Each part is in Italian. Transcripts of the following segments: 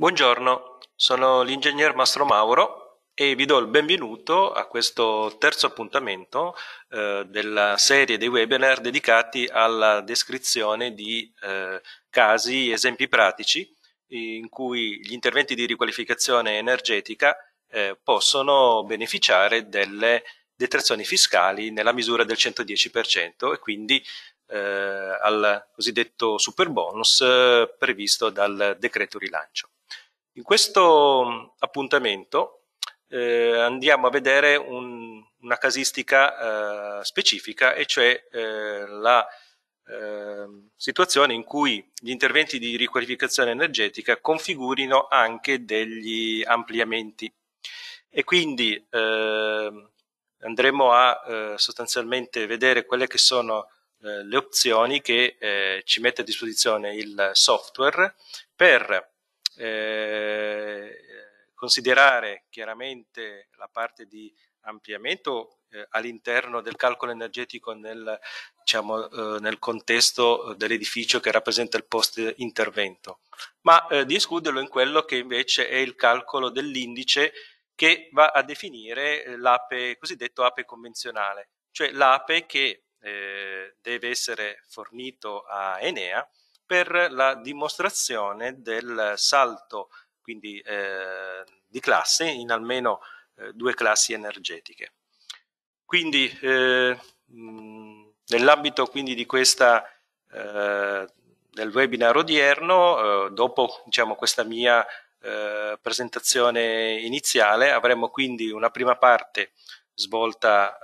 Buongiorno, sono l'ingegner Mastro Mauro e vi do il benvenuto a questo terzo appuntamento eh, della serie dei webinar dedicati alla descrizione di eh, casi, esempi pratici in cui gli interventi di riqualificazione energetica eh, possono beneficiare delle detrazioni fiscali nella misura del 110% e quindi eh, al cosiddetto super bonus eh, previsto dal decreto rilancio. In questo mm, appuntamento eh, andiamo a vedere un, una casistica eh, specifica, e cioè eh, la ehm, situazione in cui gli interventi di riqualificazione energetica configurino anche degli ampliamenti. E quindi ehm, andremo a eh, sostanzialmente vedere quelle che sono eh, le opzioni che eh, ci mette a disposizione il software per eh, considerare chiaramente la parte di ampliamento eh, all'interno del calcolo energetico nel, diciamo, eh, nel contesto dell'edificio che rappresenta il post intervento, ma eh, di escluderlo in quello che invece è il calcolo dell'indice che va a definire l'APE, cosiddetto APE convenzionale, cioè l'APE che eh, deve essere fornito a Enea per la dimostrazione del salto quindi, eh, di classe in almeno eh, due classi energetiche. Quindi eh, nell'ambito di questa eh, del webinar odierno, eh, dopo diciamo, questa mia presentazione iniziale, avremo quindi una prima parte svolta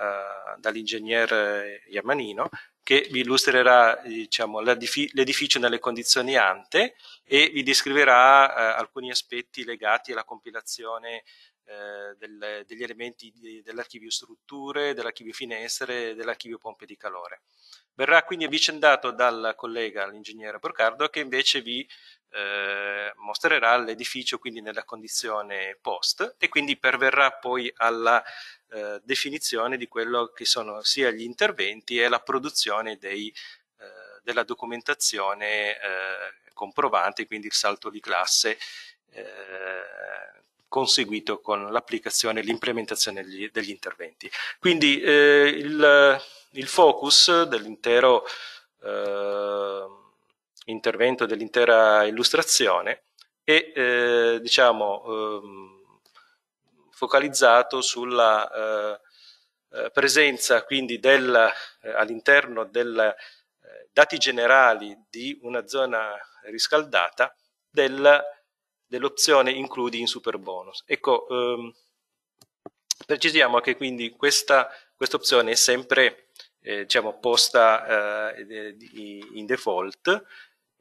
eh, dall'ingegner Iamanino eh, che vi illustrerà diciamo, l'edificio nelle condizioni ante e vi descriverà eh, alcuni aspetti legati alla compilazione eh, del, degli elementi di, dell'archivio strutture, dell'archivio finestre, dell'archivio pompe di calore. Verrà quindi avvicendato dal collega, l'ingegnere Porcardo, che invece vi eh, mostrerà l'edificio quindi nella condizione post e quindi perverrà poi alla eh, definizione di quello che sono sia gli interventi e la produzione dei, eh, della documentazione eh, comprovante, quindi il salto di classe eh, conseguito con l'applicazione e l'implementazione degli, degli, interventi. Quindi eh, il, il, focus dell'intero eh, intervento, dell'intera illustrazione è eh, diciamo, ehm, focalizzato sulla eh, eh, presenza quindi del, eh, all'interno dei dati generali di una zona riscaldata del dell'opzione includi in super bonus. Ecco, ehm, precisiamo che quindi questa opzione è sempre eh, diciamo, posta eh, in default.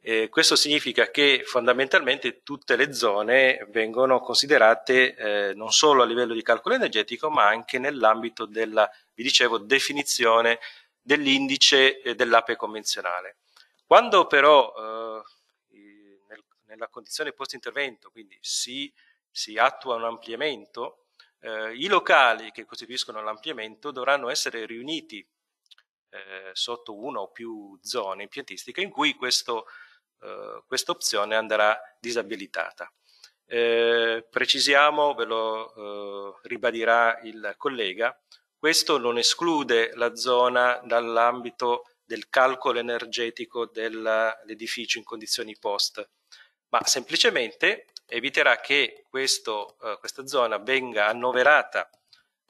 Eh, questo significa che fondamentalmente tutte le zone vengono considerate eh, non solo a livello di calcolo energetico, ma anche nell'ambito della, vi dicevo, definizione dell'indice eh, dell'ape convenzionale. Quando però eh, nella condizione post intervento, quindi si, si attua un ampliamento, eh, i locali che costituiscono l'ampliamento dovranno essere riuniti eh, sotto una o più zone impiantistiche in cui questo, eh, questa opzione andrà disabilitata. Eh, precisiamo, ve lo eh, ribadirà il collega, questo non esclude la zona dall'ambito del calcolo energetico dell'edificio in condizioni post ma semplicemente eviterà che questo, eh, questa zona venga annoverata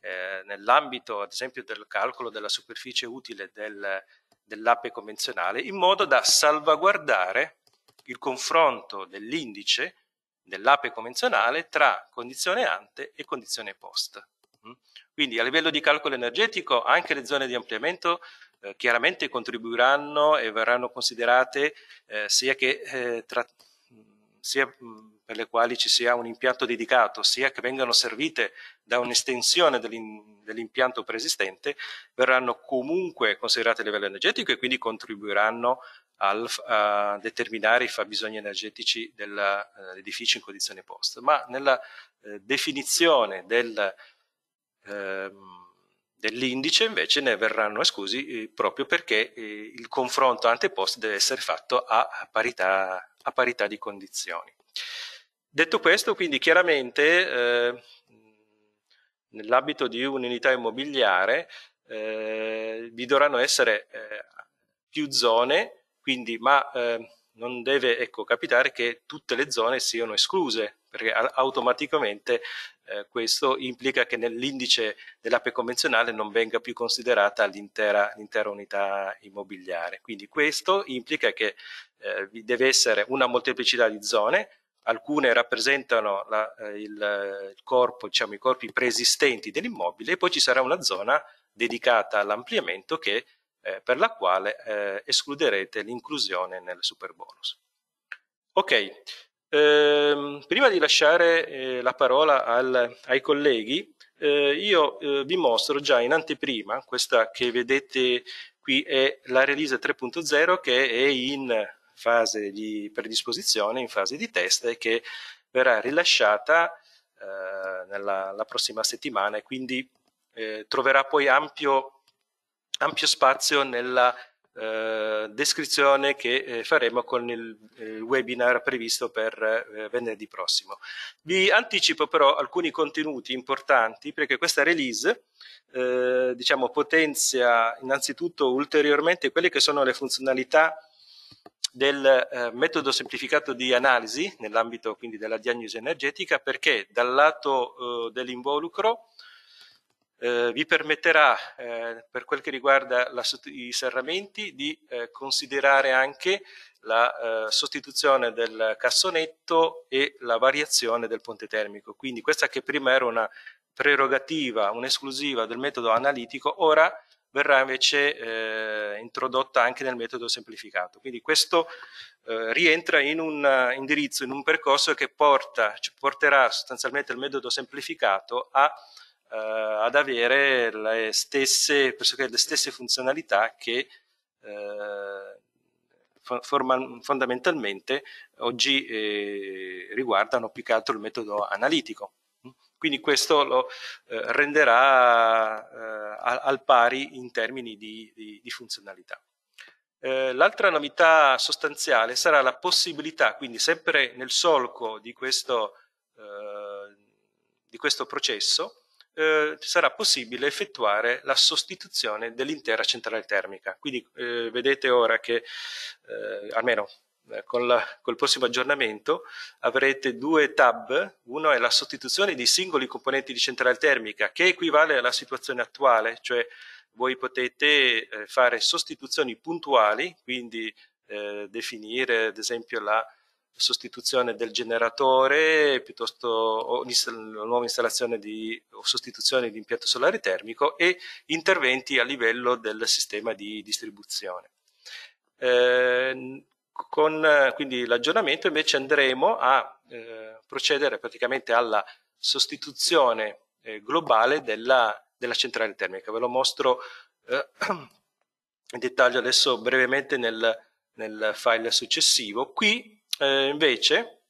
eh, nell'ambito, ad esempio, del calcolo della superficie utile del, dell'ape convenzionale, in modo da salvaguardare il confronto dell'indice dell'ape convenzionale tra condizione ante e condizione post. Mm? Quindi a livello di calcolo energetico anche le zone di ampliamento eh, chiaramente contribuiranno e verranno considerate eh, sia che eh, tra, sia per le quali ci sia un impianto dedicato, sia che vengano servite da un'estensione dell'impianto preesistente, verranno comunque considerate a livello energetico e quindi contribuiranno al, a determinare i fabbisogni energetici eh, dell'edificio in condizioni post. Ma nella eh, definizione del, eh, dell'indice invece ne verranno esclusi eh, proprio perché eh, il confronto ante post deve essere fatto a parità a parità di condizioni. Detto questo, quindi chiaramente eh, nell'ambito di un'unità immobiliare eh, vi dovranno essere eh, più zone, quindi, ma eh, non deve ecco, capitare che tutte le zone siano escluse, perché automaticamente eh, questo implica che nell'indice dell'APE convenzionale non venga più considerata l'intera, unità immobiliare. Quindi questo implica che eh, vi deve essere una molteplicità di zone, alcune rappresentano la, eh, il, il corpo, diciamo, i corpi preesistenti dell'immobile e poi ci sarà una zona dedicata all'ampliamento che eh, per la quale eh, escluderete l'inclusione nel super bonus. Ok, ehm, prima di lasciare eh, la parola al, ai colleghi, eh, io eh, vi mostro già in anteprima, questa che vedete qui è la release 3.0 che è in fase di predisposizione, in fase di test e che verrà rilasciata eh, nella prossima settimana e quindi troverà poi ampio ampio spazio nella eh, descrizione che eh, faremo con il, il, webinar previsto per eh, venerdì prossimo. Vi anticipo però alcuni contenuti importanti perché questa release eh, diciamo, potenzia innanzitutto ulteriormente quelle che sono le funzionalità del eh, metodo semplificato di analisi nell'ambito quindi della diagnosi energetica perché dal lato eh, dell'involucro eh, vi permetterà eh, per quel che riguarda la, i serramenti di eh, considerare anche la eh, sostituzione del cassonetto e la variazione del ponte termico. Quindi questa che prima era una prerogativa, un'esclusiva del metodo analitico, ora verrà invece eh, introdotta anche nel metodo semplificato. Quindi questo rientra in un indirizzo, in un percorso che porta, cioè porterà sostanzialmente il metodo semplificato a eh, ad avere le stesse, pressoché le stesse funzionalità che eh, forma, fondamentalmente oggi eh, riguardano più che altro il metodo analitico. Quindi questo lo eh, renderà eh, al pari in termini di, di, di funzionalità eh, l'altra novità sostanziale sarà la possibilità, quindi sempre nel solco di questo, eh, di questo processo, eh, sarà possibile effettuare la sostituzione dell'intera centrale termica. Quindi eh, vedete ora che, eh, almeno eh, con la, col prossimo aggiornamento, avrete due tab. Uno è la sostituzione di singoli componenti di centrale termica, che equivale alla situazione attuale, cioè voi potete eh, fare sostituzioni puntuali, quindi eh, definire ad esempio la sostituzione del generatore piuttosto o nuova installazione di, o sostituzione di impianto solare termico e interventi a livello del sistema di distribuzione. Eh, con quindi l'aggiornamento invece andremo a eh, procedere praticamente alla sostituzione eh, globale della, della, centrale termica. Ve lo mostro eh, in dettaglio adesso brevemente nel, nel file successivo. Qui eh, invece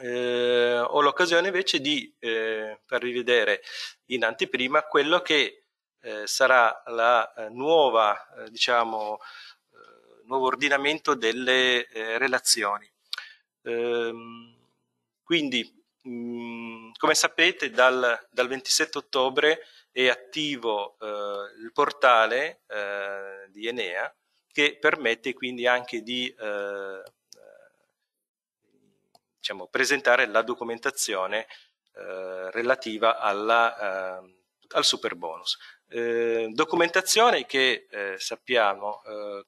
eh, ho l'occasione invece di eh, farvi vedere in anteprima quello che eh, sarà la eh, nuova, diciamo, nuovo ordinamento delle relazioni. Ehm, quindi, mh, mm, come sapete, dal, dal 27 ottobre è attivo eh, il portale eh, di Enea che permette quindi anche di eh, diciamo, presentare la documentazione eh, relativa alla, eh, al super bonus. Eh, documentazione che eh, sappiamo eh,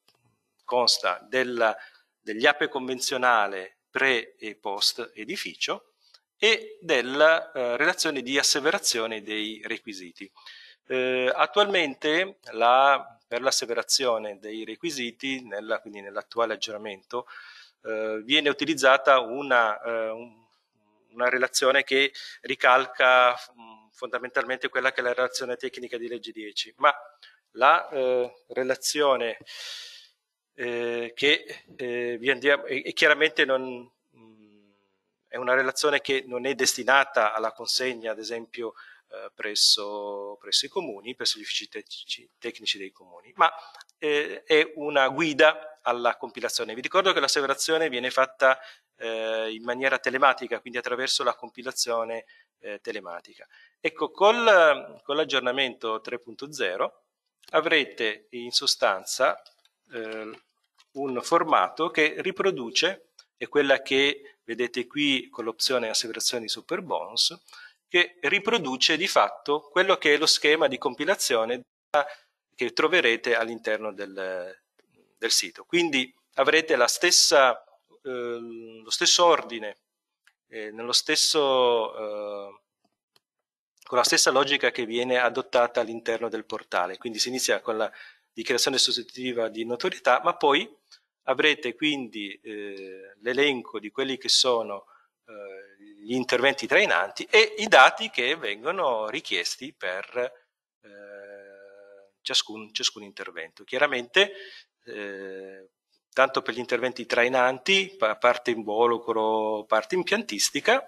consta della, degli APE convenzionale pre e post edificio e della eh, relazione di asseverazione dei requisiti. attualmente la, per l'asseverazione dei requisiti, nella, quindi nell'attuale aggiornamento, eh, viene utilizzata una, eh, una, relazione che ricalca mm, fondamentalmente quella che è la relazione tecnica di legge 10, ma la eh, relazione che vi andiamo, e, e chiaramente non, mm, è una relazione che non è destinata alla consegna, ad esempio, eh, presso, presso, i comuni, presso gli uffici tecnici, tecnici dei comuni, ma eh, è una guida alla compilazione. Vi ricordo che l'asseverazione viene fatta eh, in maniera telematica, quindi attraverso la compilazione eh, telematica. Ecco, col, con l'aggiornamento 3.0 avrete in sostanza ehm, un formato che riproduce, è quella che vedete qui con l'opzione asseverazione super bonus, che riproduce di fatto quello che è lo schema di compilazione che troverete all'interno del, del sito. Quindi avrete stessa, eh, lo stesso ordine, eh, stesso, eh, con la stessa logica che viene adottata all'interno del portale. Quindi si inizia con la dichiarazione sostitutiva di notorietà, ma poi avrete quindi eh, l'elenco di quelli che sono eh, gli interventi trainanti e i dati che vengono richiesti per eh, Ciascun, ciascun, intervento. Chiaramente, eh, tanto per gli interventi trainanti, parte involucro, parte impiantistica,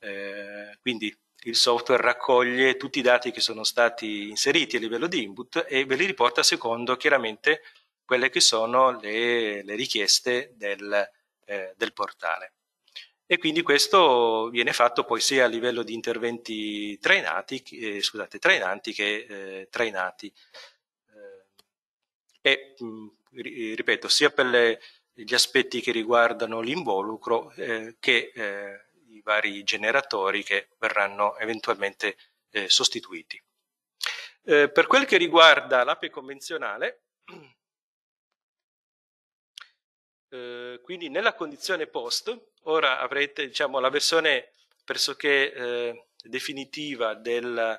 eh, quindi il software raccoglie tutti i dati che sono stati inseriti a livello di input e ve li riporta secondo chiaramente quelle che sono le, le richieste del, eh, del portale e quindi questo viene fatto poi sia a livello di interventi trainati, eh, scusate, trainanti che eh, trainati. Eh, e mh, mm, ripeto, sia per le, gli aspetti che riguardano l'involucro eh, che eh, i vari generatori che verranno eventualmente eh, sostituiti. per quel che riguarda l'ape convenzionale, eh, quindi nella condizione post, ora avrete diciamo, la versione pressoché eh, definitiva del,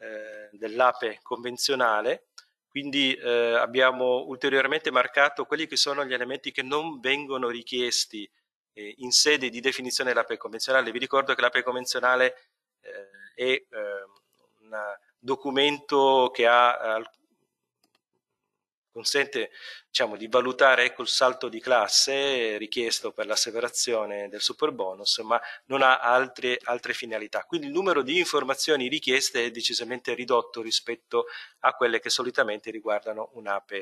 eh, dell'ape convenzionale, quindi eh, abbiamo ulteriormente marcato quelli che sono gli elementi che non vengono richiesti eh, in sede di definizione dell'ape convenzionale. Vi ricordo che l'ape convenzionale è un documento che ha consente diciamo, di valutare ecco, il salto di classe richiesto per l'asseverazione del super bonus, ma non ha altre, altre, finalità. Quindi il numero di informazioni richieste è decisamente ridotto rispetto a quelle che solitamente riguardano un'APE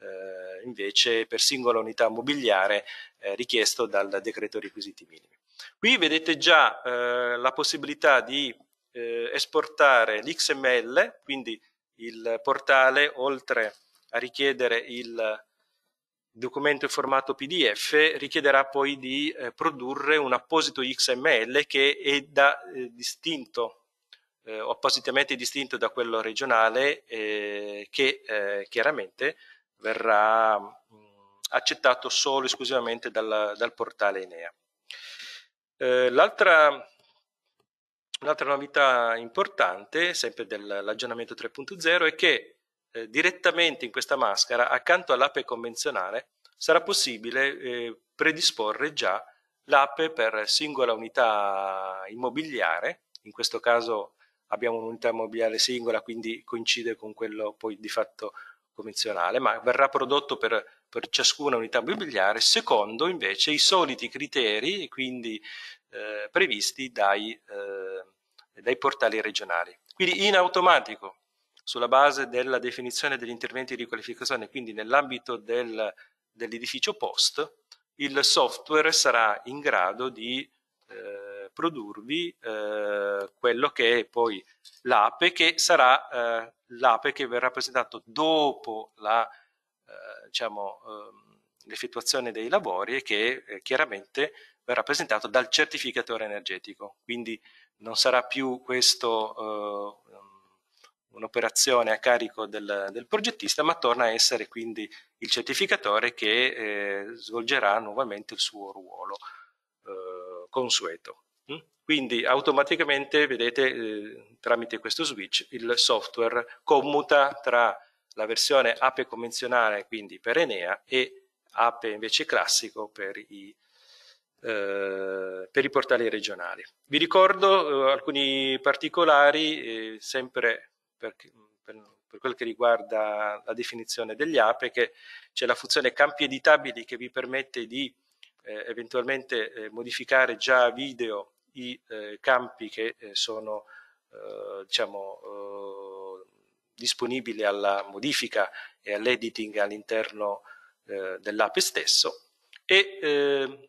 eh, invece per singola unità mobiliare eh, richiesto dal decreto requisiti minimi. Qui vedete già eh, la possibilità di eh, esportare l'XML, quindi il portale oltre a richiedere il documento in formato PDF richiederà poi di eh, produrre un apposito XML che è da, eh, distinto eh, appositamente distinto da quello regionale eh, che eh, chiaramente verrà mh, accettato solo e esclusivamente dal, dal portale Enea. Eh, l'altra novità importante, sempre dell'aggiornamento 3.0, è che eh, direttamente in questa maschera, accanto all'ape convenzionale, sarà possibile eh, predisporre già l'ape per singola unità immobiliare, in questo caso abbiamo un'unità immobiliare singola, quindi coincide con quello poi di fatto convenzionale, ma verrà prodotto per, per ciascuna unità immobiliare secondo invece i soliti criteri, quindi eh, previsti dai, eh, dai portali regionali. Quindi in automatico sulla base della definizione degli interventi di riqualificazione, quindi nell'ambito del, dell'edificio post, il software sarà in grado di eh, produrvi eh, quello che è poi l'APE, che sarà eh, l'APE che verrà presentato dopo la, eh, diciamo, ehm, l'effettuazione dei lavori e che eh, chiaramente verrà presentato dal certificatore energetico. Quindi non sarà più questo eh, un'operazione a carico del, del, progettista, ma torna a essere quindi il certificatore che eh, svolgerà nuovamente il suo ruolo eh, consueto. Mm? Quindi automaticamente, vedete, eh, tramite questo switch, il software commuta tra la versione APE convenzionale, quindi per Enea, e APE invece classico per i eh, per i portali regionali. Vi ricordo eh, alcuni particolari, eh, sempre per, mm, per, per, quel che riguarda la definizione degli ape, che c'è la funzione campi editabili che vi permette di eh, eventualmente eh, modificare già a video i eh, campi che eh, sono eh, diciamo, eh, disponibili alla modifica e all'editing all'interno dell'ape stesso. E ehm,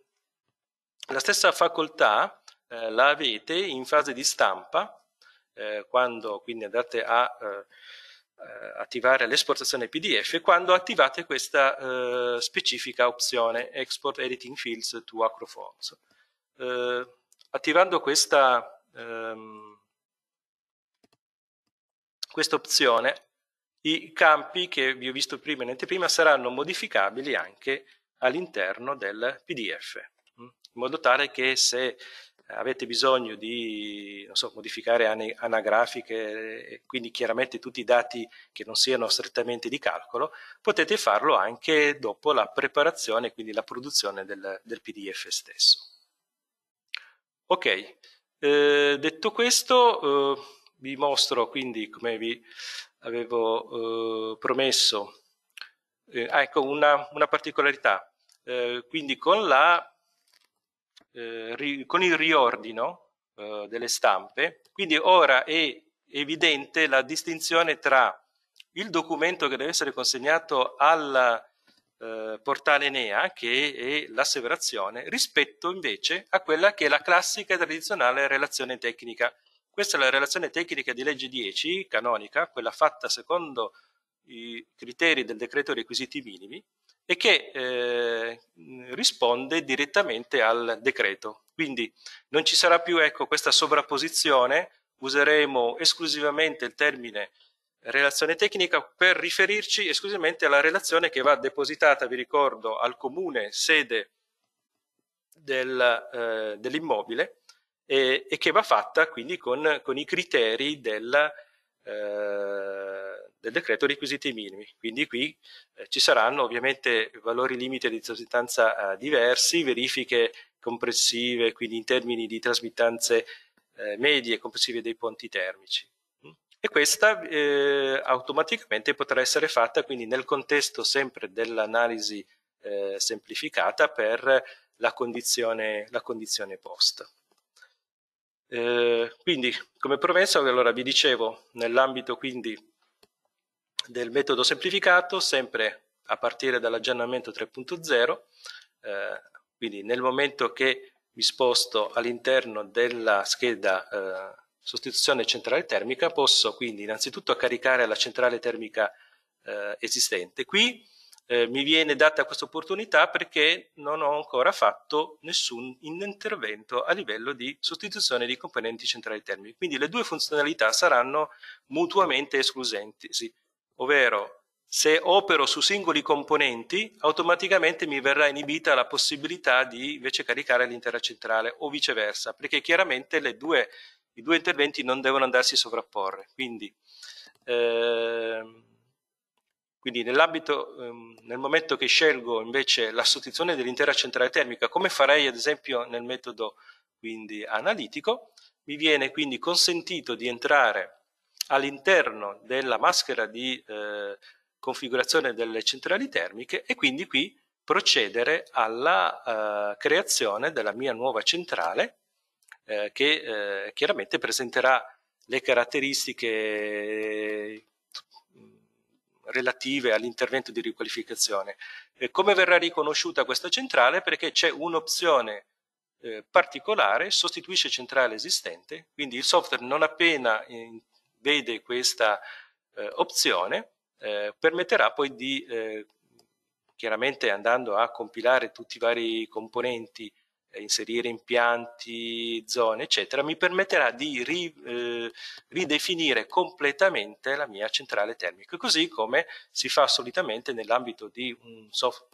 la stessa facoltà la avete in fase di stampa eh, quando quindi andate a eh, eh attivare l'esportazione PDF, quando attivate questa eh, specifica opzione Export Editing Fields to Acroforms. Eh, attivando questa ehm, questa opzione i campi che vi ho visto prima in anteprima saranno modificabili anche all'interno del PDF, mm? in modo tale che se avete bisogno di so, modificare anagrafiche, quindi chiaramente tutti i dati che non siano strettamente di calcolo, potete farlo anche dopo la preparazione, quindi la produzione del, del PDF stesso. Ok, eh, detto questo eh, vi mostro quindi come vi avevo eh, promesso, eh, ah, ecco una, una particolarità, eh, quindi con la eh, ri, con il riordino eh, delle stampe, quindi ora è evidente la distinzione tra il documento che deve essere consegnato al eh, portale NEA, che è l'asseverazione, rispetto invece a quella che è la classica e tradizionale relazione tecnica. Questa è la relazione tecnica di legge 10, canonica, quella fatta secondo i criteri del decreto requisiti minimi e che eh, risponde direttamente al decreto. Quindi non ci sarà più ecco, questa sovrapposizione, useremo esclusivamente il termine relazione tecnica per riferirci esclusivamente alla relazione che va depositata, vi ricordo, al comune sede del, eh, dell'immobile e, e, che va fatta quindi con, con i criteri della eh, del decreto requisiti minimi. Quindi qui eh, ci saranno ovviamente valori limite di trasmittanza eh, diversi, verifiche complessive, quindi in termini di trasmittanze eh, medie complessive dei ponti termici. E questa eh, automaticamente potrà essere fatta quindi nel contesto sempre dell'analisi semplificata per la condizione, la condizione posta. Eh, quindi, come promesso, allora vi dicevo, nell'ambito quindi del metodo semplificato, sempre a partire dall'aggiornamento 3.0, eh, quindi nel momento che mi sposto all'interno della scheda eh, sostituzione centrale termica, posso quindi innanzitutto caricare la centrale termica eh, esistente. Qui eh, mi viene data questa opportunità perché non ho ancora fatto nessun intervento a livello di sostituzione di componenti centrali termici. Quindi le due funzionalità saranno mutuamente esclusenti, sì. ovvero se opero su singoli componenti, automaticamente mi verrà inibita la possibilità di invece caricare l'intera centrale o viceversa, perché chiaramente due, i due interventi non devono andarsi a sovrapporre. Quindi, ehm, quindi nell'ambito, ehm, nel momento che scelgo invece la sostituzione dell'intera centrale termica, come farei ad esempio nel metodo quindi, analitico, mi viene quindi consentito di entrare all'interno della maschera di eh, configurazione delle centrali termiche e quindi qui procedere alla eh, creazione della mia nuova centrale eh, che eh, chiaramente presenterà le caratteristiche relative all'intervento di riqualificazione. Eh, come verrà riconosciuta questa centrale? Perché c'è un'opzione eh, particolare, sostituisce centrale esistente, quindi il software non appena eh, vede questa eh, opzione eh, permetterà poi di, eh, chiaramente andando a compilare tutti i vari componenti eh, inserire impianti, zone, eccetera, mi permetterà di ri, eh, ridefinire completamente la mia centrale termica, così come si fa solitamente nell'ambito di un, soft,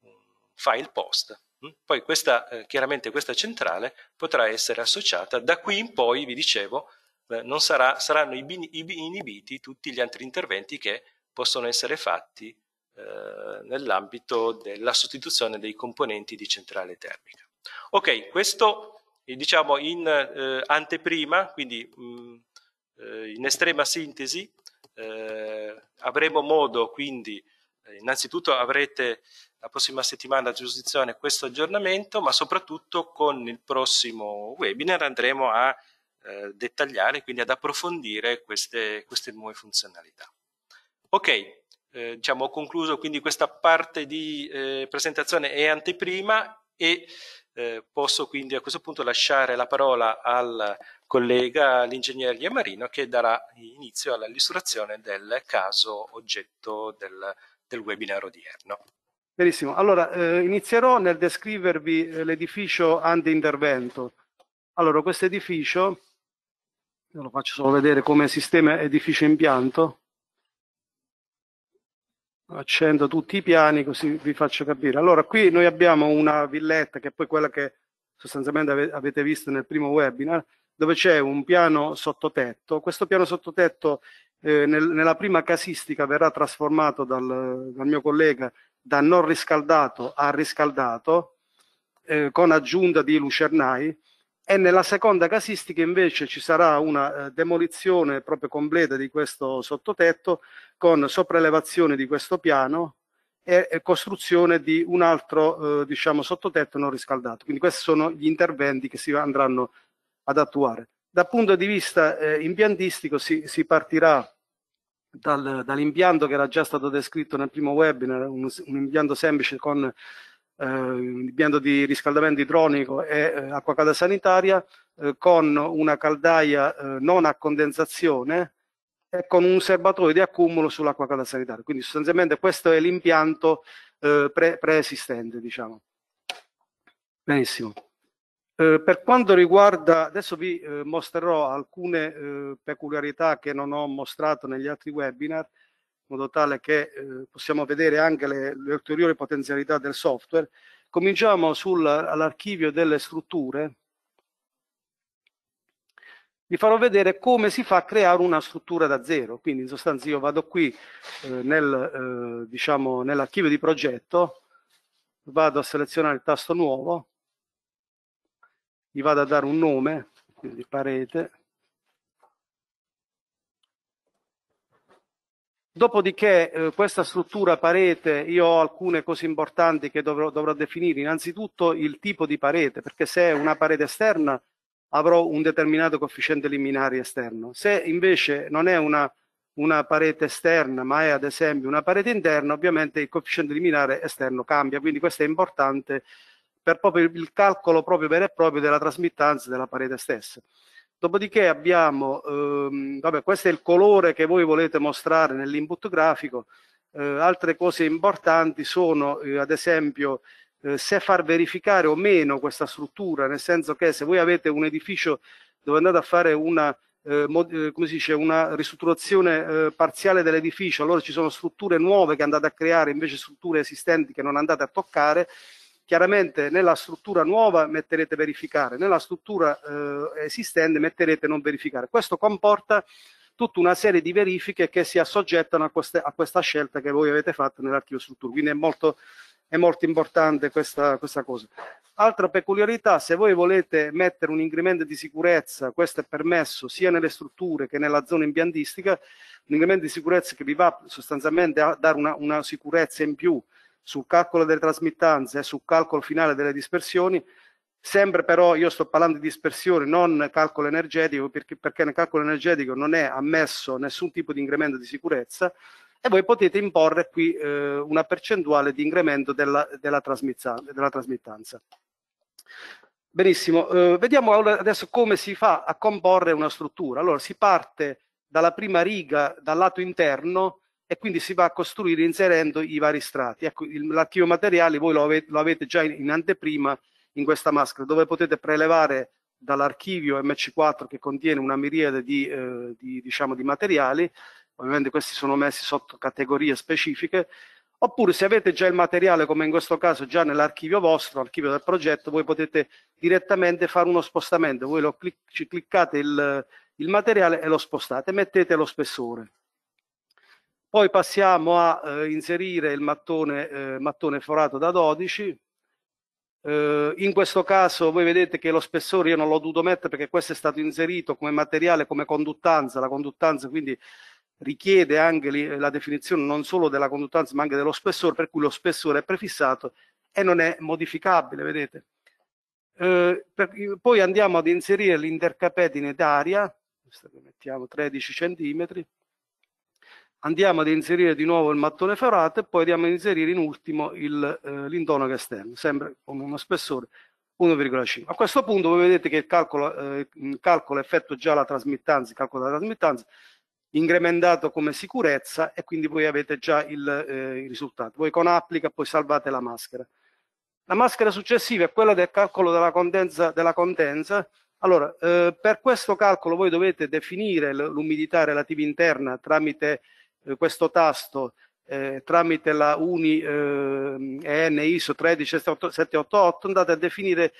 un file post. Mm? Poi questa, eh, chiaramente questa centrale potrà essere associata, da qui in poi, vi dicevo, eh, sarà, saranno inibiti tutti gli altri interventi che possono essere fatti eh, nell'ambito della sostituzione dei componenti di centrale termica. Ok, questo eh, diciamo in eh, anteprima, quindi mh, mm, eh, in estrema sintesi, avremo modo quindi, innanzitutto avrete la prossima settimana a disposizione questo aggiornamento, ma soprattutto con il prossimo webinar andremo a eh, dettagliare, quindi ad approfondire queste, queste nuove funzionalità. Ok, eh, diciamo, ho concluso quindi questa parte di eh, presentazione e anteprima e eh, posso quindi a questo punto lasciare la parola al collega l'ingegnere Iamarino che darà inizio all'illustrazione del caso oggetto del, del webinar odierno. Benissimo, allora eh, inizierò nel descrivervi eh, l'edificio ante intervento. Allora, questo edificio, lo faccio solo vedere come sistema edificio impianto, accendo tutti i piani così vi faccio capire. Allora, qui noi abbiamo una villetta che è poi quella che sostanzialmente avete visto nel primo webinar, dove c'è un piano sottotetto. Questo piano sottotetto eh, nel, nella prima casistica verrà trasformato dal, dal, mio collega da non riscaldato a riscaldato eh, con aggiunta di lucernai e nella seconda casistica invece ci sarà una eh, demolizione proprio completa di questo sottotetto con sopraelevazione di questo piano e, e costruzione di un altro eh, diciamo, sottotetto non riscaldato. Quindi questi sono gli interventi che si andranno ad attuare. Dal punto di vista eh, impiantistico si, si partirà dal, dall'impianto che era già stato descritto nel primo webinar, un, un impianto semplice con impianto eh, di riscaldamento idronico e eh, acqua calda sanitaria eh, con una caldaia eh, non a condensazione e con un serbatoio di accumulo sull'acqua calda sanitaria. Quindi sostanzialmente questo è l'impianto pre- preesistente, diciamo. Benissimo. Eh, per quanto riguarda, adesso vi eh, mostrerò alcune eh, peculiarità che non ho mostrato negli altri webinar in modo tale che eh, possiamo vedere anche le, le, ulteriori potenzialità del software. Cominciamo all'archivio delle strutture. Vi farò vedere come si fa a creare una struttura da zero. Quindi in sostanza io vado qui eh, nel, eh, diciamo, nell'archivio di progetto, vado a selezionare il tasto nuovo, gli vado a dare un nome, quindi parete, Dopodiché eh, questa struttura parete, io ho alcune cose importanti che dovrò, dovrò, definire, innanzitutto il tipo di parete, perché se è una parete esterna avrò un determinato coefficiente liminare esterno, se invece non è una, una parete esterna ma è ad esempio una parete interna, ovviamente il coefficiente liminare esterno cambia, quindi questo è importante per proprio il calcolo proprio vero e proprio della trasmittanza della parete stessa. Dopodiché abbiamo, ehm, vabbè, questo è il colore che voi volete mostrare nell'input grafico. Eh, altre cose importanti sono, eh, ad esempio, eh, se far verificare o meno questa struttura, nel senso che se voi avete un edificio dove andate a fare una, eh, eh, come si dice, una ristrutturazione eh, parziale dell'edificio, allora ci sono strutture nuove che andate a creare, invece strutture esistenti che non andate a toccare, Chiaramente nella struttura nuova metterete verificare, nella struttura eh, esistente metterete non verificare. Questo comporta tutta una serie di verifiche che si assoggettano a, queste, a questa scelta che voi avete fatto nell'archivio struttura. Quindi è molto, è molto importante questa, questa, cosa. Altra peculiarità, se voi volete mettere un incremento di sicurezza, questo è permesso sia nelle strutture che nella zona impiantistica, un incremento di sicurezza che vi va sostanzialmente a dare una, una sicurezza in più sul calcolo delle trasmittanze e sul calcolo finale delle dispersioni. Sempre però io sto parlando di dispersione, non calcolo energetico, perché, perché nel calcolo energetico non è ammesso nessun tipo di incremento di sicurezza e voi potete imporre qui eh, una percentuale di incremento della, della, della trasmittanza. Benissimo, eh, vediamo adesso come si fa a comporre una struttura. Allora si parte dalla prima riga, dal lato interno, e quindi si va a costruire inserendo i vari strati. Ecco, l'archivio materiale voi lo avete, lo avete, già in, anteprima in questa maschera, dove potete prelevare dall'archivio MC4 che contiene una miriade di, eh, di, diciamo, di materiali, ovviamente questi sono messi sotto categorie specifiche, oppure se avete già il materiale, come in questo caso già nell'archivio vostro, archivio del progetto, voi potete direttamente fare uno spostamento, voi clic ci cliccate il, il materiale e lo spostate, mettete lo spessore poi passiamo a eh, inserire il mattone, eh, mattone forato da 12. Eh, in questo caso voi vedete che lo spessore io non l'ho dovuto mettere perché questo è stato inserito come materiale, come conduttanza. La conduttanza quindi richiede anche lì, eh, la definizione non solo della conduttanza ma anche dello spessore, per cui lo spessore è prefissato e non è modificabile, vedete. Eh, per, poi andiamo ad inserire l'intercapedine d'aria, mettiamo 13 centimetri, andiamo ad inserire di nuovo il mattone ferrato e poi andiamo ad inserire in ultimo l'intonaco eh, esterno, sempre con uno spessore 1,5. A questo punto voi vedete che calcola, eh, calcola effetto già la trasmittanza, calcolo della trasmittanza, incrementato come sicurezza e quindi voi avete già il, eh, il risultato. Voi con applica poi salvate la maschera. La maschera successiva è quella del calcolo della condensa, della condensa allora, eh, per questo calcolo voi dovete definire l'umidità relativa interna tramite eh, questo tasto eh, tramite la UNI eh, EN ISO 13788 andate a definire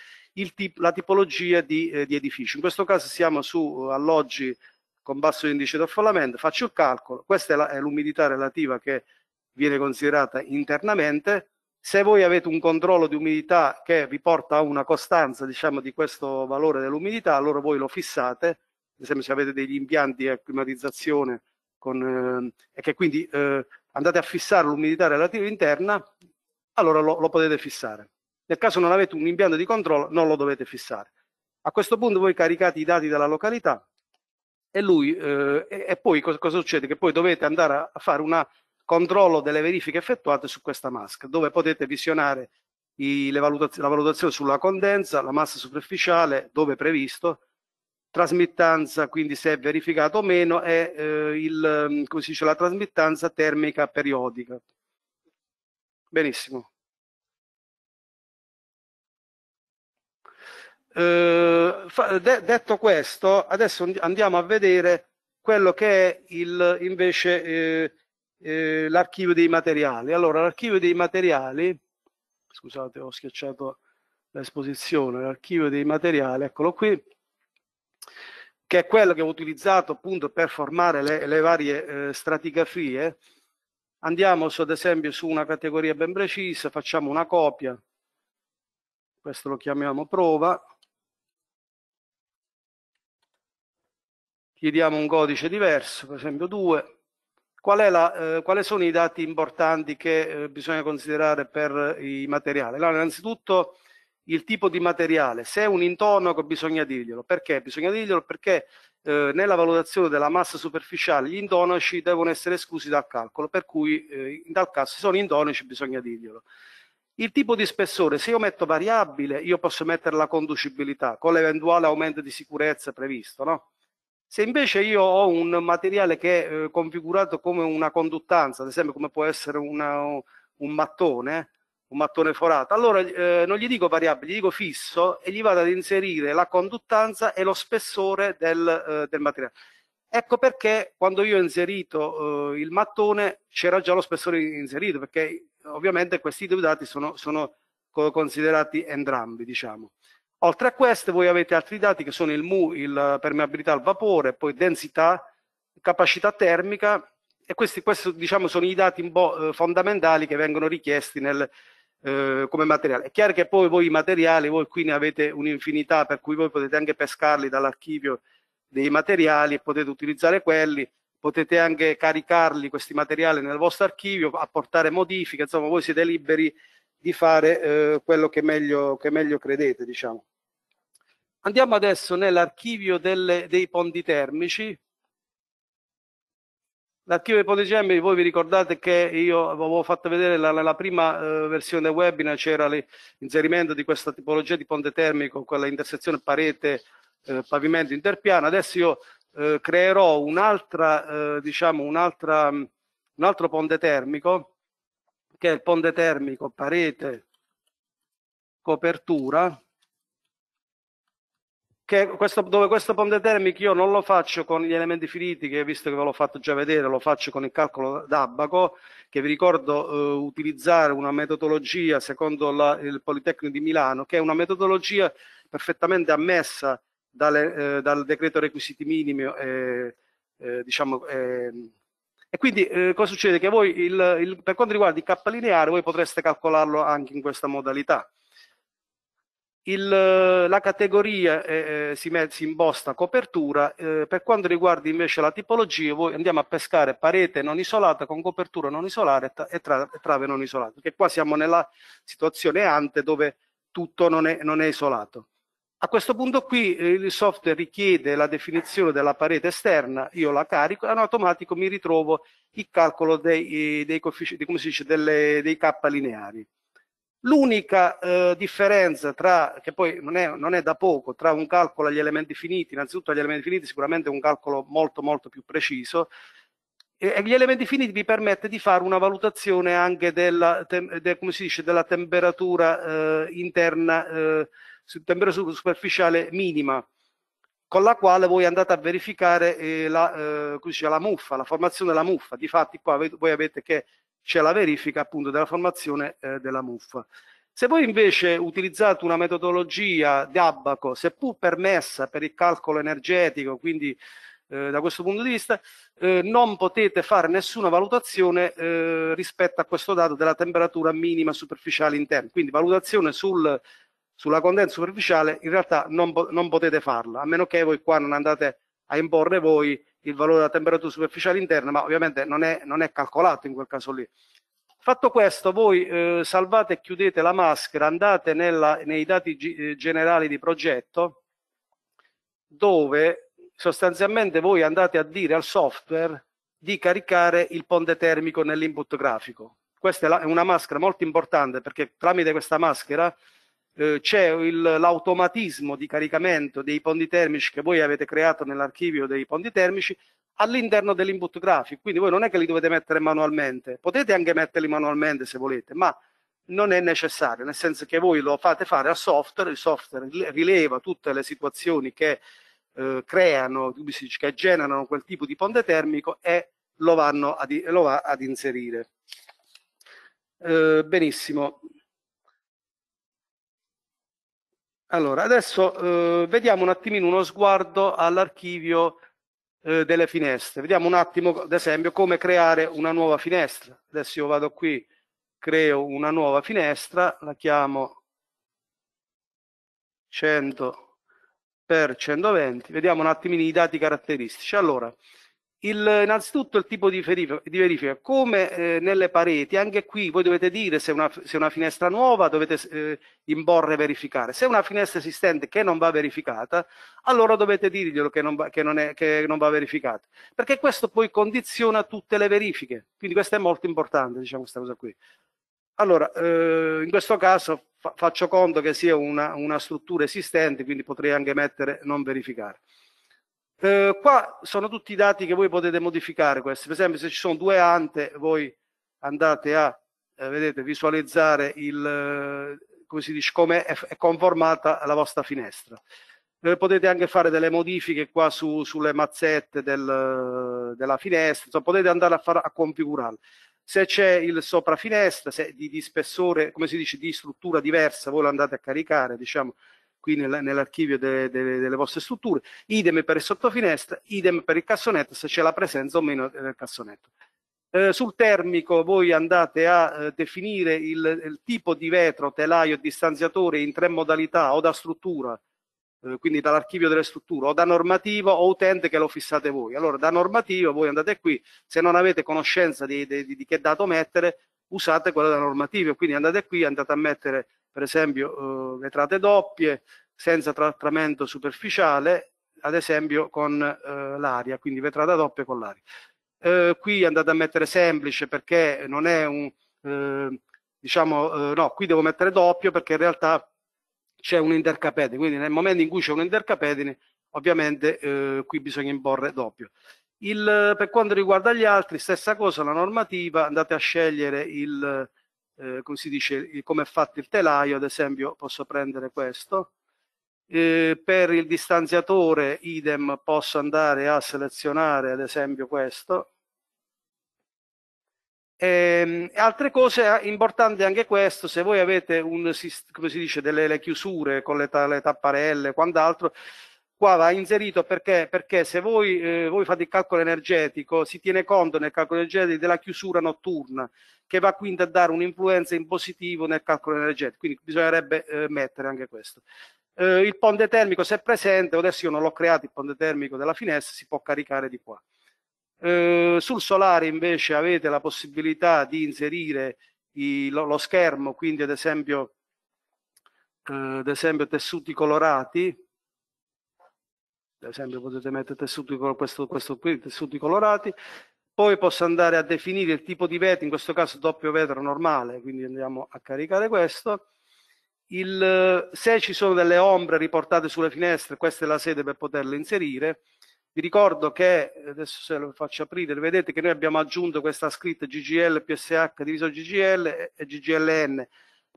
tip la tipologia di, eh, di edificio. In questo caso siamo su eh, alloggi con basso indice di affollamento, faccio il calcolo, questa è l'umidità relativa che viene considerata internamente, se voi avete un controllo di umidità che vi porta a una costanza diciamo, di questo valore dell'umidità, allora voi lo fissate, ad esempio se avete degli impianti a climatizzazione con, ehm, e che quindi eh, andate a fissare l'umidità relativa interna, allora lo, lo potete fissare. Nel caso non avete un impianto di controllo, non lo dovete fissare. A questo punto voi caricate i dati della località e, lui, eh, e poi cosa, cosa, succede? Che poi dovete andare a fare un controllo delle verifiche effettuate su questa mask, dove potete visionare i, valutaz la valutazione sulla condensa, la massa superficiale, dove previsto, trasmittanza, quindi se è verificato o meno, è eh, il, mm, si dice, la trasmittanza termica periodica. Benissimo. Eh, fa, de, detto questo, adesso andiamo a vedere quello che è il, invece eh, eh, l'archivio dei materiali. Allora, l'archivio dei materiali, scusate, ho schiacciato l'esposizione, l'archivio dei materiali, eccolo qui che è quello che ho utilizzato appunto per formare le, le varie eh, stratigrafie, andiamo su, ad esempio su una categoria ben precisa, facciamo una copia, questo lo chiamiamo prova, chiediamo un codice diverso, per esempio 2, Qual eh, quali sono i dati importanti che eh, bisogna considerare per eh, i materiali? Allora, innanzitutto il tipo di materiale. Se è un intonaco bisogna dirglielo. Perché? Bisogna dirglielo perché eh, nella valutazione della massa superficiale gli intonaci devono essere esclusi dal calcolo, per cui eh, tal caso se sono intonaci bisogna dirglielo. Il tipo di spessore, se io metto variabile, io posso mettere la conducibilità con l'eventuale aumento di sicurezza previsto, no? Se invece io ho un materiale che è eh, configurato come una conduttanza, ad esempio come può essere una, un mattone, un mattone forato, allora eh, non gli dico variabile, gli dico fisso e gli vado ad inserire la conduttanza e lo spessore del, eh, del materiale. Ecco perché quando io ho inserito eh, il mattone c'era già lo spessore inserito, perché ovviamente questi due dati sono, sono considerati entrambi, diciamo. Oltre a questo voi avete altri dati che sono il mu, il permeabilità al vapore, poi densità, capacità termica e questi, questi diciamo, sono i dati eh, fondamentali che vengono richiesti nel, eh, come materiale. È chiaro che poi voi i materiali, voi qui ne avete un'infinità, per cui voi potete anche pescarli dall'archivio dei materiali e potete utilizzare quelli, potete anche caricarli questi materiali nel vostro archivio, apportare modifiche, insomma voi siete liberi di fare eh, quello che meglio, che meglio credete, diciamo. Andiamo adesso nell'archivio dei ponti termici, L'archivio dei Gemini, voi vi ricordate che io avevo fatto vedere la, la prima eh, versione webinar, c'era l'inserimento di questa tipologia di ponte termico, quella intersezione parete, eh, pavimento interpiano. Adesso io eh, creerò un'altra, eh, diciamo, un'altra, un altro ponte termico, che è il ponte termico parete copertura, questo, dove questo ponte termico io non lo faccio con gli elementi finiti che visto che ve l'ho fatto già vedere lo faccio con il calcolo d'abaco che vi ricordo eh, utilizzare una metodologia secondo la, il Politecnico di Milano che è una metodologia perfettamente ammessa dalle, eh, dal decreto requisiti minimi eh, eh diciamo eh, e quindi eh, cosa succede? Che voi il, il, per quanto riguarda il K lineare voi potreste calcolarlo anche in questa modalità il, eh, la categoria eh, eh si, met, si, imposta copertura, eh, per quanto riguarda invece la tipologia, voi andiamo a pescare parete non isolata con copertura non isolata e, tra, e trave non isolate, perché qua siamo nella situazione ante dove tutto non è, non è isolato. A questo punto qui eh, il software richiede la definizione della parete esterna, io la carico e in automatico mi ritrovo il calcolo dei, dei, dei, dei K lineari. L'unica eh, differenza tra, che poi non è, non è, da poco, tra un calcolo agli elementi finiti, innanzitutto agli elementi finiti sicuramente è un calcolo molto molto più preciso, e, e gli elementi finiti vi permette di fare una valutazione anche della, te, de, dice, della temperatura eh, interna, eh, temperatura superficiale minima, con la quale voi andate a verificare eh, la, eh, dice, la muffa, la formazione della muffa. Difatti qua voi avete che c'è la verifica appunto della formazione eh, della muffa. Se voi invece utilizzate una metodologia di Abaco, seppur permessa per il calcolo energetico, quindi eh, da questo punto di vista, eh, non potete fare nessuna valutazione eh, rispetto a questo dato della temperatura minima superficiale interna. Quindi valutazione sul, sulla condensa superficiale in realtà non, non, potete farla, a meno che voi qua non andate a imporre voi il valore della temperatura superficiale interna, ma ovviamente non è, non è calcolato in quel caso lì. Fatto questo, voi eh, salvate e chiudete la maschera, andate nella, nei dati eh, generali di progetto, dove sostanzialmente voi andate a dire al software di caricare il ponte termico nell'input grafico. Questa è, la, è una maschera molto importante perché tramite questa maschera eh, c'è l'automatismo di caricamento dei ponti termici che voi avete creato nell'archivio dei ponti termici all'interno dell'input graphic, quindi voi non è che li dovete mettere manualmente, potete anche metterli manualmente se volete, ma non è necessario, nel senso che voi lo fate fare al software, il software rileva tutte le situazioni che eh, creano, che generano quel tipo di ponte termico e lo, vanno ad, lo va ad inserire. Eh, benissimo, Allora, adesso eh, vediamo un attimino uno sguardo all'archivio eh, delle finestre. Vediamo un attimo, ad esempio, come creare una nuova finestra. Adesso io vado qui, creo una nuova finestra, la chiamo 100 per 120. Vediamo un attimino i dati caratteristici. Allora, il, innanzitutto il tipo di, verifica, di verifica. come eh, nelle pareti, anche qui voi dovete dire se è una, se una finestra nuova dovete eh, imporre verificare, se è una finestra esistente che non va verificata, allora dovete dirglielo che non, va, che, non è, che non va verificata, perché questo poi condiziona tutte le verifiche, quindi questo è molto importante, diciamo questa cosa qui. Allora, eh, in questo caso fa, faccio conto che sia una, una struttura esistente, quindi potrei anche mettere non verificare. Eh, qua sono tutti i dati che voi potete modificare questi. Per esempio, se ci sono due ante, voi andate a eh, vedete, visualizzare il, eh, come si dice, come è conformata la vostra finestra. Eh, potete anche fare delle modifiche qua su, sulle mazzette del, della finestra, insomma, potete andare a, far, a configurarle. Se c'è il sopra finestra, se di, di spessore, come si dice, di struttura diversa, voi lo andate a caricare, diciamo, qui nel, nell'archivio de, de, delle vostre strutture, idem per il sottofinestra, idem per il cassonetto, se c'è la presenza o meno eh, del cassonetto. Eh, sul termico voi andate a eh, definire il, il, tipo di vetro, telaio distanziatore in tre modalità o da struttura, eh, quindi dall'archivio delle strutture, o da normativo o utente che lo fissate voi. Allora da normativo voi andate qui, se non avete conoscenza di, di, di che dato mettere, usate quello da normativo, quindi andate qui, andate a mettere per esempio eh, le doppie, senza trattamento superficiale, ad esempio con eh, l'aria, quindi vetrata doppia con l'aria. Eh, qui andate a mettere semplice perché non è un, eh, diciamo, eh, no, qui devo mettere doppio perché in realtà c'è un intercapedine, quindi nel momento in cui c'è un intercapedine, ovviamente eh, qui bisogna imporre doppio. Il, per quanto riguarda gli altri, stessa cosa, la normativa, andate a scegliere il, eh, come si dice, come è fatto il telaio, ad esempio posso prendere questo. Eh, per il distanziatore idem posso andare a selezionare ad esempio questo. Ehm, e, altre cose eh, importanti anche questo, se voi avete un, come si dice, delle chiusure con le, le tapparelle e quant'altro, qua va inserito perché, perché se voi, eh, voi, fate il calcolo energetico si tiene conto nel calcolo energetico della chiusura notturna che va quindi a dare un'influenza in positivo nel calcolo energetico quindi bisognerebbe eh, mettere anche questo eh, il ponte termico se è presente adesso io non l'ho creato il ponte termico della finestra si può caricare di qua eh, sul solare invece avete la possibilità di inserire i, lo, lo schermo quindi ad esempio eh, ad esempio tessuti colorati ad esempio potete mettere tessuti, questo, questo qui, tessuti colorati, poi posso andare a definire il tipo di vetro, in questo caso doppio vetro normale, quindi andiamo a caricare questo. Il, se ci sono delle ombre riportate sulle finestre, questa è la sede per poterle inserire. Vi ricordo che, adesso se lo faccio aprire, vedete che noi abbiamo aggiunto questa scritta GGL PSH diviso GGL e GGLN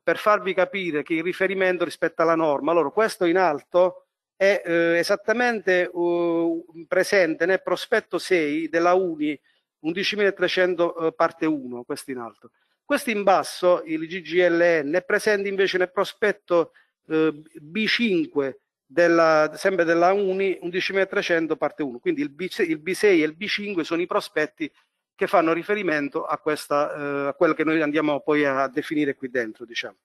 per farvi capire che il riferimento rispetto alla norma. Allora, questo in alto è eh, esattamente uh, presente nel prospetto 6 della UNI 11.300 eh, parte 1, questo in alto. Questo in basso, il GGLN, è presente invece nel prospetto eh, B5 della, sempre della UNI 11.300 parte 1, quindi il, B, il B6 e il B5 sono i prospetti che fanno riferimento a, questa, eh, a quello che noi andiamo poi a definire qui dentro. Diciamo.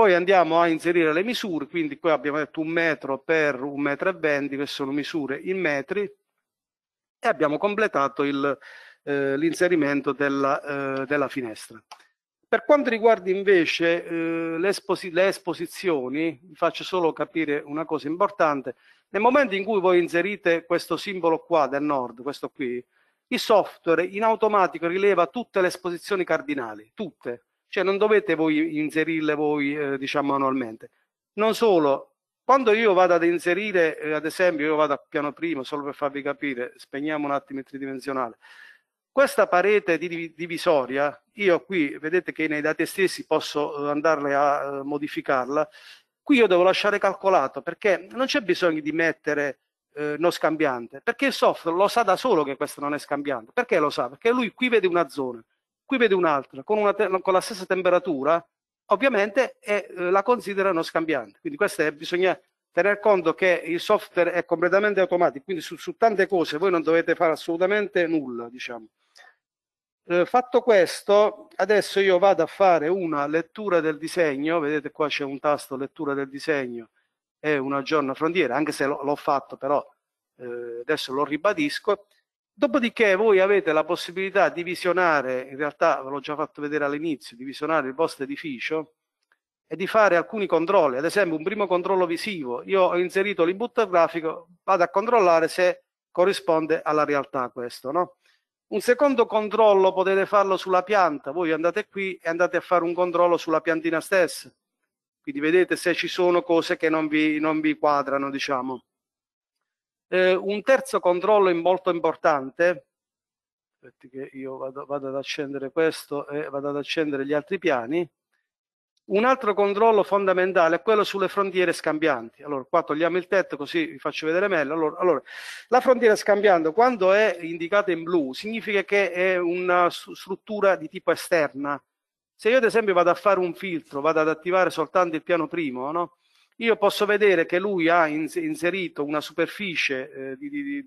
Poi andiamo a inserire le misure, quindi qua abbiamo detto un metro per un metro e venti, che sono misure in metri, e abbiamo completato eh, l'inserimento eh, della, eh, della, finestra. Per quanto riguarda invece eh, le, esposi le, esposizioni, vi faccio solo capire una cosa importante, nel momento in cui voi inserite questo simbolo qua del nord, questo qui, il software in automatico rileva tutte le esposizioni cardinali, tutte, cioè non dovete voi inserirle voi, eh, diciamo, manualmente. Non solo, quando io vado ad inserire, eh, ad esempio, io vado a piano primo, solo per farvi capire, spegniamo un attimo il tridimensionale. Questa parete divisoria, io qui, vedete che nei dati stessi posso eh, andarle a eh, modificarla, qui io devo lasciare calcolato perché non c'è bisogno di mettere eh, non scambiante, perché il software lo sa da solo che questo non è scambiante. Perché lo sa? Perché lui qui vede una zona, qui vede un'altra con, una con la stessa temperatura, ovviamente è, eh, la considerano scambiante. Quindi questa è, bisogna tener conto che il software è completamente automatico, quindi su, su tante cose voi non dovete fare assolutamente nulla, diciamo. Eh, fatto questo, adesso io vado a fare una lettura del disegno, vedete qua c'è un tasto lettura del disegno e una giorno frontiera, anche se l'ho fatto però eh, adesso lo ribadisco, Dopodiché voi avete la possibilità di visionare, in realtà ve l'ho già fatto vedere all'inizio, di visionare il vostro edificio e di fare alcuni controlli, ad esempio un primo controllo visivo. Io ho inserito l'input grafico, vado a controllare se corrisponde alla realtà questo. No? Un secondo controllo potete farlo sulla pianta, voi andate qui e andate a fare un controllo sulla piantina stessa, quindi vedete se ci sono cose che non vi, non vi quadrano, diciamo. Eh, un terzo controllo molto importante, aspetti che io vado, vado ad accendere questo e vado ad accendere gli altri piani, un altro controllo fondamentale è quello sulle frontiere scambianti. Allora, qua togliamo il tetto così vi faccio vedere meglio. Allora, allora la frontiera scambiante, quando è indicata in blu, significa che è una struttura di tipo esterna. Se io ad esempio vado a fare un filtro, vado ad attivare soltanto il piano primo, no? io posso vedere che lui ha inserito una superficie eh, di, di, di,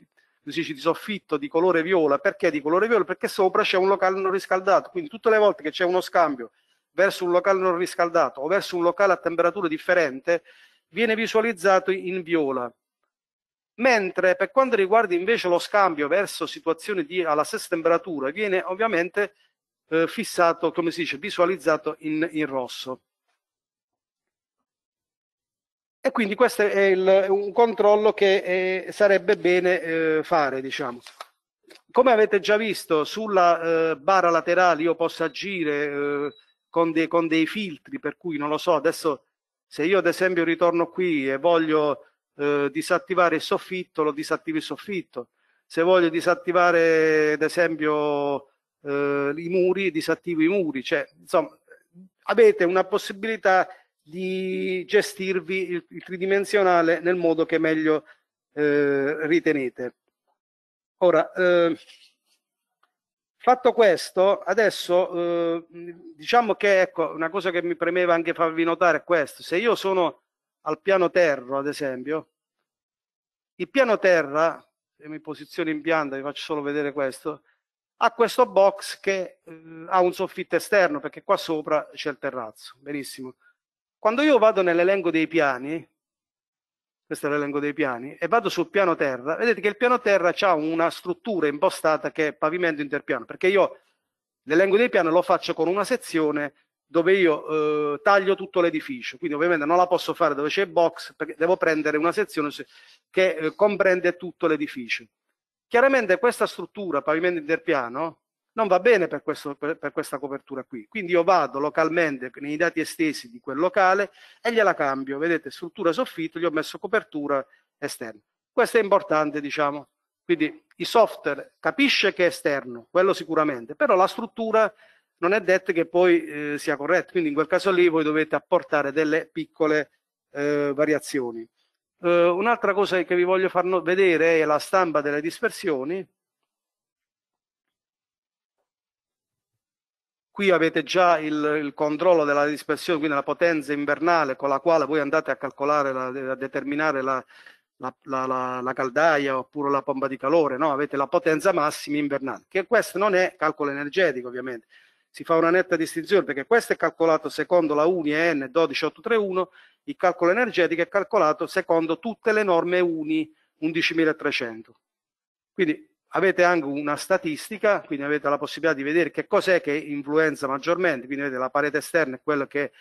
di, soffitto di colore viola. Perché di colore viola? Perché sopra c'è un locale non riscaldato. Quindi tutte le volte che c'è uno scambio verso un locale non riscaldato o verso un locale a temperatura differente, viene visualizzato in viola. Mentre per quanto riguarda invece lo scambio verso situazioni di, alla stessa temperatura, viene ovviamente eh, fissato, come si dice, visualizzato in, in rosso. E quindi questo è il, un controllo che è, eh, sarebbe bene eh, fare, diciamo. Come avete già visto, sulla eh, bara laterale io posso agire eh, con, dei, con, dei, filtri, per cui non lo so, adesso se io ad esempio ritorno qui e voglio eh, disattivare il soffitto, lo disattivo il soffitto. Se voglio disattivare ad esempio eh, i muri, disattivo i muri. Cioè, insomma, avete una possibilità di gestirvi il, il tridimensionale nel modo che meglio eh, ritenete. Ora, eh, fatto questo, adesso eh, diciamo che ecco, una cosa che mi premeva anche farvi notare è questo. Se io sono al piano terra, ad esempio, il piano terra, se mi posiziono in pianta, vi faccio solo vedere questo, ha questo box che eh, ha un soffitto esterno, perché qua sopra c'è il terrazzo. Benissimo. Quando io vado nell'elenco dei piani, questo è l'elenco dei piani, e vado sul piano terra, vedete che il piano terra ha una struttura impostata che è pavimento interpiano, perché io l'elenco dei piani lo faccio con una sezione dove io eh, taglio tutto l'edificio, quindi ovviamente non la posso fare dove c'è il box, perché devo prendere una sezione che eh, comprende tutto l'edificio. Chiaramente questa struttura, pavimento interpiano, non va bene per, questo, per, per, questa copertura qui. Quindi io vado localmente nei dati estesi di quel locale e gliela cambio. Vedete, struttura soffitto, gli ho messo copertura esterna. Questo è importante, diciamo. Quindi il software capisce che è esterno, quello sicuramente, però la struttura non è detta che poi eh, sia corretta. Quindi in quel caso lì voi dovete apportare delle piccole eh, variazioni. Eh, un'altra cosa che vi voglio far vedere è la stampa delle dispersioni qui avete già il, il, controllo della dispersione, quindi la potenza invernale con la quale voi andate a calcolare, la, a determinare la, la, la, caldaia oppure la pompa di calore, no? avete la potenza massima invernale, che questo non è calcolo energetico ovviamente, si fa una netta distinzione perché questo è calcolato secondo la UNI EN 12831, il calcolo energetico è calcolato secondo tutte le norme UNI 11300. Quindi avete anche una statistica, quindi avete la possibilità di vedere che cos'è che influenza maggiormente, quindi vedete la parete esterna è quella che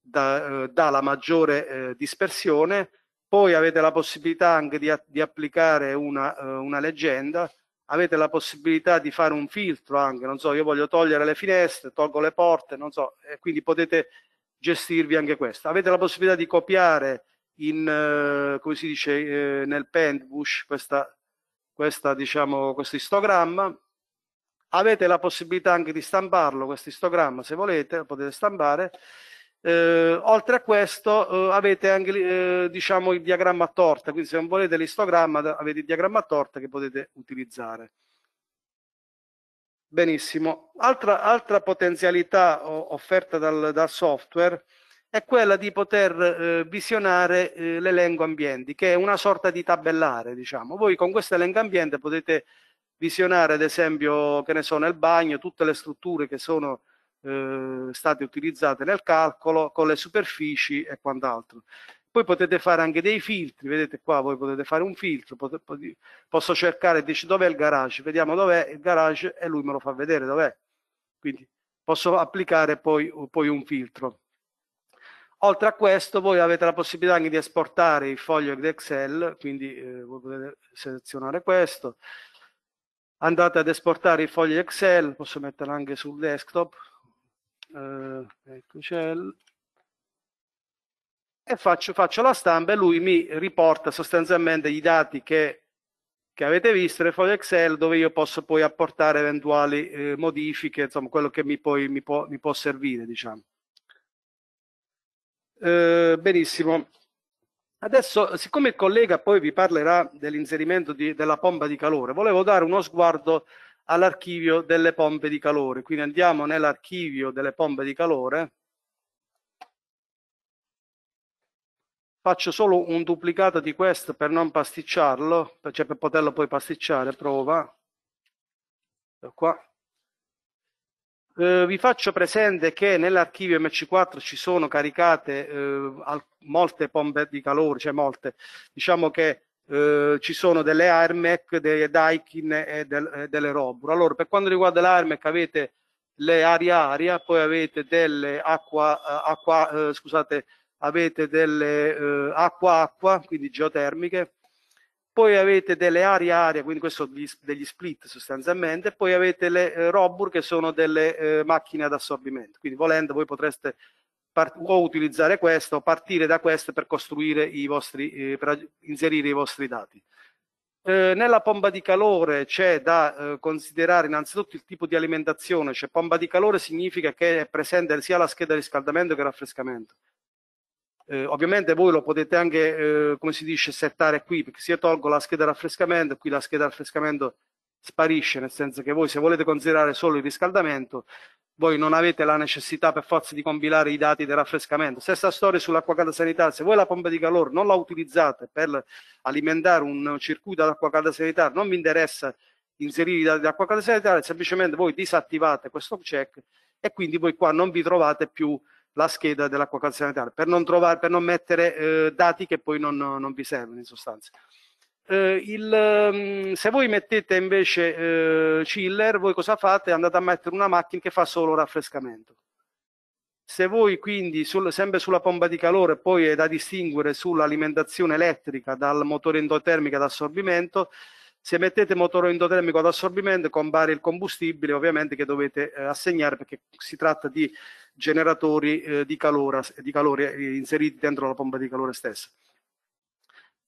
dà, eh, dà la maggiore eh, dispersione, poi avete la possibilità anche di, di applicare una, eh, una, leggenda, avete la possibilità di fare un filtro anche, non so, io voglio togliere le finestre, tolgo le porte, non so, e quindi potete gestirvi anche questo. Avete la possibilità di copiare in, eh, come si dice, eh, nel pentbush questa Diciamo, questo diciamo, quest istogramma. Avete la possibilità anche di stamparlo, questo istogramma, se volete, lo potete stampare. Eh, oltre a questo eh, avete anche eh, diciamo, il diagramma a torta, quindi se non volete l'istogramma avete il diagramma a torta che potete utilizzare. Benissimo. Altra, altra potenzialità offerta dal, dal software è quella di poter eh, visionare eh, l'elenco ambienti, che è una sorta di tabellare, diciamo. Voi con questo elenco ambiente potete visionare, ad esempio, che ne so, nel bagno, tutte le strutture che sono eh, state utilizzate nel calcolo, con le superfici e quant'altro. Poi potete fare anche dei filtri, vedete qua, voi potete fare un filtro, pot posso cercare, dice dov'è il garage, vediamo dov'è il garage e lui me lo fa vedere dov'è. Quindi posso applicare poi, poi un filtro. Oltre a questo voi avete la possibilità anche di esportare il foglio di Excel, quindi eh, voi potete selezionare questo, andate ad esportare i fogli Excel, posso metterlo anche sul desktop, eh, ecco e faccio, faccio, la stampa e lui mi riporta sostanzialmente i dati che, che avete visto nel foglio Excel dove io posso poi apportare eventuali eh, modifiche, insomma quello che mi, poi, mi, può, mi può servire diciamo. Eh, benissimo. Adesso, siccome il collega poi vi parlerà dell'inserimento della pompa di calore, volevo dare uno sguardo all'archivio delle pompe di calore. Quindi andiamo nell'archivio delle pompe di calore. Faccio solo un duplicato di questo per non pasticciarlo, cioè per poterlo poi pasticciare, prova. Ecco qua. Eh, vi faccio presente che nell'archivio MC4 ci sono caricate eh, al, molte pompe di calore, cioè molte, diciamo che eh, ci sono delle Airmac, delle Daikin e, del, e delle Robur. Allora, per quanto riguarda l'Airmac avete le aria-aria, poi avete delle acqua, eh, acqua eh, scusate, avete delle eh, acqua-acqua, quindi geotermiche, poi avete delle aree aree, quindi questo degli split sostanzialmente, poi avete le eh, Robur che sono delle eh, macchine ad assorbimento, quindi volendo voi potreste o utilizzare questo o partire da questo per costruire i vostri, eh, per inserire i vostri dati. Eh, nella pompa di calore c'è da eh, considerare innanzitutto il tipo di alimentazione, cioè pompa di calore significa che è presente sia la scheda di riscaldamento che il raffrescamento. Eh, ovviamente voi lo potete anche, eh, come si dice, settare qui, perché se io tolgo la scheda raffrescamento, qui la scheda raffrescamento sparisce, nel senso che voi se volete considerare solo il riscaldamento, voi non avete la necessità per forza di compilare i dati del raffrescamento. Stessa storia sull'acqua calda sanitaria, se voi la pompa di calore non la utilizzate per alimentare un circuito d'acqua calda sanitaria, non vi interessa inserire i dati d'acqua calda sanitaria, semplicemente voi disattivate questo check e quindi voi qua non vi trovate più la scheda della qualcosa sanitaria per non, trovare, per non mettere eh, dati che poi non, non vi servono in sostanza. Eh, il, ehm, se voi mettete invece eh, chiller, voi cosa fate? Andate a mettere una macchina che fa solo raffrescamento. Se voi quindi sul, sempre sulla pompa di calore, poi è da distinguere sull'alimentazione elettrica dal motore endotermico ad assorbimento, se mettete motore endotermico ad assorbimento compare il combustibile ovviamente che dovete eh, assegnare perché si tratta di generatori eh, di, calore, di, calore, eh, inseriti dentro la pompa di calore stessa.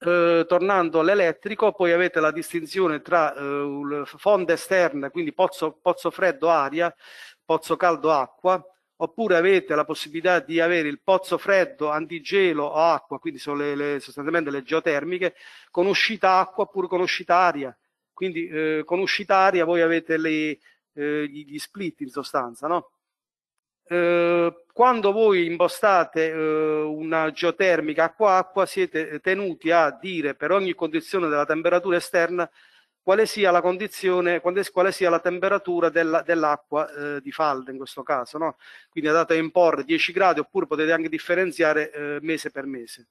Eh, tornando all'elettrico, poi avete la distinzione tra eh, fonda esterna, quindi pozzo, pozzo freddo aria, pozzo caldo acqua, oppure avete la possibilità di avere il pozzo freddo, antigelo o acqua, quindi sono le, le, sostanzialmente le geotermiche, con uscita acqua oppure con uscita aria. Quindi eh, con uscita aria voi avete le, eh, gli, split in sostanza, no? Eh, quando voi impostate eh, una geotermica acqua-acqua siete tenuti a dire per ogni condizione della temperatura esterna quale sia la condizione, quale sia la temperatura della, dell'acqua eh, di falda in questo caso. No? Quindi andate a imporre 10 gradi oppure potete anche differenziare eh, mese per mese.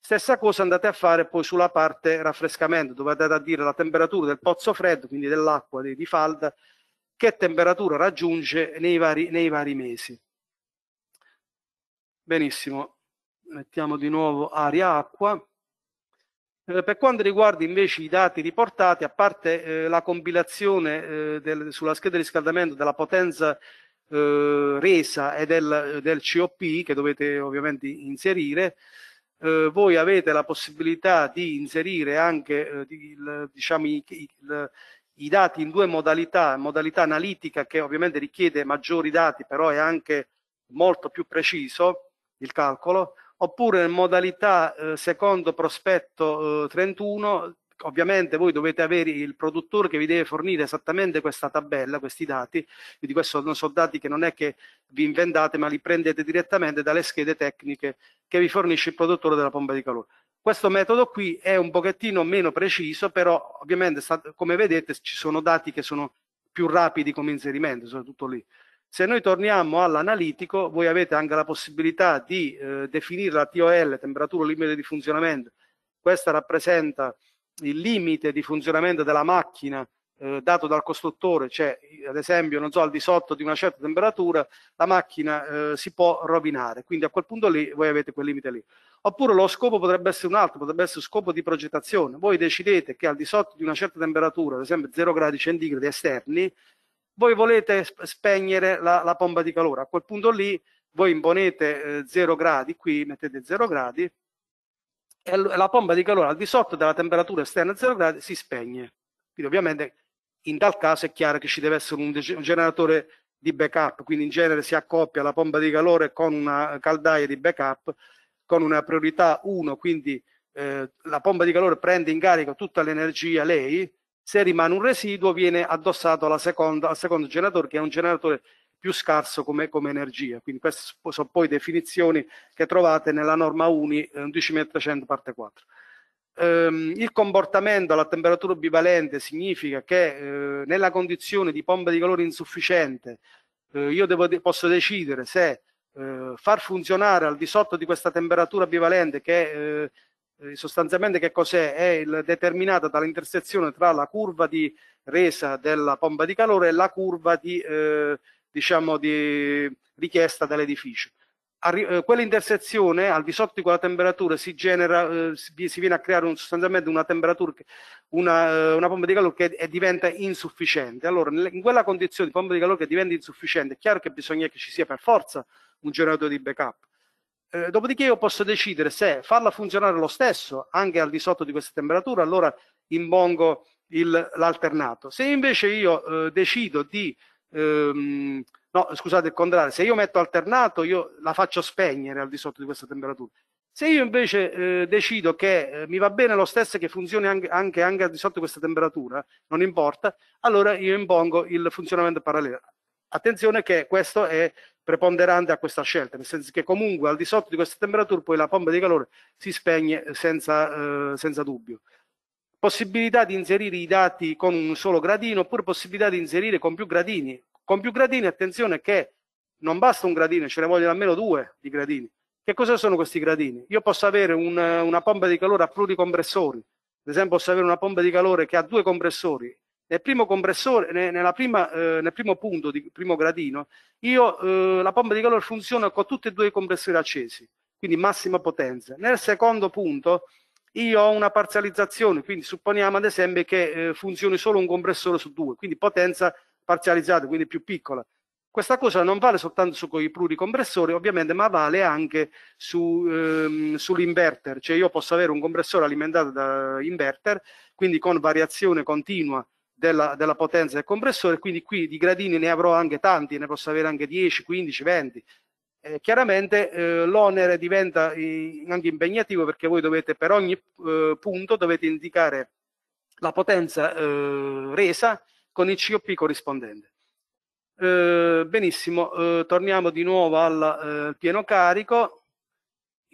Stessa cosa andate a fare poi sulla parte raffrescamento dove andate a dire la temperatura del pozzo freddo, quindi dell'acqua di, di falda che temperatura raggiunge nei vari, nei vari mesi. Benissimo, mettiamo di nuovo aria-acqua. Eh, per quanto riguarda invece i dati riportati, a parte eh, la compilazione eh, del, sulla scheda di riscaldamento della potenza eh, resa e del, del, COP che dovete ovviamente inserire, eh, voi avete la possibilità di inserire anche di, eh, il, diciamo, il, il, i dati in due modalità, modalità analitica che ovviamente richiede maggiori dati, però è anche molto più preciso il calcolo, oppure in modalità eh, secondo prospetto eh, 31, ovviamente voi dovete avere il produttore che vi deve fornire esattamente questa tabella, questi dati, quindi questi non sono dati che non è che vi inventate, ma li prendete direttamente dalle schede tecniche che vi fornisce il produttore della pompa di calore. Questo metodo qui è un pochettino meno preciso, però ovviamente come vedete ci sono dati che sono più rapidi come inserimento, soprattutto lì. Se noi torniamo all'analitico, voi avete anche la possibilità di eh, definire la TOL, temperatura limite di funzionamento. Questa rappresenta il limite di funzionamento della macchina eh, dato dal costruttore, cioè ad esempio non so, al di sotto di una certa temperatura la macchina eh, si può rovinare, quindi a quel punto lì voi avete quel limite lì. Oppure lo scopo potrebbe essere un altro, potrebbe essere scopo di progettazione. Voi decidete che al di sotto di una certa temperatura, ad esempio 0 gradi centigradi esterni, voi volete spegnere la, la pompa di calore. A quel punto lì voi imponete eh, 0 gradi, qui mettete 0 gradi, e la pompa di calore al di sotto della temperatura esterna 0 gradi si spegne. Quindi ovviamente in tal caso è chiaro che ci deve essere un generatore di backup, quindi in genere si accoppia la pompa di calore con una caldaia di backup con una priorità 1, quindi eh, la pompa di calore prende in carico tutta l'energia lei, se rimane un residuo viene addossato alla seconda, al secondo generatore che è un generatore più scarso come, come energia. Quindi queste sono poi definizioni che trovate nella norma UNI 11300 eh, parte 4. Ehm, il comportamento alla temperatura bivalente significa che eh, nella condizione di pompa di calore insufficiente eh, io devo, posso decidere se eh, far funzionare al di sotto di questa temperatura bivalente che eh, eh sostanzialmente che cos'è? È il, determinata dall'intersezione tra la curva di resa della pompa di calore e la curva di, eh, diciamo di richiesta dell'edificio. Eh, quell'intersezione al di sotto di quella temperatura si genera, eh, si, viene a creare un, sostanzialmente una temperatura, una, eh, una, pompa di calore che è, diventa insufficiente. Allora, in quella condizione di pompa di calore che diventa insufficiente, è chiaro che bisogna che ci sia per forza un generatore di backup. Eh, dopodiché io posso decidere se farla funzionare lo stesso, anche al di sotto di questa temperatura allora impongo l'alternato. Se invece io eh, decido di ehm, No, scusate, il contrario. Se io metto alternato, io la faccio spegnere al di sotto di questa temperatura. Se io invece eh, decido che eh, mi va bene lo stesso che funzioni anche, anche, anche al di sotto di questa temperatura, non importa, allora io impongo il funzionamento parallelo. Attenzione che questo è preponderante a questa scelta, nel senso che comunque al di sotto di questa temperatura poi la pompa di calore si spegne senza, eh, senza dubbio. Possibilità di inserire i dati con un solo gradino oppure possibilità di inserire con più gradini. Con più gradini, attenzione che non basta un gradino, ce ne vogliono almeno due di gradini. Che cosa sono questi gradini? Io posso avere un, una pompa di calore a pluricompressori, ad esempio posso avere una pompa di calore che ha due compressori. Nel primo, prima, eh, nel primo punto di primo gradino, io, eh, la pompa di calore funziona con tutti e due i compressori accesi, quindi massima potenza. Nel secondo punto io ho una parzializzazione, quindi supponiamo ad esempio che eh, funzioni solo un compressore su due, quindi potenza parzializzata, quindi più piccola. Questa cosa non vale soltanto su quei pluricompressori, ovviamente, ma vale anche su, ehm, sull'inverter, cioè io posso avere un compressore alimentato da inverter, quindi con variazione continua della, della, potenza del compressore, quindi qui di gradini ne avrò anche tanti, ne posso avere anche 10, 15, 20. Eh, chiaramente eh, l'onere diventa eh, anche impegnativo perché voi dovete per ogni eh, punto dovete indicare la potenza eh, resa con il COP corrispondente. Eh, benissimo, eh, torniamo di nuovo al eh, pieno carico.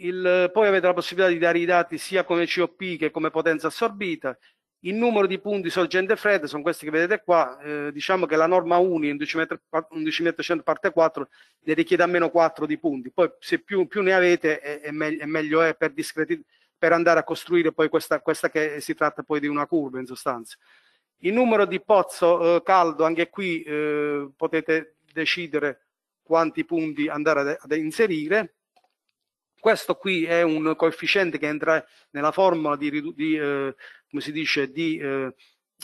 Il, poi avete la possibilità di dare i dati sia come COP che come potenza assorbita. Il numero di punti sorgente fredda sono questi che vedete qua. Eh, diciamo che la norma UNI 11 metri 100 parte 4 ne richiede almeno 4 di punti. Poi se più, più ne avete è, è, me è meglio è eh, per, per, andare a costruire poi questa, questa che si tratta poi di una curva in sostanza. Il numero di pozzo eh, caldo, anche qui eh, potete decidere quanti punti andare ad, ad inserire. Questo qui è un coefficiente che entra nella formula di, di, eh, dice, di eh,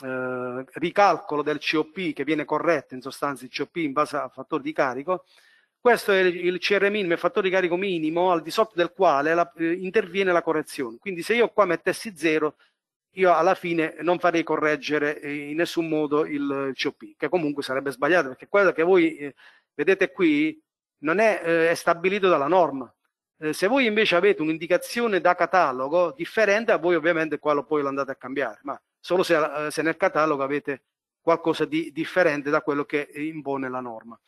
eh, ricalcolo del COP che viene corretto in sostanza il COP in base al fattore di carico. Questo è il, CR minimo, il fattore di carico minimo al di sotto del quale la, eh, interviene la correzione. Quindi se io qua mettessi 0 io alla fine non farei correggere in nessun modo il COP, che comunque sarebbe sbagliato, perché quello che voi eh, vedete qui non è, eh, è stabilito dalla norma. Eh, se voi invece avete un'indicazione da catalogo differente, a voi ovviamente quello poi lo andate a cambiare, ma solo se, se nel catalogo avete qualcosa di differente da quello che impone la norma.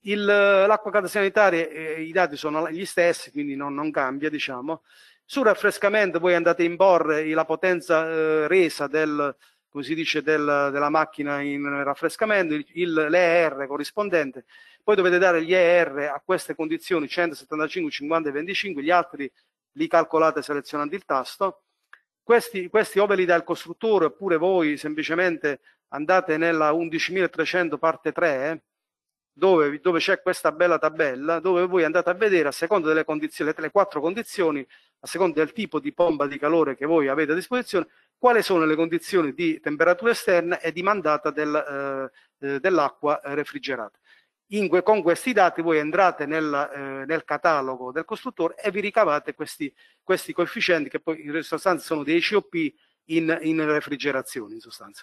L'acqua calda sanitaria, i dati sono gli stessi, quindi non, non cambia, diciamo. Sul raffrescamento voi andate a imporre la potenza eh, resa del, come si dice, del, della macchina in raffrescamento, il, il, l'ER corrispondente, poi dovete dare gli ER a queste condizioni 175, 50 e 25, gli altri li calcolate selezionando il tasto. Questi, questi o ve li dà il costruttore oppure voi semplicemente andate nella 11.300 parte 3 eh, dove, dove c'è questa bella tabella dove voi andate a vedere a seconda delle condizioni, le quattro condizioni a seconda del tipo di pompa di calore che voi avete a disposizione, quali sono le condizioni di temperatura esterna e di mandata del, eh, eh dell'acqua refrigerata. In, con questi dati voi entrate nel, eh, nel, catalogo del costruttore e vi ricavate questi, questi coefficienti che poi in sostanza sono dei COP in, in refrigerazione in sostanza.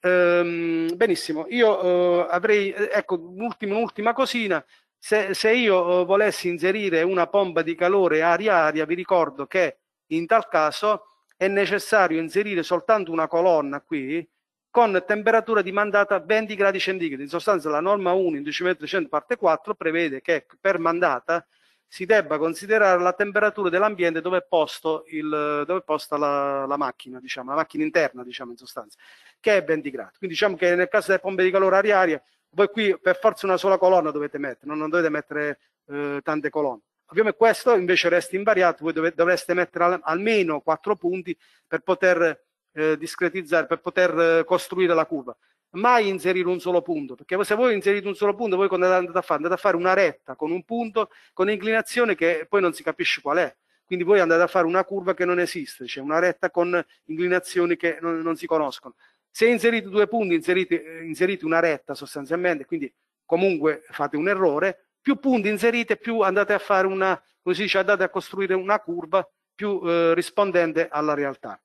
Ehm, benissimo, io eh, avrei, eh, ecco, un'ultima cosina, se, se io eh, volessi inserire una pompa di calore aria-aria, vi ricordo che in tal caso è necessario inserire soltanto una colonna qui con temperatura di mandata 20 gradi centigradi. In sostanza la norma 1 in 10.300 parte 4 prevede che per mandata si debba considerare la temperatura dell'ambiente dove è, posto il, dove è posta la, la, macchina, diciamo, la macchina interna, diciamo in sostanza, che è 20 gradi. Quindi diciamo che nel caso delle pompe di calore aria-aria voi qui per forza una sola colonna dovete mettere, non, dovete mettere eh, tante colonne. Ovviamente questo invece resta invariato, voi dove, dovreste mettere al, almeno quattro punti per poter eh, discretizzare, per poter eh, costruire la curva. Mai inserire un solo punto, perché se voi inserite un solo punto, voi cosa andate a fare? Andate a fare una retta con un punto, con inclinazione che poi non si capisce qual è quindi voi andate a fare una curva che non esiste, cioè una retta con inclinazioni che non, non si conoscono. Se inserite due punti, inserite, eh, inserite una retta sostanzialmente, quindi comunque fate un errore, più punti inserite, più andate a fare una, come si dice, andate a costruire una curva più eh, rispondente alla realtà.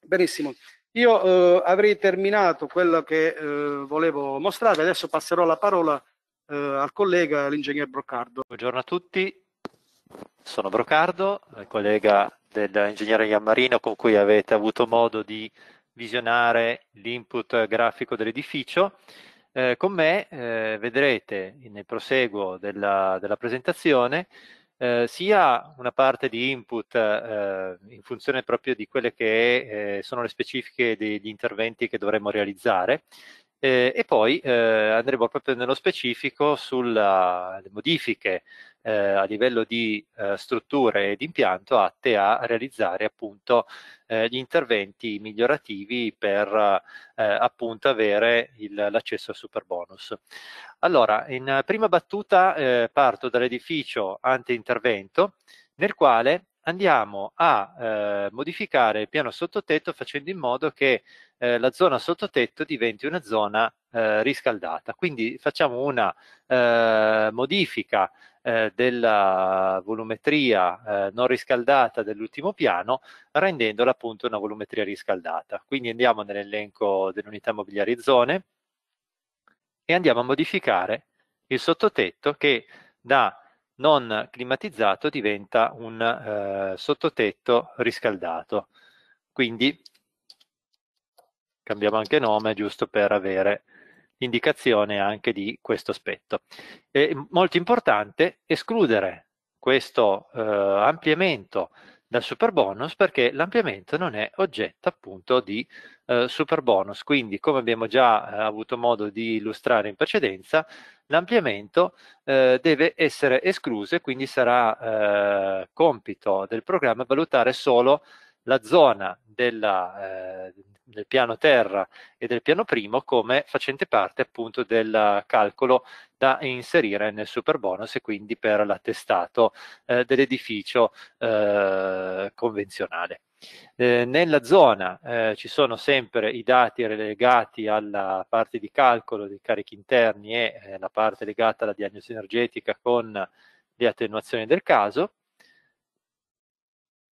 Benissimo, io eh, avrei terminato quello che eh, volevo mostrare, adesso passerò la parola eh, al collega, l'ingegner Broccardo. Buongiorno a tutti, sono Broccardo, il collega dell'ingegnere Iammarino con cui avete avuto modo di visionare l'input grafico dell'edificio. Eh, con me eh, vedrete nel proseguo della, della presentazione eh, sia una parte di input eh, in funzione proprio di quelle che eh, sono le specifiche degli interventi che dovremmo realizzare eh, e poi andremo proprio nello specifico sulle modifiche eh, a livello di eh, strutture ed impianto atte a realizzare appunto eh, gli interventi migliorativi per eh, appunto avere il, l'accesso al super bonus. Allora, in prima battuta eh, parto dall'edificio ante intervento nel quale andiamo a eh, modificare il piano sottotetto facendo in modo che la zona sottotetto diventi una zona riscaldata. Quindi facciamo una modifica eh, della volumetria eh, non riscaldata dell'ultimo piano, rendendola appunto una volumetria riscaldata. Quindi andiamo nell'elenco dell'unità immobiliari zone e andiamo a modificare il sottotetto che da non climatizzato diventa un eh, sottotetto riscaldato. Quindi cambiamo anche nome giusto per avere indicazione anche di questo aspetto. È molto importante escludere questo eh, ampliamento dal super bonus perché l'ampliamento non è oggetto appunto di eh, super bonus quindi come abbiamo già eh, avuto modo di illustrare in precedenza l'ampliamento eh, deve essere escluso e quindi sarà eh, compito del programma valutare solo la zona della, eh, del piano terra e del piano primo come facente parte appunto del calcolo da inserire nel super bonus e quindi per l'attestato eh, dell'edificio eh, convenzionale. Eh, nella zona eh, ci sono sempre i dati relegati alla parte di calcolo dei carichi interni e eh, la parte legata alla diagnosi energetica con le attenuazioni del caso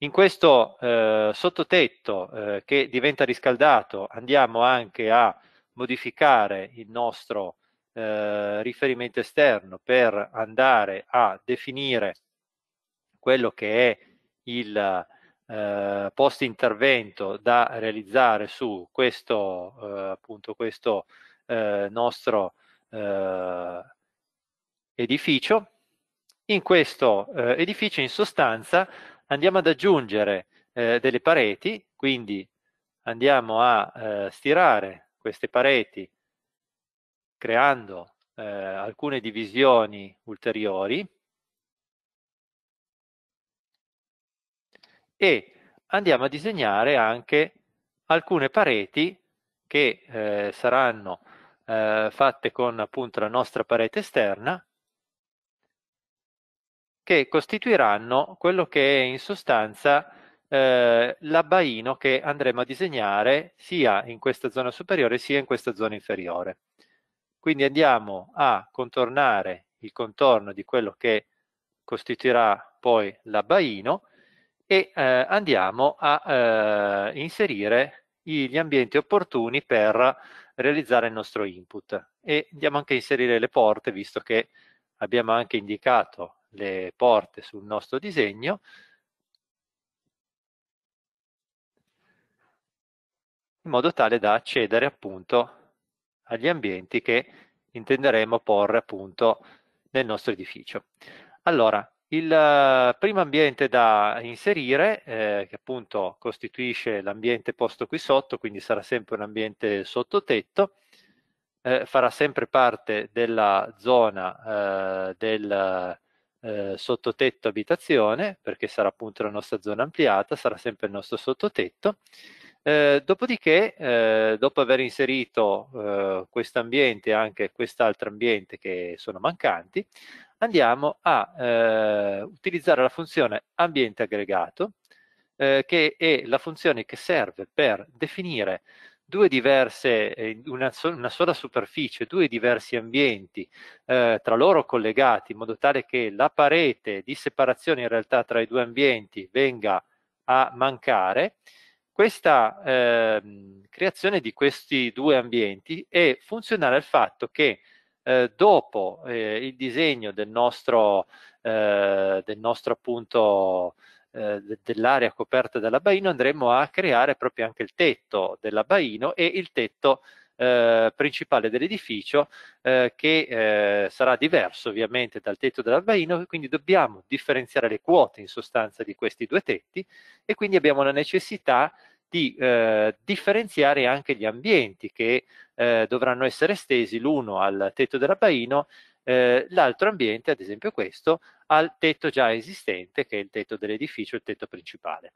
in questo eh, sottotetto eh, che diventa riscaldato andiamo anche a modificare il nostro eh, riferimento esterno per andare a definire quello che è il eh, post intervento da realizzare su questo eh, appunto questo eh, nostro edificio in questo edificio in sostanza andiamo ad aggiungere eh, delle pareti, quindi andiamo a eh, stirare queste pareti creando eh, alcune divisioni ulteriori e andiamo a disegnare anche alcune pareti che eh, saranno eh, fatte con appunto la nostra parete esterna che costituiranno quello che è in sostanza eh, l'abbaino che andremo a disegnare sia in questa zona superiore sia in questa zona inferiore. Quindi andiamo a contornare il contorno di quello che costituirà poi l'abbaino e eh, andiamo a eh, inserire gli ambienti opportuni per realizzare il nostro input e andiamo anche a inserire le porte visto che abbiamo anche indicato le porte sul nostro disegno in modo tale da accedere appunto agli ambienti che intenderemo porre appunto nel nostro edificio. Allora, il eh, primo ambiente da inserire, eh, che appunto costituisce l'ambiente posto qui sotto, quindi sarà sempre un ambiente sottotetto, eh, farà sempre parte della zona eh, del eh, sottotetto abitazione, perché sarà appunto la nostra zona ampliata, sarà sempre il nostro sottotetto. Eh, dopodiché, eh, dopo aver inserito eh, questo ambiente e anche quest'altro ambiente che sono mancanti, andiamo a eh, utilizzare la funzione ambiente aggregato, eh, che è la funzione che serve per definire due diverse, eh, una, una sola superficie, due diversi ambienti eh, tra loro collegati in modo tale che la parete di separazione in realtà tra i due ambienti venga a mancare, questa eh, creazione di questi due ambienti è funzionale al fatto che eh, dopo eh, il disegno del nostro, eh, del nostro appunto eh, dell'area coperta dall'abbaino andremo a creare proprio anche il tetto dell'abbaino e il tetto eh, principale dell'edificio eh, che eh, sarà diverso ovviamente dal tetto dell'abbaino, quindi dobbiamo differenziare le quote in sostanza di questi due tetti e quindi abbiamo la necessità di eh, differenziare anche gli ambienti che eh, dovranno essere stesi l'uno al tetto dell'abbaino eh, l'altro ambiente, ad esempio questo, al tetto già esistente, che è il tetto dell'edificio, il tetto principale.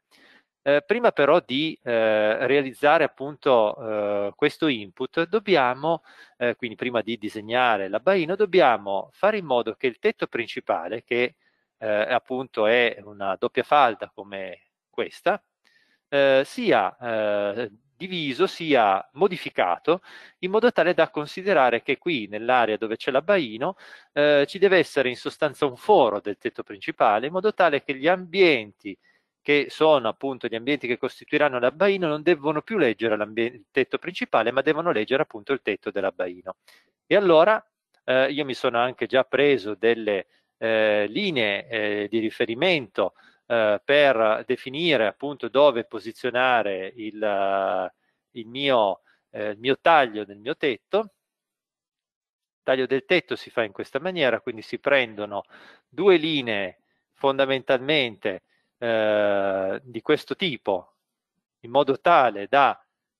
Eh, prima però di eh, realizzare appunto eh, questo input, dobbiamo, eh, quindi prima di disegnare l'abbaino, dobbiamo fare in modo che il tetto principale, che eh, appunto è una doppia falda come questa, sia diviso, sia modificato in modo tale da considerare che qui nell'area dove c'è l'abbaino eh, ci deve essere in sostanza un foro del tetto principale in modo tale che gli ambienti che sono appunto gli ambienti che costituiranno l'abbaino non devono più leggere il tetto principale ma devono leggere appunto il tetto dell'abbaino. E allora eh, io mi sono anche già preso delle eh, linee eh, di riferimento eh, per definire appunto dove posizionare il, eh, il, mio, eh, il mio taglio del mio tetto. Il taglio del tetto si fa in questa maniera, quindi si prendono due linee fondamentalmente eh, di questo tipo, in modo tale da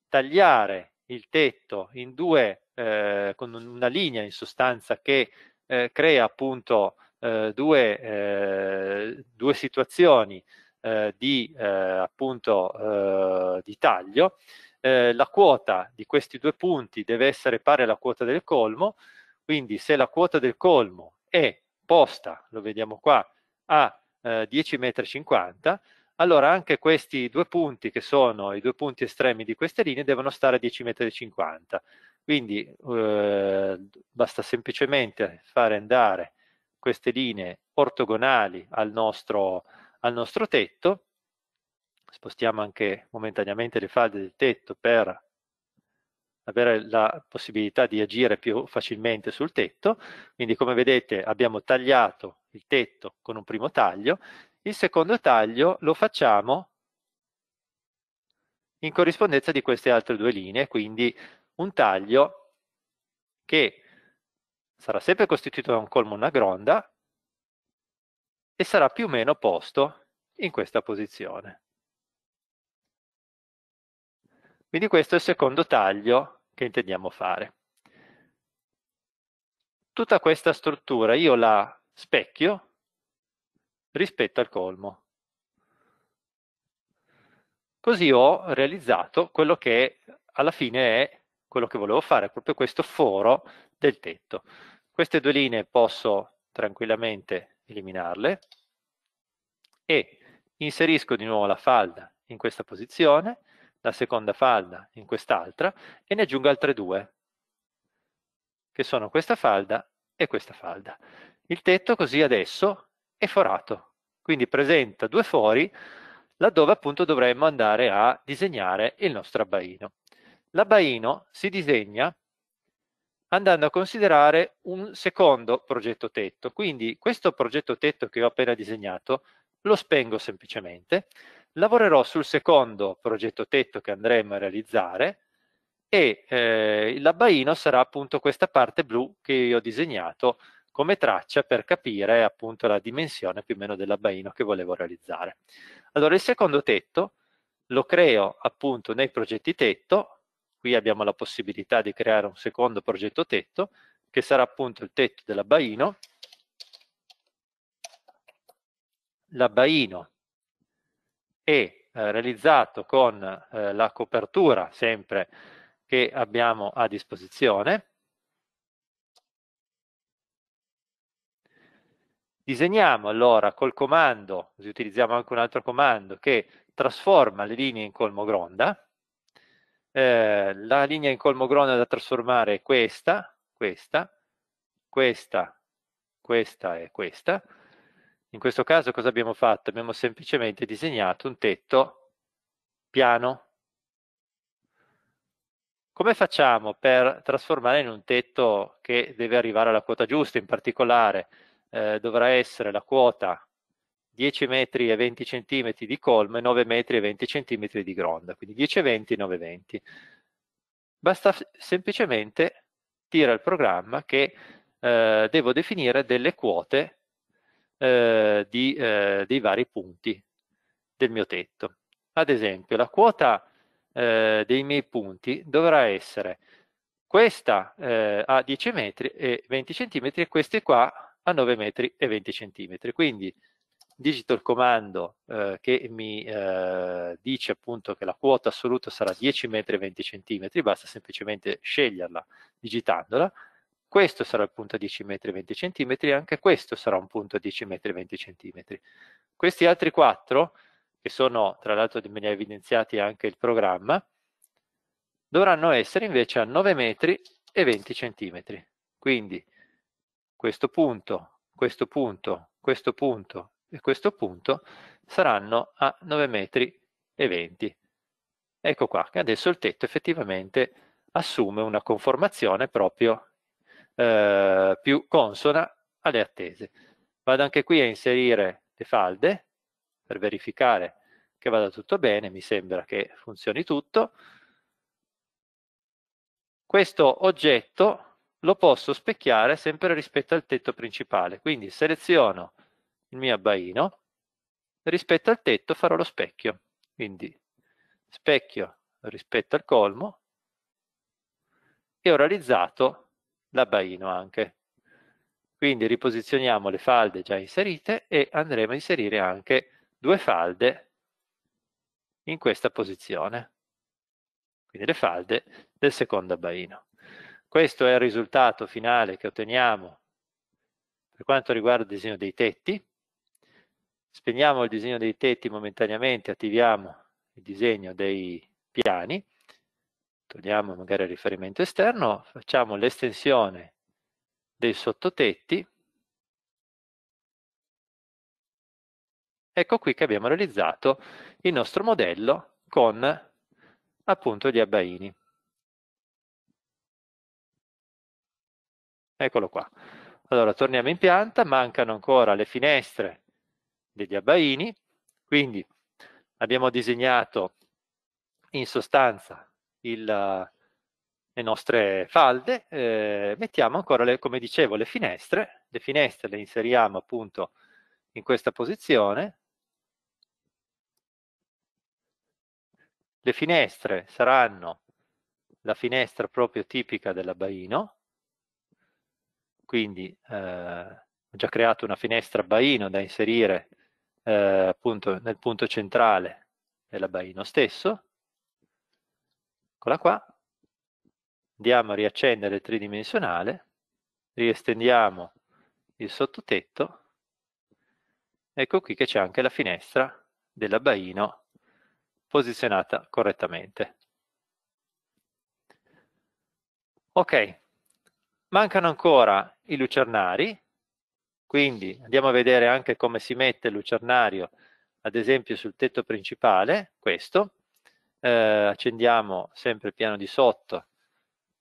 tagliare il tetto in due, eh, con una linea in sostanza che eh, crea appunto eh, due, eh, due, situazioni eh, di, eh, appunto, eh, di taglio, la quota di questi due punti deve essere pari alla quota del colmo, quindi se la quota del colmo è posta, lo vediamo qua, a 10,50 m, allora anche questi due punti che sono i due punti estremi di queste linee devono stare a 10,50 m. Quindi eh, basta semplicemente fare andare queste linee ortogonali al nostro, al nostro tetto, spostiamo anche momentaneamente le falde del tetto per avere la possibilità di agire più facilmente sul tetto. Quindi come vedete abbiamo tagliato il tetto con un primo taglio, il secondo taglio lo facciamo in corrispondenza di queste altre due linee, quindi un taglio che sarà sempre costituito da un colmo e una gronda e sarà più o meno posto in questa posizione. Quindi questo è il secondo taglio che intendiamo fare. Tutta questa struttura io la specchio rispetto al colmo. Così ho realizzato quello che alla fine è quello che volevo fare è proprio questo foro del tetto. Queste due linee posso tranquillamente eliminarle e inserisco di nuovo la falda in questa posizione, la seconda falda in quest'altra e ne aggiungo altre due, che sono questa falda e questa falda. Il tetto così adesso è forato, quindi presenta due fori laddove appunto dovremmo andare a disegnare il nostro abbaino. L'abbaino si disegna andando a considerare un secondo progetto tetto. Quindi questo progetto tetto che ho appena disegnato lo spengo semplicemente, lavorerò sul secondo progetto tetto che andremo a realizzare e eh, l'abbaino sarà appunto questa parte blu che io ho disegnato come traccia per capire appunto la dimensione più o meno dell'abbaino che volevo realizzare. Allora il secondo tetto lo creo appunto nei progetti tetto, qui abbiamo la possibilità di creare un secondo progetto tetto, che sarà appunto il tetto dell'abbaino. L'abbaino è eh, realizzato con eh, la copertura sempre che abbiamo a disposizione. Disegniamo allora col comando, utilizziamo anche un altro comando che trasforma le linee in colmo gronda, eh, la linea in colmogrona da trasformare è questa, questa, questa, questa e questa. In questo caso cosa abbiamo fatto? Abbiamo semplicemente disegnato un tetto piano. Come facciamo per trasformare in un tetto che deve arrivare alla quota giusta? In particolare eh, dovrà essere la quota 10 metri e 20 centimetri di colmo e 9 metri e 20 centimetri di gronda, quindi 10 e 20, 9 e 20. Basta semplicemente dire al programma che eh, devo definire delle quote eh, di, eh, dei vari punti del mio tetto. Ad esempio, la quota eh, dei miei punti dovrà essere questa eh, a 10 metri e 20 centimetri e queste qua a 9 metri e 20 centimetri. Quindi digito il comando eh, che mi eh, dice appunto che la quota assoluta sarà 10 metri e 20 centimetri, basta semplicemente sceglierla digitandola, questo sarà il punto a 10 metri e 20 centimetri, anche questo sarà un punto a 10 metri e 20 centimetri. Questi altri quattro, che sono tra l'altro me ne ha evidenziati anche il programma, dovranno essere invece a 9 metri e 20 centimetri. Quindi questo punto, questo punto, questo punto di questo punto saranno a 9,20 metri. Ecco qua che adesso il tetto effettivamente assume una conformazione proprio eh, più consona alle attese. Vado anche qui a inserire le falde per verificare che vada tutto bene, mi sembra che funzioni tutto. Questo oggetto lo posso specchiare sempre rispetto al tetto principale, quindi seleziono il mio abbaino, rispetto al tetto farò lo specchio. Quindi specchio rispetto al colmo e ho realizzato l'abbaino anche. Quindi riposizioniamo le falde già inserite e andremo a inserire anche due falde in questa posizione. Quindi le falde del secondo abbaino. Questo è il risultato finale che otteniamo per quanto riguarda il disegno dei tetti. Spegniamo il disegno dei tetti momentaneamente, attiviamo il disegno dei piani, togliamo magari il riferimento esterno, facciamo l'estensione dei sottotetti. Ecco qui che abbiamo realizzato il nostro modello con appunto gli abbaini. Eccolo qua. Allora, torniamo in pianta, mancano ancora le finestre degli abbaini. Quindi abbiamo disegnato in sostanza il, le nostre falde, eh, mettiamo ancora, le, come dicevo, le finestre, le finestre le inseriamo appunto in questa posizione, le finestre saranno la finestra proprio tipica dell'abbaino, quindi eh, ho già creato una finestra abbaino da inserire eh, appunto nel punto centrale dell'abbaino stesso, eccola qua, andiamo a riaccendere il tridimensionale, riestendiamo il sottotetto, ecco qui che c'è anche la finestra dell'abbaino posizionata correttamente. Ok, mancano ancora i lucernari, quindi andiamo a vedere anche come si mette il lucernario, ad esempio sul tetto principale, questo. Eh, accendiamo sempre il piano di sotto,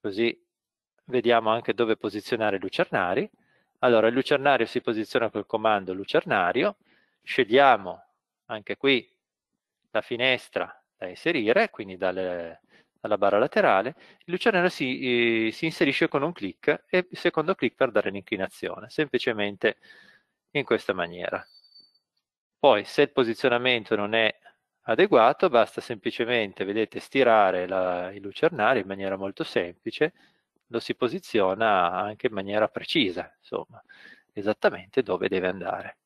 così vediamo anche dove posizionare i lucernari. Allora, il lucernario si posiziona col comando lucernario, scegliamo anche qui la finestra da inserire, quindi dalle, alla barra laterale, il lucernario si, eh, si, inserisce con un clic e il secondo clic per dare l'inclinazione, semplicemente in questa maniera. Poi se il posizionamento non è adeguato basta semplicemente, vedete, stirare la, il lucernario in maniera molto semplice, lo si posiziona anche in maniera precisa, insomma, esattamente dove deve andare.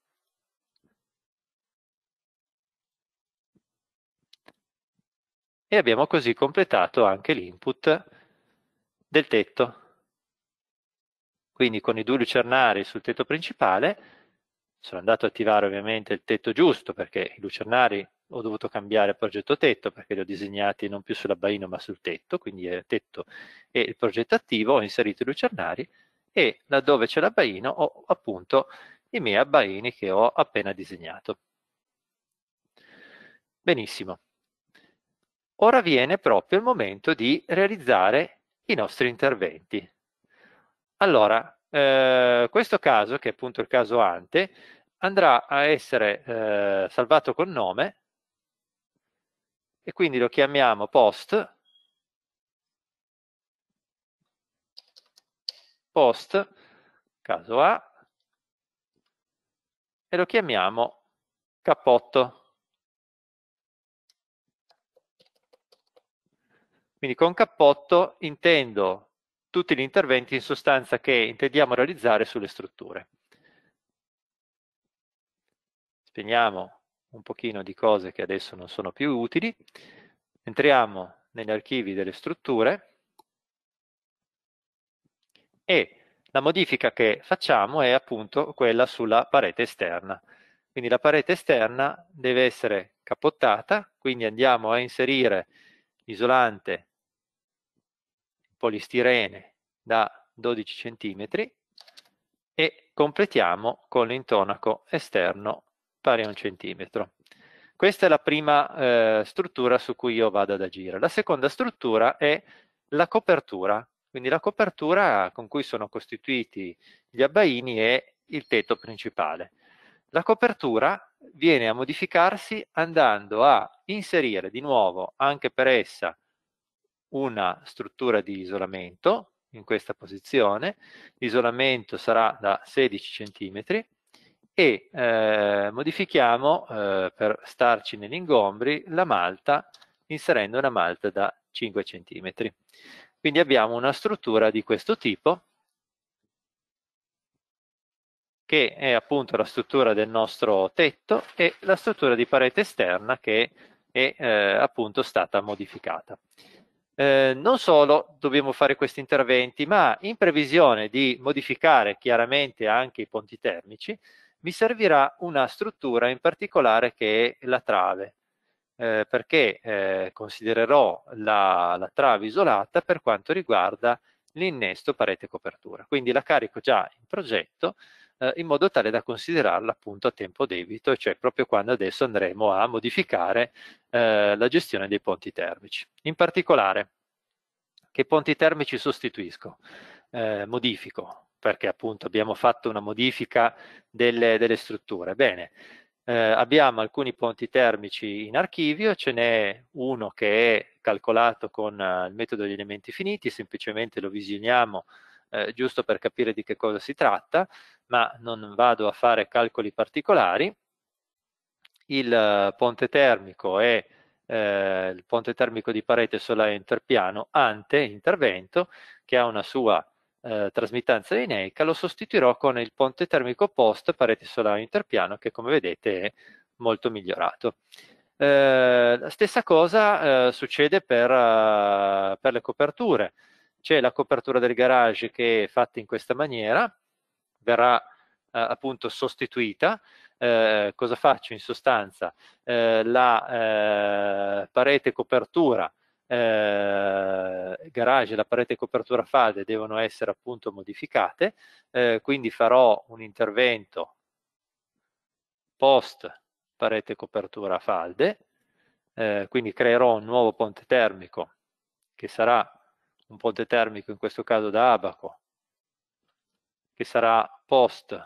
e abbiamo così completato anche l'input del tetto. Quindi con i due lucernari sul tetto principale sono andato a attivare ovviamente il tetto giusto perché i lucernari ho dovuto cambiare progetto tetto perché li ho disegnati non più sull'abbaino ma sul tetto, quindi il tetto e il progetto attivo, ho inserito i lucernari e laddove c'è l'abbaino ho appunto i miei abbaini che ho appena disegnato. Benissimo. Ora viene proprio il momento di realizzare i nostri interventi. Allora, eh, questo caso, che è appunto il caso ante, andrà a essere eh, salvato con nome e quindi lo chiamiamo post, post, caso A, e lo chiamiamo cappotto. Quindi con cappotto intendo tutti gli interventi in sostanza che intendiamo realizzare sulle strutture. Spegniamo un pochino di cose che adesso non sono più utili. Entriamo negli archivi delle strutture e la modifica che facciamo è appunto quella sulla parete esterna. Quindi la parete esterna deve essere cappottata, quindi andiamo a inserire l'isolante polistirene da 12 cm e completiamo con l'intonaco esterno pari a un centimetro. Questa è la prima eh, struttura su cui io vado ad agire. La seconda struttura è la copertura, quindi la copertura con cui sono costituiti gli abbaini è il tetto principale. La copertura viene a modificarsi andando a inserire di nuovo anche per essa una struttura di isolamento in questa posizione, l'isolamento sarà da 16 cm e eh, modifichiamo eh, per starci negli ingombri la malta inserendo una malta da 5 cm. Quindi abbiamo una struttura di questo tipo che è appunto la struttura del nostro tetto e la struttura di parete esterna che è eh, appunto stata modificata. Eh, non solo dobbiamo fare questi interventi, ma in previsione di modificare chiaramente anche i ponti termici, mi servirà una struttura in particolare che è la trave, eh, perché eh, considererò la, la, trave isolata per quanto riguarda l'innesto parete copertura. Quindi la carico già in progetto, eh, in modo tale da considerarla appunto a tempo debito, cioè proprio quando adesso andremo a modificare eh, la gestione dei ponti termici. In particolare, che ponti termici sostituisco? Eh, modifico, perché appunto abbiamo fatto una modifica delle, delle strutture. Bene, eh, abbiamo alcuni ponti termici in archivio, ce n'è uno che è calcolato con eh, il metodo degli elementi finiti, semplicemente lo visioniamo eh, giusto per capire di che cosa si tratta, ma non vado a fare calcoli particolari. Il eh, ponte termico è eh, il ponte termico di parete solare interpiano ante intervento che ha una sua eh, trasmittanza lineica lo sostituirò con il ponte termico post parete solare interpiano che come vedete è molto migliorato eh, la stessa cosa eh, succede per, uh, per, le coperture c'è la copertura del garage che è fatta in questa maniera, verrà eh, appunto sostituita. Eh, cosa faccio in sostanza? Eh, la eh, parete copertura, eh, garage e la parete copertura falde devono essere appunto modificate, eh, quindi farò un intervento post parete copertura falde, quindi creerò un nuovo ponte termico che sarà un ponte termico, in questo caso da Abaco, che sarà post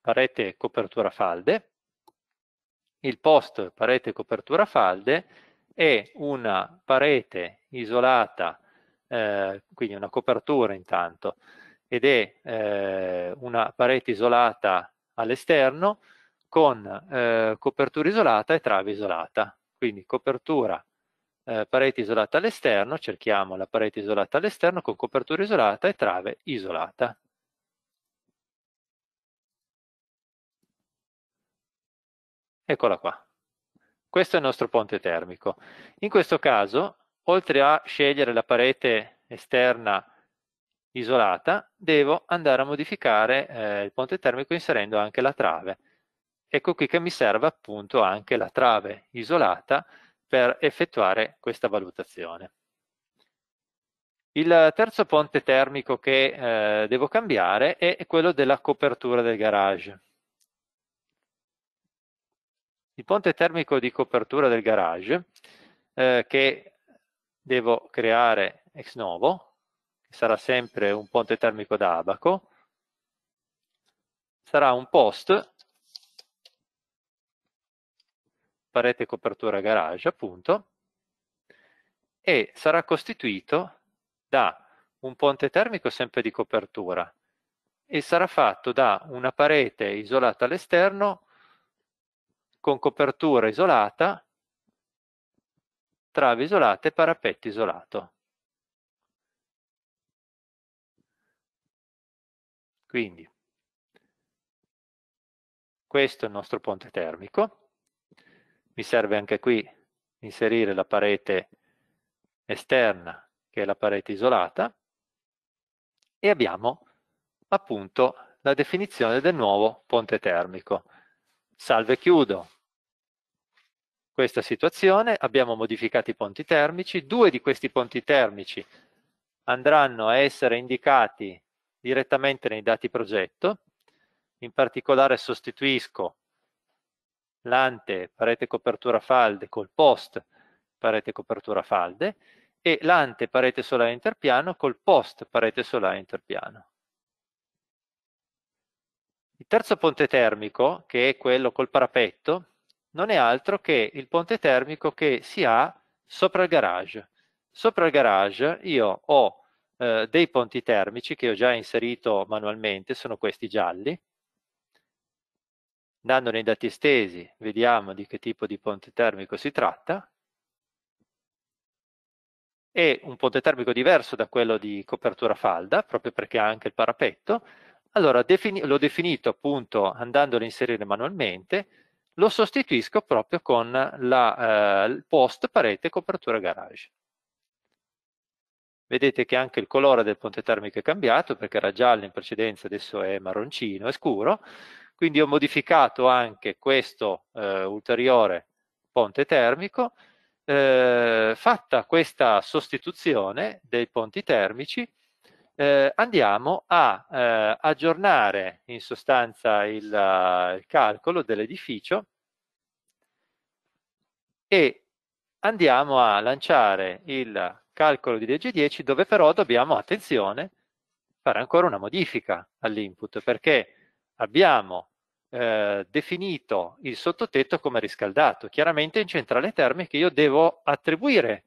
parete copertura falde. Il post parete copertura falde è una parete isolata, eh, quindi una copertura intanto, ed è eh, una parete isolata all'esterno con eh, copertura isolata e trave isolata. Quindi copertura eh, parete isolata all'esterno, cerchiamo la parete isolata all'esterno con copertura isolata e trave isolata. Eccola qua. Questo è il nostro ponte termico. In questo caso, oltre a scegliere la parete esterna isolata, devo andare a modificare eh, il ponte termico inserendo anche la trave. Ecco qui che mi serve appunto anche la trave isolata per effettuare questa valutazione. Il terzo ponte termico che eh, devo cambiare è quello della copertura del garage. Il ponte termico di copertura del garage eh, che devo creare ex novo, che sarà sempre un ponte termico da abaco, sarà un post parete copertura garage appunto, e sarà costituito da un ponte termico sempre di copertura e sarà fatto da una parete isolata all'esterno con copertura isolata, travi isolate e parapetto isolato. Quindi questo è il nostro ponte termico mi serve anche qui inserire la parete esterna che è la parete isolata e abbiamo appunto la definizione del nuovo ponte termico. Salve chiudo questa situazione, abbiamo modificato i ponti termici, due di questi ponti termici andranno a essere indicati direttamente nei dati progetto, in particolare sostituisco l'ante parete copertura falde col post parete copertura falde e l'ante parete solare interpiano col post parete solare interpiano. Il terzo ponte termico, che è quello col parapetto, non è altro che il ponte termico che si ha sopra il garage. Sopra il garage io ho eh, dei ponti termici che ho già inserito manualmente, sono questi gialli, Andando nei dati estesi, vediamo di che tipo di ponte termico si tratta. È un ponte termico diverso da quello di copertura falda, proprio perché ha anche il parapetto. Allora defini l'ho definito appunto andandolo a inserire manualmente, lo sostituisco proprio con la eh, post parete copertura garage. Vedete che anche il colore del ponte termico è cambiato perché era giallo in precedenza, adesso è marroncino, è scuro. Quindi ho modificato anche questo eh, ulteriore ponte termico. Eh, fatta questa sostituzione dei ponti termici, eh, andiamo a eh, aggiornare in sostanza il, eh, il calcolo dell'edificio e andiamo a lanciare il calcolo di legge 10 dove però dobbiamo, attenzione, fare ancora una modifica all'input perché abbiamo eh, definito il sottotetto come riscaldato. Chiaramente in centrale termica io devo attribuire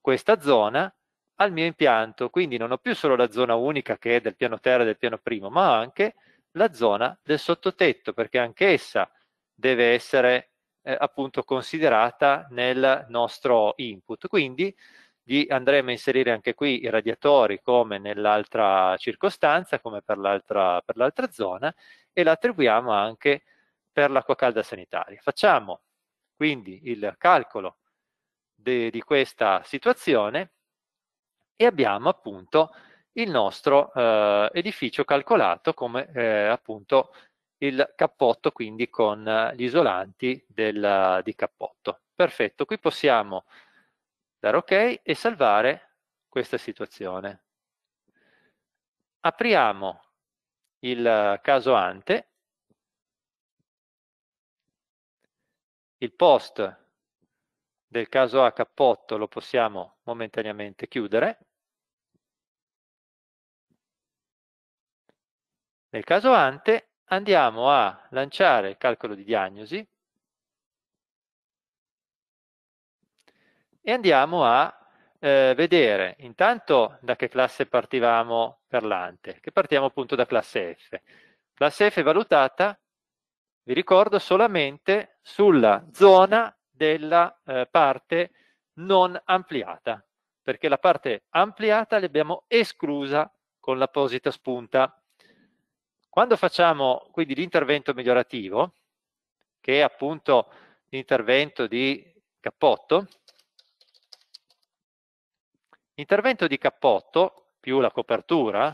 questa zona al mio impianto, quindi non ho più solo la zona unica che è del piano terra e del piano primo, ma anche la zona del sottotetto, perché anch'essa deve essere eh, appunto considerata nel nostro input. Quindi gli andremo a inserire anche qui i radiatori come nell'altra circostanza, come per l'altra, zona e l'attribuiamo anche per l'acqua calda sanitaria. Facciamo quindi il calcolo de, di questa situazione e abbiamo appunto il nostro eh, edificio calcolato come eh, appunto il cappotto quindi con gli isolanti del, di cappotto. Perfetto, qui possiamo dare ok e salvare questa situazione. Apriamo il eh, caso ante, il post del caso a cappotto lo possiamo momentaneamente chiudere. Nel caso ante andiamo a lanciare il calcolo di diagnosi e andiamo a eh, vedere intanto da che classe partivamo per l'ante, che partiamo appunto da classe F. Classe F valutata, vi ricordo, solamente sulla zona della eh, parte non ampliata, perché la parte ampliata l'abbiamo esclusa con l'apposita spunta. Quando facciamo quindi l'intervento migliorativo, che è appunto l'intervento di cappotto, Intervento di cappotto più la copertura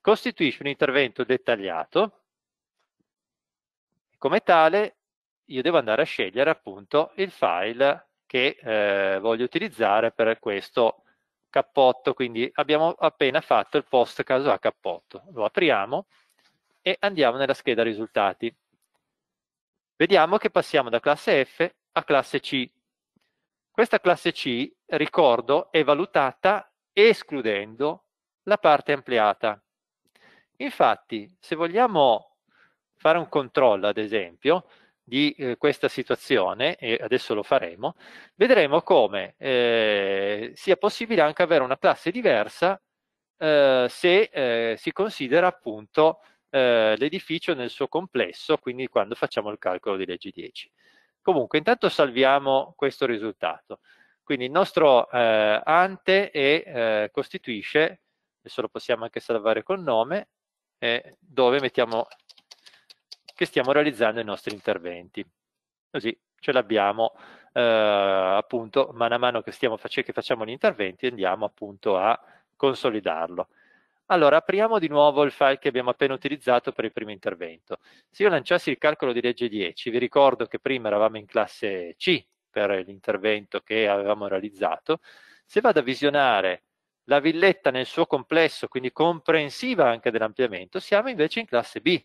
costituisce un intervento dettagliato come tale io devo andare a scegliere appunto il file che eh, voglio utilizzare per questo cappotto, quindi abbiamo appena fatto il post caso a cappotto. Lo apriamo e andiamo nella scheda risultati. Vediamo che passiamo da classe F a classe C. Questa classe C, ricordo, è valutata escludendo la parte ampliata. Infatti, se vogliamo fare un controllo, ad esempio, di eh, questa situazione, e adesso lo faremo, vedremo come eh, sia possibile anche avere una classe diversa eh, se eh, si considera appunto eh, l'edificio nel suo complesso, quindi quando facciamo il calcolo di legge 10. Comunque, intanto salviamo questo risultato. Quindi il nostro eh, ante è, eh, costituisce, adesso lo possiamo anche salvare col nome, eh, dove mettiamo che stiamo realizzando i nostri interventi. Così ce l'abbiamo eh, appunto man mano che, stiamo, che facciamo gli interventi andiamo appunto a consolidarlo. Allora, apriamo di nuovo il file che abbiamo appena utilizzato per il primo intervento. Se io lanciassi il calcolo di legge 10, vi ricordo che prima eravamo in classe C per l'intervento che avevamo realizzato, se vado a visionare la villetta nel suo complesso, quindi comprensiva anche dell'ampliamento, siamo invece in classe B.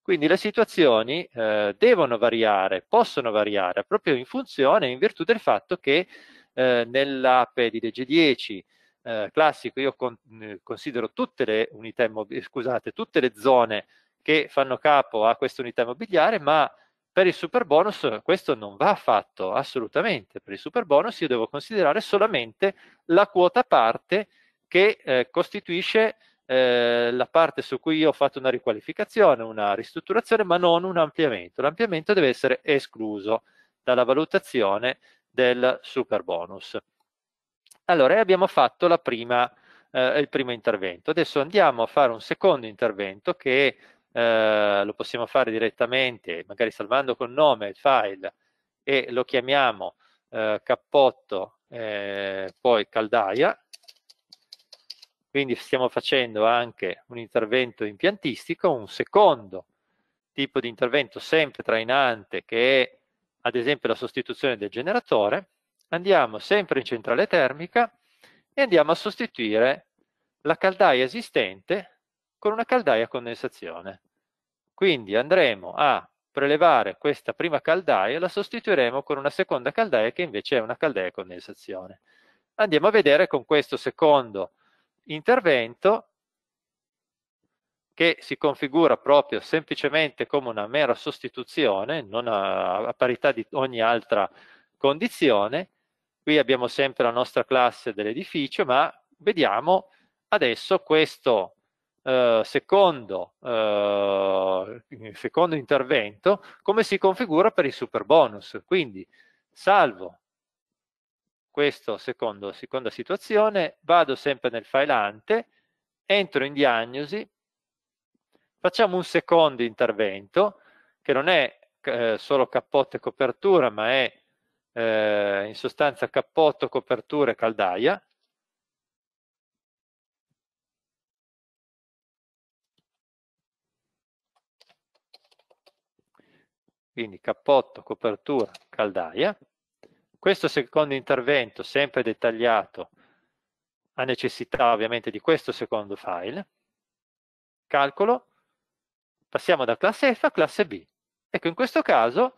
Quindi le situazioni eh, devono variare, possono variare proprio in funzione, in virtù del fatto che eh, nell'ape di legge 10 eh, classico, io con, eh, considero tutte le unità eh, scusate, tutte le zone che fanno capo a questa unità immobiliare, ma per il super bonus questo non va fatto assolutamente. Per il super bonus io devo considerare solamente la quota parte che eh, costituisce eh, la parte su cui io ho fatto una riqualificazione, una ristrutturazione, ma non un ampliamento. L'ampliamento deve essere escluso dalla valutazione del super bonus. Allora, abbiamo fatto la prima, eh, il primo intervento. Adesso andiamo a fare un secondo intervento che eh, lo possiamo fare direttamente, magari salvando col nome il file e lo chiamiamo eh, cappotto, eh, poi caldaia. Quindi stiamo facendo anche un intervento impiantistico, un secondo tipo di intervento sempre trainante che è ad esempio la sostituzione del generatore andiamo sempre in centrale termica e andiamo a sostituire la caldaia esistente con una caldaia a condensazione. Quindi andremo a prelevare questa prima caldaia e la sostituiremo con una seconda caldaia che invece è una caldaia a condensazione. Andiamo a vedere con questo secondo intervento che si configura proprio semplicemente come una mera sostituzione, non a, a parità di ogni altra condizione, Qui abbiamo sempre la nostra classe dell'edificio, ma vediamo adesso questo eh, secondo, eh, secondo intervento come si configura per il super bonus. Quindi salvo questa seconda situazione, vado sempre nel file ante, entro in diagnosi, facciamo un secondo intervento che non è eh, solo cappotto e copertura ma è in sostanza cappotto, copertura e caldaia, quindi cappotto, copertura, caldaia. Questo secondo intervento, sempre dettagliato, ha necessità ovviamente di questo secondo file. Calcolo, passiamo da classe F a classe B. Ecco, in questo caso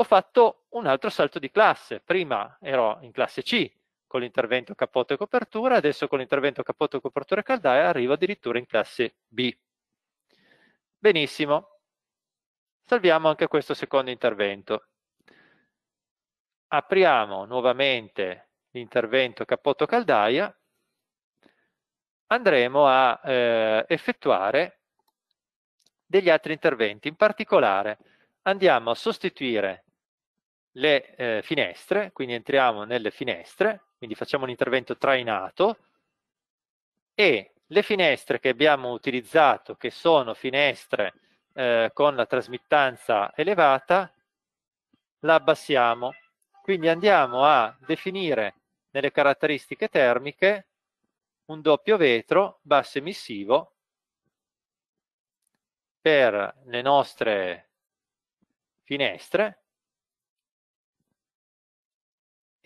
ho fatto un altro salto di classe. Prima ero in classe C con l'intervento cappotto e copertura, adesso con l'intervento cappotto e copertura caldaia arrivo addirittura in classe B. Benissimo. Salviamo anche questo secondo intervento. Apriamo nuovamente l'intervento cappotto caldaia. Andremo a eh, effettuare degli altri interventi. In particolare andiamo a sostituire le eh, finestre, quindi entriamo nelle finestre, quindi facciamo un intervento trainato e le finestre che abbiamo utilizzato, che sono finestre eh, con la trasmittanza elevata, la abbassiamo. Quindi andiamo a definire nelle caratteristiche termiche un doppio vetro basso emissivo per le nostre finestre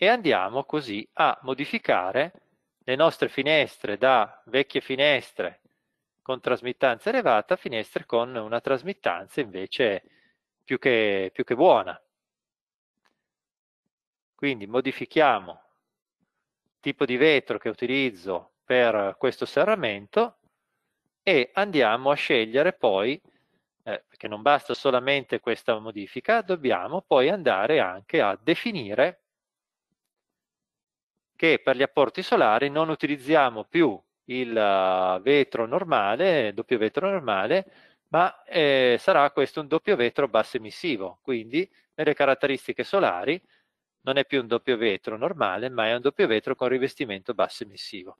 e andiamo così a modificare le nostre finestre da vecchie finestre con trasmittanza elevata a finestre con una trasmittanza invece più che, più che buona. Quindi modifichiamo il tipo di vetro che utilizzo per questo serramento e andiamo a scegliere poi, eh, perché non basta solamente questa modifica, dobbiamo poi andare anche a definire che per gli apporti solari non utilizziamo più il eh, vetro normale, doppio vetro normale, ma eh, sarà questo un doppio vetro basso emissivo, quindi nelle caratteristiche solari non è più un doppio vetro normale, ma è un doppio vetro con rivestimento basso emissivo.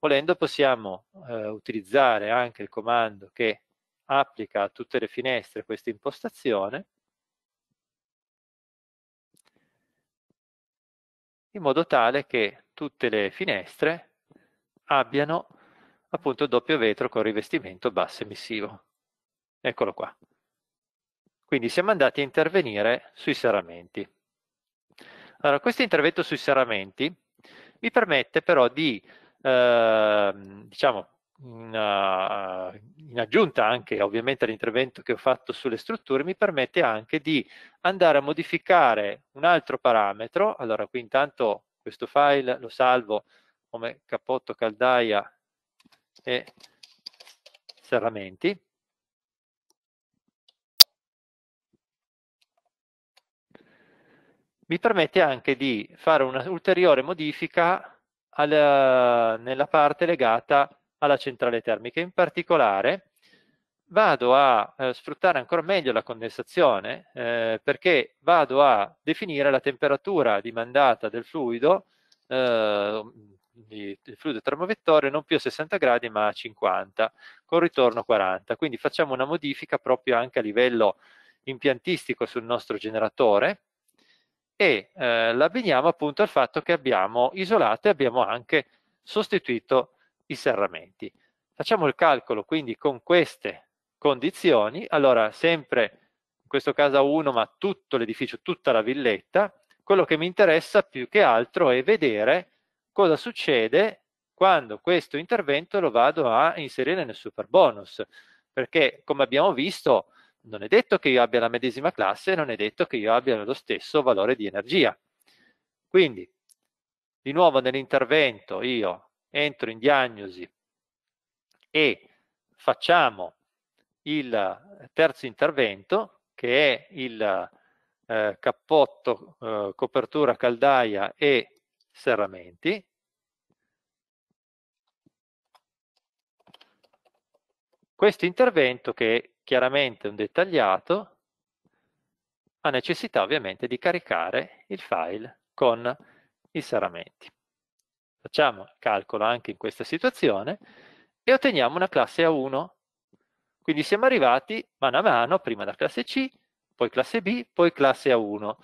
Volendo possiamo eh, utilizzare anche il comando che applica a tutte le finestre questa impostazione in modo tale che tutte le finestre abbiano appunto doppio vetro con rivestimento basso emissivo. Eccolo qua. Quindi siamo andati a intervenire sui serramenti. Allora, questo intervento sui serramenti mi permette però di, eh, diciamo, in, uh, in aggiunta anche ovviamente all'intervento che ho fatto sulle strutture, mi permette anche di andare a modificare un altro parametro. Allora qui intanto questo file lo salvo come capotto caldaia e serramenti. Mi permette anche di fare un'ulteriore modifica alla, nella parte legata alla centrale termica. In particolare vado a eh, sfruttare ancora meglio la condensazione eh, perché vado a definire la temperatura di mandata del fluido, eh, di, del fluido termovettore non più a 60 gradi ma a 50 con ritorno 40. Quindi facciamo una modifica proprio anche a livello impiantistico sul nostro generatore e eh, l'abbiniamo appunto al fatto che abbiamo isolato e abbiamo anche sostituito i serramenti. Facciamo il calcolo quindi con queste condizioni, allora sempre in questo caso 1 ma tutto l'edificio, tutta la villetta, quello che mi interessa più che altro è vedere cosa succede quando questo intervento lo vado a inserire nel super bonus, perché come abbiamo visto non è detto che io abbia la medesima classe, non è detto che io abbia lo stesso valore di energia. Quindi, di nuovo nell'intervento io entro in diagnosi e facciamo il terzo intervento che è il eh, cappotto, eh, copertura caldaia e serramenti. Questo intervento che è chiaramente un dettagliato ha necessità ovviamente di caricare il file con i serramenti. Facciamo il calcolo anche in questa situazione e otteniamo una classe A1. Quindi siamo arrivati mano a mano, prima la classe C, poi classe B, poi classe A1.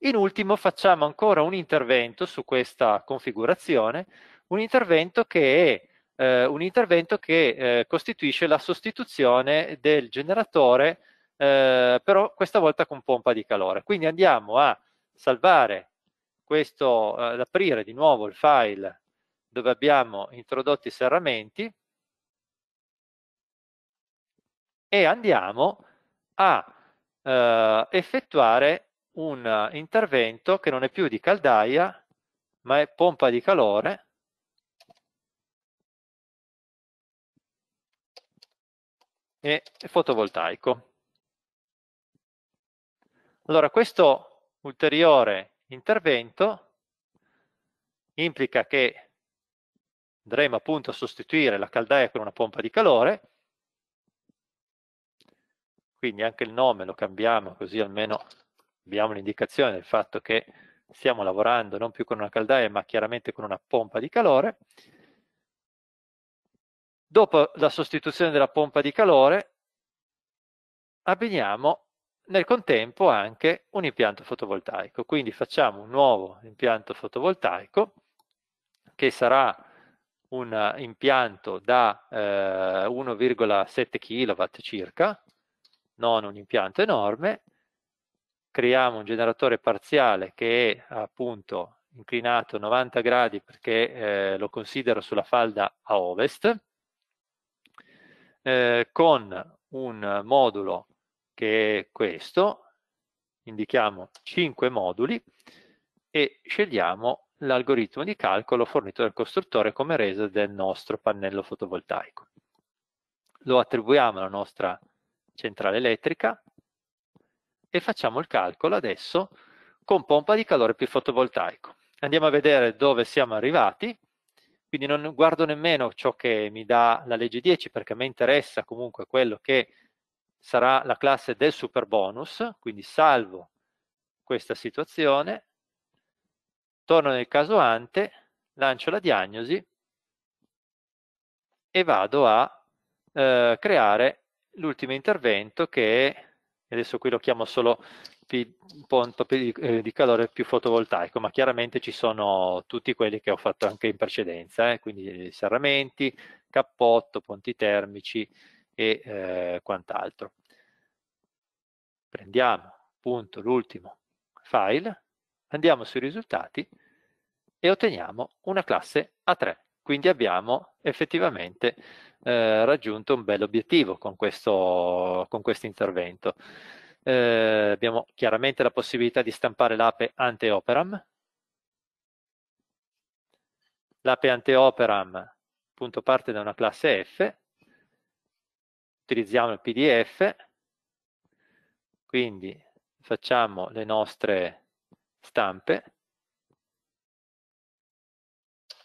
In ultimo facciamo ancora un intervento su questa configurazione, un intervento che, è, eh, un intervento che eh, costituisce la sostituzione del generatore, eh, però questa volta con pompa di calore. Quindi andiamo a salvare questo, eh, ad aprire di nuovo il file dove abbiamo introdotto i serramenti e andiamo a eh, effettuare un intervento che non è più di caldaia ma è pompa di calore e fotovoltaico. Allora questo ulteriore intervento implica che andremo appunto a sostituire la caldaia con una pompa di calore, quindi anche il nome lo cambiamo così almeno abbiamo l'indicazione del fatto che stiamo lavorando non più con una caldaia ma chiaramente con una pompa di calore. Dopo la sostituzione della pompa di calore abbiniamo nel contempo anche un impianto fotovoltaico, quindi facciamo un nuovo impianto fotovoltaico che sarà un impianto da eh, 1,7 kW circa, non un impianto enorme, creiamo un generatore parziale che è appunto inclinato 90 gradi perché eh, lo considero sulla falda a ovest, eh, con un modulo che è questo, indichiamo 5 moduli e scegliamo l'algoritmo di calcolo fornito dal costruttore come resa del nostro pannello fotovoltaico. Lo attribuiamo alla nostra centrale elettrica e facciamo il calcolo adesso con pompa di calore più fotovoltaico. Andiamo a vedere dove siamo arrivati, quindi non guardo nemmeno ciò che mi dà la legge 10 perché a me interessa comunque quello che sarà la classe del super bonus, quindi salvo questa situazione, torno nel caso ante, lancio la diagnosi e vado a eh, creare l'ultimo intervento che è, adesso qui lo chiamo solo pompa eh, di calore più fotovoltaico, ma chiaramente ci sono tutti quelli che ho fatto anche in precedenza, eh? quindi eh, serramenti, cappotto, ponti termici e eh, quant'altro. Prendiamo appunto l'ultimo file andiamo sui risultati e otteniamo una classe A3. Quindi abbiamo effettivamente eh, raggiunto un bel obiettivo con questo con quest intervento. Eh, abbiamo chiaramente la possibilità di stampare l'ape anteoperam. L'ape ante appunto, parte da una classe F, utilizziamo il PDF, quindi facciamo le nostre stampe,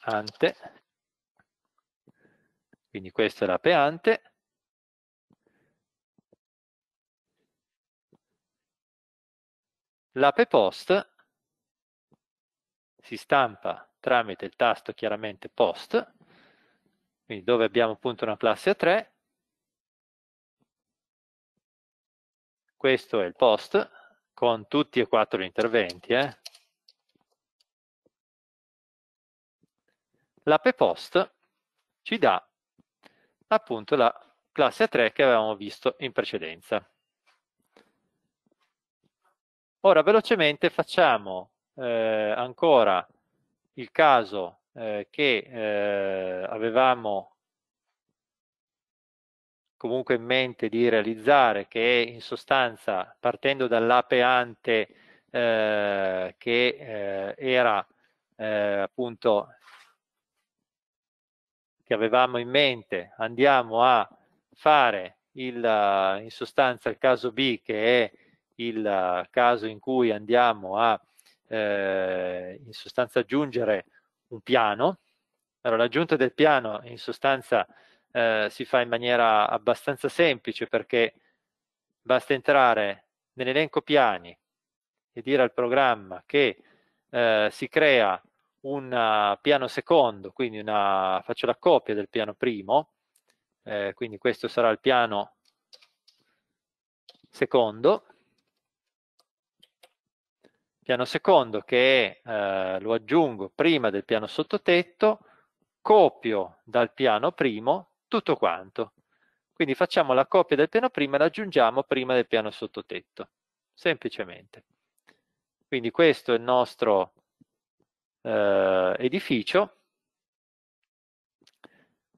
ante, quindi questa è la peante, l'ape post si stampa tramite il tasto chiaramente post, quindi dove abbiamo appunto una classe a 3, questo è il post, con tutti e quattro gli interventi. Eh. L'app post ci dà appunto la classe 3 che avevamo visto in precedenza. Ora velocemente facciamo eh, ancora il caso eh, che eh, avevamo comunque in mente di realizzare, che è in sostanza partendo dall'ape ante eh, che eh, era eh, appunto che avevamo in mente, andiamo a fare il, in sostanza il caso B che è il caso in cui andiamo a eh, in sostanza aggiungere un piano. Allora l'aggiunta del piano in sostanza eh, si fa in maniera abbastanza semplice perché basta entrare nell'elenco piani e dire al programma che eh, si crea un eh, piano secondo, quindi una, faccio la copia del piano primo, eh, quindi questo sarà il piano secondo, piano secondo che eh, lo aggiungo prima del piano sottotetto, copio dal piano primo tutto quanto. Quindi facciamo la copia del piano prima e la prima del piano sottotetto, semplicemente. Quindi questo è il nostro eh, edificio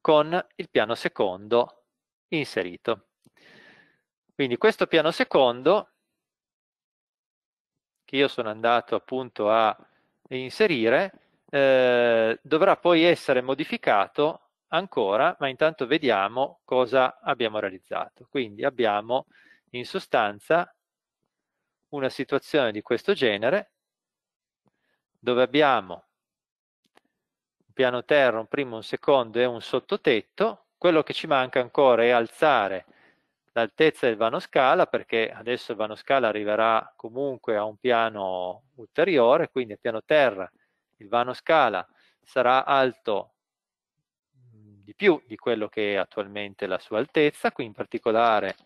con il piano secondo inserito. Quindi questo piano secondo, che io sono andato appunto a inserire, eh, dovrà poi essere modificato ancora, ma intanto vediamo cosa abbiamo realizzato. Quindi abbiamo in sostanza una situazione di questo genere dove abbiamo un piano terra, un primo, un secondo e un sottotetto. Quello che ci manca ancora è alzare l'altezza del vano scala perché adesso il vano scala arriverà comunque a un piano ulteriore, quindi a piano terra il vano scala sarà alto di più di quello che è attualmente la sua altezza, qui in particolare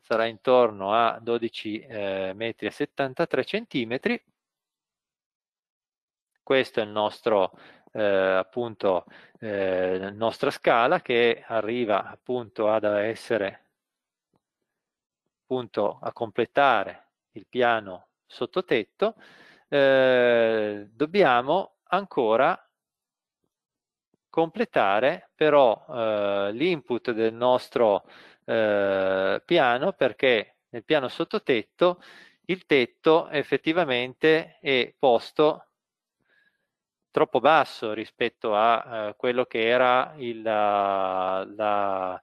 sarà intorno a 12 eh, metri e 73 centimetri. Questo è il nostro eh, appunto eh, nostra scala che arriva appunto ad essere appunto a completare il piano sottotetto. Eh, dobbiamo ancora completare però eh, l'input del nostro eh, piano perché nel piano sottotetto il tetto effettivamente è posto troppo basso rispetto a eh, quello che era il, la, la,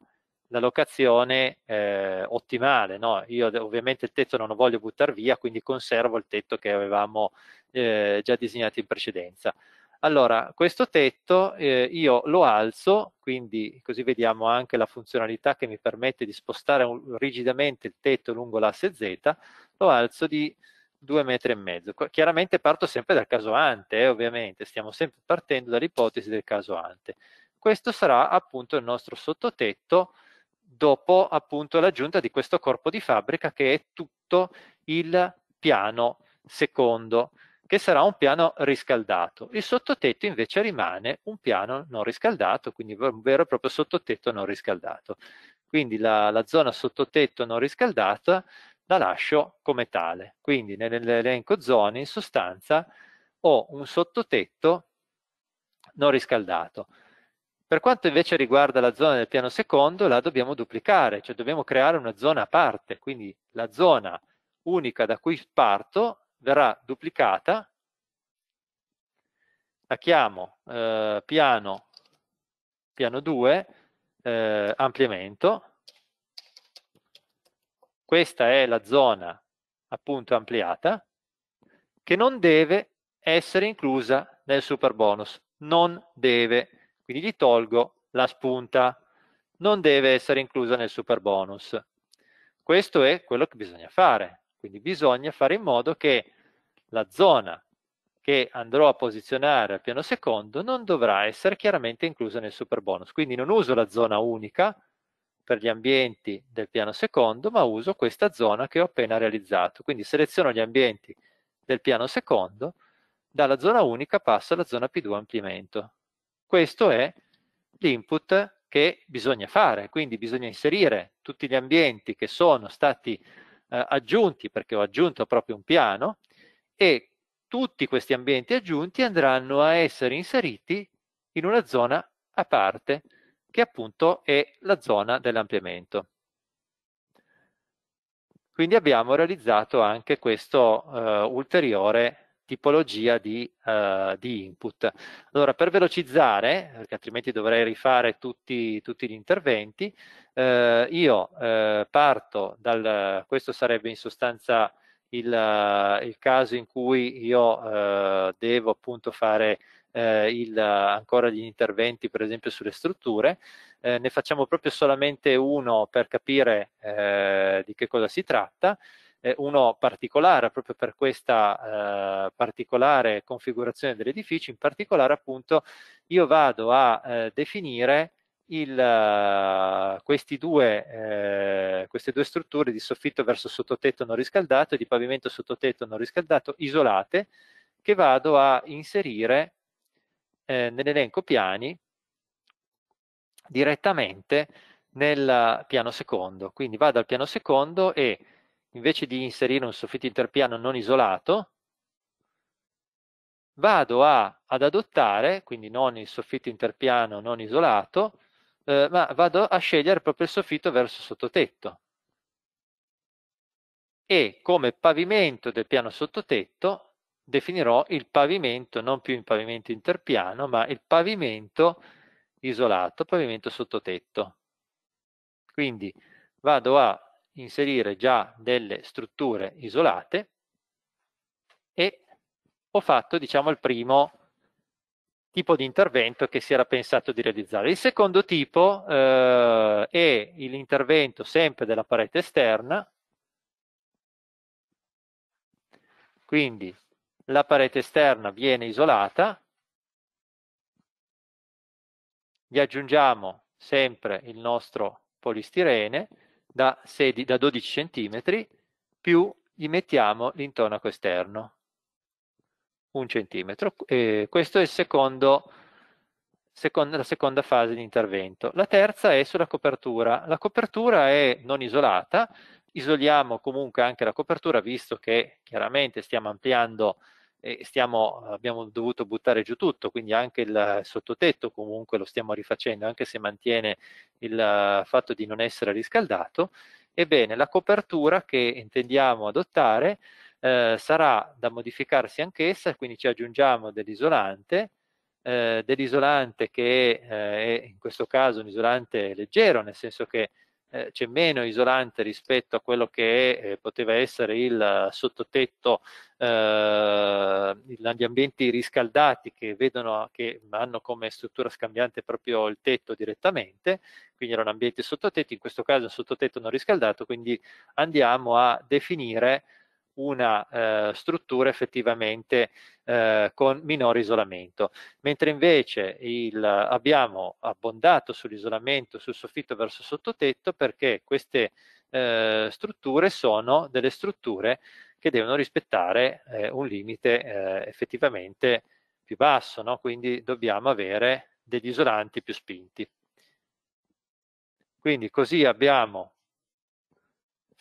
la, locazione eh, ottimale. No? Io ovviamente il tetto non lo voglio buttare via, quindi conservo il tetto che avevamo eh, già disegnato in precedenza. Allora, questo tetto eh, io lo alzo, quindi così vediamo anche la funzionalità che mi permette di spostare un, rigidamente il tetto lungo l'asse Z, lo alzo di due metri e mezzo. Chiaramente parto sempre dal caso ante, eh, ovviamente, stiamo sempre partendo dall'ipotesi del caso ante. Questo sarà appunto il nostro sottotetto dopo appunto l'aggiunta di questo corpo di fabbrica che è tutto il piano secondo che sarà un piano riscaldato. Il sottotetto invece rimane un piano non riscaldato, quindi un vero e proprio sottotetto non riscaldato. Quindi la, la zona sottotetto non riscaldata la lascio come tale. Quindi nell'elenco zone in sostanza ho un sottotetto non riscaldato. Per quanto invece riguarda la zona del piano secondo, la dobbiamo duplicare, cioè dobbiamo creare una zona a parte, quindi la zona unica da cui parto verrà duplicata, la chiamo eh, piano, piano 2, eh, ampliamento, questa è la zona appunto ampliata, che non deve essere inclusa nel super bonus, non deve, quindi gli tolgo la spunta, non deve essere inclusa nel super bonus. Questo è quello che bisogna fare, quindi bisogna fare in modo che la zona che andrò a posizionare al piano secondo non dovrà essere chiaramente inclusa nel super bonus. Quindi non uso la zona unica per gli ambienti del piano secondo, ma uso questa zona che ho appena realizzato. Quindi seleziono gli ambienti del piano secondo, dalla zona unica passo alla zona P2 ampliamento. Questo è l'input che bisogna fare, quindi bisogna inserire tutti gli ambienti che sono stati eh, aggiunti, perché ho aggiunto proprio un piano, e tutti questi ambienti aggiunti andranno a essere inseriti in una zona a parte, che appunto è la zona dell'ampliamento. Quindi abbiamo realizzato anche questa uh, eh, ulteriore tipologia di, uh, di, input. Allora, per velocizzare, perché altrimenti dovrei rifare tutti, tutti gli interventi, uh, io parto dal, questo sarebbe in sostanza il, eh, il caso in cui io eh, devo appunto fare eh, il, ancora gli interventi per esempio sulle strutture, eh, ne facciamo proprio solamente uno per capire eh, di che cosa si tratta, uno particolare proprio per questa eh, particolare configurazione dell'edificio, in particolare appunto io vado a definire il, eh, questi due, eh, queste due strutture di soffitto verso sottotetto non riscaldato e di pavimento sottotetto non riscaldato isolate che vado a inserire eh, nell'elenco piani direttamente nel piano secondo. Quindi vado al piano secondo e invece di inserire un soffitto interpiano non isolato, vado a, ad adottare, quindi non il soffitto interpiano non isolato, eh, ma vado a scegliere proprio il soffitto verso sottotetto. E come pavimento del piano sottotetto definirò il pavimento, non più il pavimento interpiano, ma il pavimento isolato, pavimento sottotetto. Quindi vado a inserire già delle strutture isolate e ho fatto diciamo il primo tipo di intervento che si era pensato di realizzare. Il secondo tipo eh, è l'intervento sempre della parete esterna, quindi la parete esterna viene isolata, gli aggiungiamo sempre il nostro polistirene da, 16, da 12 cm più gli mettiamo l'intonaco esterno un centimetro. Eh, questo è il secondo, secondo, la seconda fase di intervento. La terza è sulla copertura. La copertura è non isolata, isoliamo comunque anche la copertura visto che chiaramente stiamo ampliando e stiamo, abbiamo dovuto buttare giù tutto, quindi anche il sottotetto comunque lo stiamo rifacendo, anche se mantiene il fatto di non essere riscaldato. Ebbene, la copertura che intendiamo adottare eh, sarà da modificarsi anch'essa, quindi ci aggiungiamo dell'isolante, eh, dell'isolante che eh, è in questo caso un isolante leggero, nel senso che eh, c'è meno isolante rispetto a quello che è, eh, poteva essere il sottotetto eh, gli ambienti riscaldati che vedono che hanno come struttura scambiante proprio il tetto direttamente quindi era un ambiente sottotetto, in questo caso un sottotetto non riscaldato quindi andiamo a definire una eh, struttura effettivamente eh, con minore isolamento, mentre invece il, abbiamo abbondato sull'isolamento sul soffitto verso sottotetto perché queste eh, strutture sono delle strutture che devono rispettare eh, un limite eh, effettivamente più basso, no? quindi dobbiamo avere degli isolanti più spinti. Quindi così abbiamo